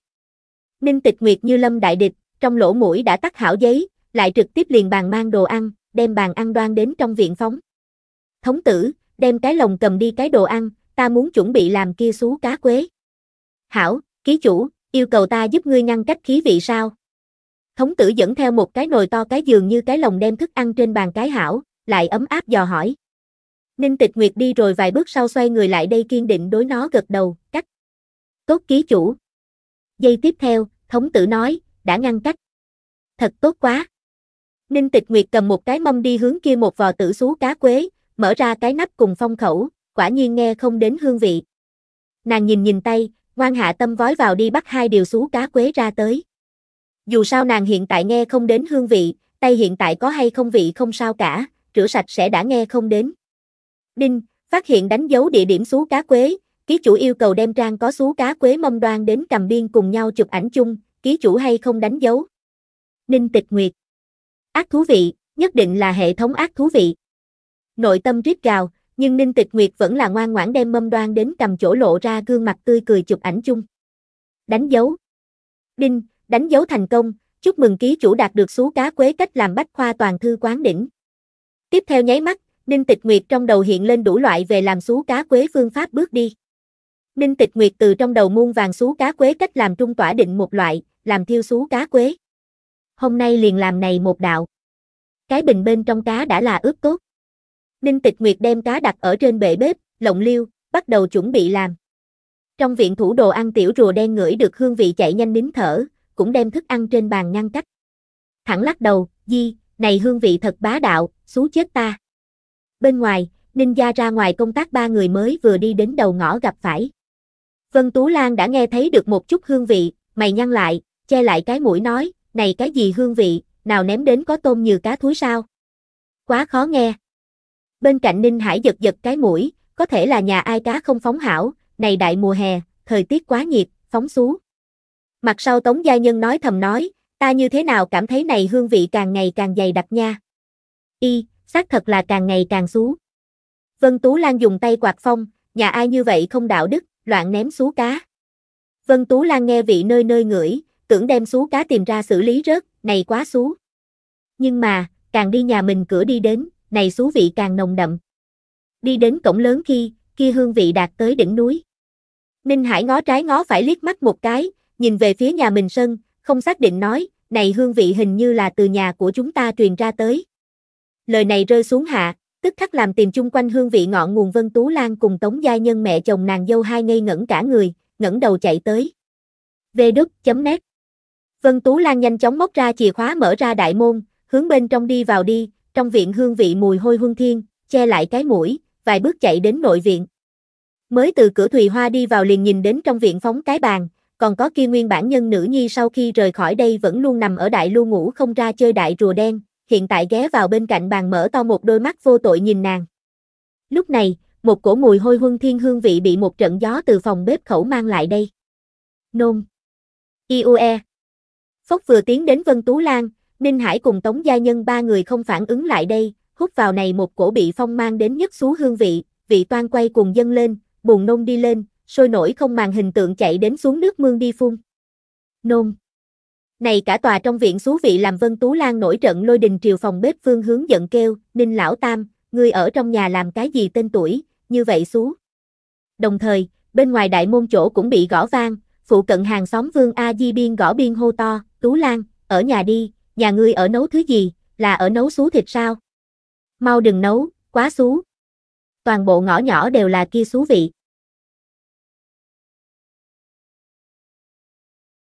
Ninh tịch nguyệt như lâm đại địch, trong lỗ mũi đã tắt hảo giấy, lại trực tiếp liền bàn mang đồ ăn, đem bàn ăn đoan đến trong viện phóng. Thống tử, đem cái lồng cầm đi cái đồ ăn, ta muốn chuẩn bị làm kia sú cá quế. Hảo, ký chủ, yêu cầu ta giúp ngươi ngăn cách khí vị sao? Thống tử dẫn theo một cái nồi to cái giường như cái lồng đem thức ăn trên bàn cái hảo, lại ấm áp dò hỏi. Ninh tịch nguyệt đi rồi vài bước sau xoay người lại đây kiên định đối nó gật đầu, cắt. Tốt ký chủ. Giây tiếp theo, thống tử nói, đã ngăn cách. Thật tốt quá. Ninh Tịch Nguyệt cầm một cái mâm đi hướng kia một vò tử sú cá quế, mở ra cái nắp cùng phong khẩu, quả nhiên nghe không đến hương vị. Nàng nhìn nhìn tay, ngoan hạ tâm vói vào đi bắt hai điều sú cá quế ra tới. Dù sao nàng hiện tại nghe không đến hương vị, tay hiện tại có hay không vị không sao cả, rửa sạch sẽ đã nghe không đến. Đinh, phát hiện đánh dấu địa điểm sú cá quế, ký chủ yêu cầu đem trang có sú cá quế mâm đoan đến cầm biên cùng nhau chụp ảnh chung, ký chủ hay không đánh dấu. Ninh Tịch Nguyệt Ác thú vị, nhất định là hệ thống ác thú vị. Nội tâm rít gào, nhưng Ninh Tịch Nguyệt vẫn là ngoan ngoãn đem mâm đoan đến cầm chỗ lộ ra gương mặt tươi cười chụp ảnh chung. Đánh dấu. Đinh, đánh dấu thành công, chúc mừng ký chủ đạt được số cá quế cách làm bách khoa toàn thư quán đỉnh. Tiếp theo nháy mắt, Ninh Tịch Nguyệt trong đầu hiện lên đủ loại về làm sú cá quế phương pháp bước đi. Ninh Tịch Nguyệt từ trong đầu muôn vàng sú cá quế cách làm trung tỏa định một loại, làm thiêu sú cá quế hôm nay liền làm này một đạo. Cái bình bên trong cá đã là ướp tốt. Ninh Tịch Nguyệt đem cá đặt ở trên bệ bếp, lộng liêu, bắt đầu chuẩn bị làm. Trong viện thủ đồ ăn tiểu rùa đen ngửi được hương vị chạy nhanh nín thở, cũng đem thức ăn trên bàn ngăn cách. Thẳng lắc đầu, di, này hương vị thật bá đạo, xú chết ta. Bên ngoài, Ninh gia ra ngoài công tác ba người mới vừa đi đến đầu ngõ gặp phải. Vân Tú Lan đã nghe thấy được một chút hương vị, mày nhăn lại, che lại cái mũi nói, này cái gì hương vị, nào ném đến có tôm như cá thúi sao? Quá khó nghe. Bên cạnh Ninh Hải giật giật cái mũi, có thể là nhà ai cá không phóng hảo, này đại mùa hè, thời tiết quá nhiệt, phóng xuống. Mặt sau Tống Gia Nhân nói thầm nói, ta như thế nào cảm thấy này hương vị càng ngày càng dày đặc nha. Y, xác thật là càng ngày càng xú. Vân Tú Lan dùng tay quạt phong, nhà ai như vậy không đạo đức, loạn ném xú cá. Vân Tú Lan nghe vị nơi nơi ngửi, tưởng đem xú cá tìm ra xử lý rớt, này quá xú. Nhưng mà, càng đi nhà mình cửa đi đến, này xú vị càng nồng đậm. Đi đến cổng lớn khi, kia hương vị đạt tới đỉnh núi. Ninh Hải ngó trái ngó phải liếc mắt một cái, nhìn về phía nhà mình sân, không xác định nói, này hương vị hình như là từ nhà của chúng ta truyền ra tới. Lời này rơi xuống hạ, tức khắc làm tìm chung quanh hương vị ngọn nguồn Vân Tú Lan cùng Tống Gia Nhân mẹ chồng nàng dâu hai ngây ngẩn cả người, ngẩng đầu chạy tới. Vê Đức.net Vân Tú Lan nhanh chóng móc ra chìa khóa mở ra đại môn, hướng bên trong đi vào đi, trong viện hương vị mùi hôi hương thiên, che lại cái mũi, vài bước chạy đến nội viện. Mới từ cửa Thùy Hoa đi vào liền nhìn đến trong viện phóng cái bàn, còn có kia nguyên bản nhân nữ nhi sau khi rời khỏi đây vẫn luôn nằm ở đại lu ngủ không ra chơi đại rùa đen, hiện tại ghé vào bên cạnh bàn mở to một đôi mắt vô tội nhìn nàng. Lúc này, một cổ mùi hôi hương thiên hương vị bị một trận gió từ phòng bếp khẩu mang lại đây. Nôn. Iue. Phốc vừa tiến đến Vân Tú Lan, Ninh Hải cùng Tống Gia Nhân ba người không phản ứng lại đây, hút vào này một cổ bị phong mang đến nhất xú hương vị, vị toan quay cùng dân lên, buồn nôn đi lên, sôi nổi không màn hình tượng chạy đến xuống nước mương đi phun. Nôn. Này cả tòa trong viện xú vị làm Vân Tú Lan nổi trận lôi đình triều phòng bếp phương hướng giận kêu, Ninh Lão Tam, ngươi ở trong nhà làm cái gì tên tuổi, như vậy xú. Đồng thời, bên ngoài đại môn chỗ cũng bị gõ vang, phụ cận hàng xóm Vương A Di Biên gõ biên hô to, Tú Lan, ở nhà đi, nhà ngươi ở nấu thứ gì, là ở nấu xú thịt sao? Mau đừng nấu, quá xú. Toàn bộ ngõ nhỏ đều là kia xú vị.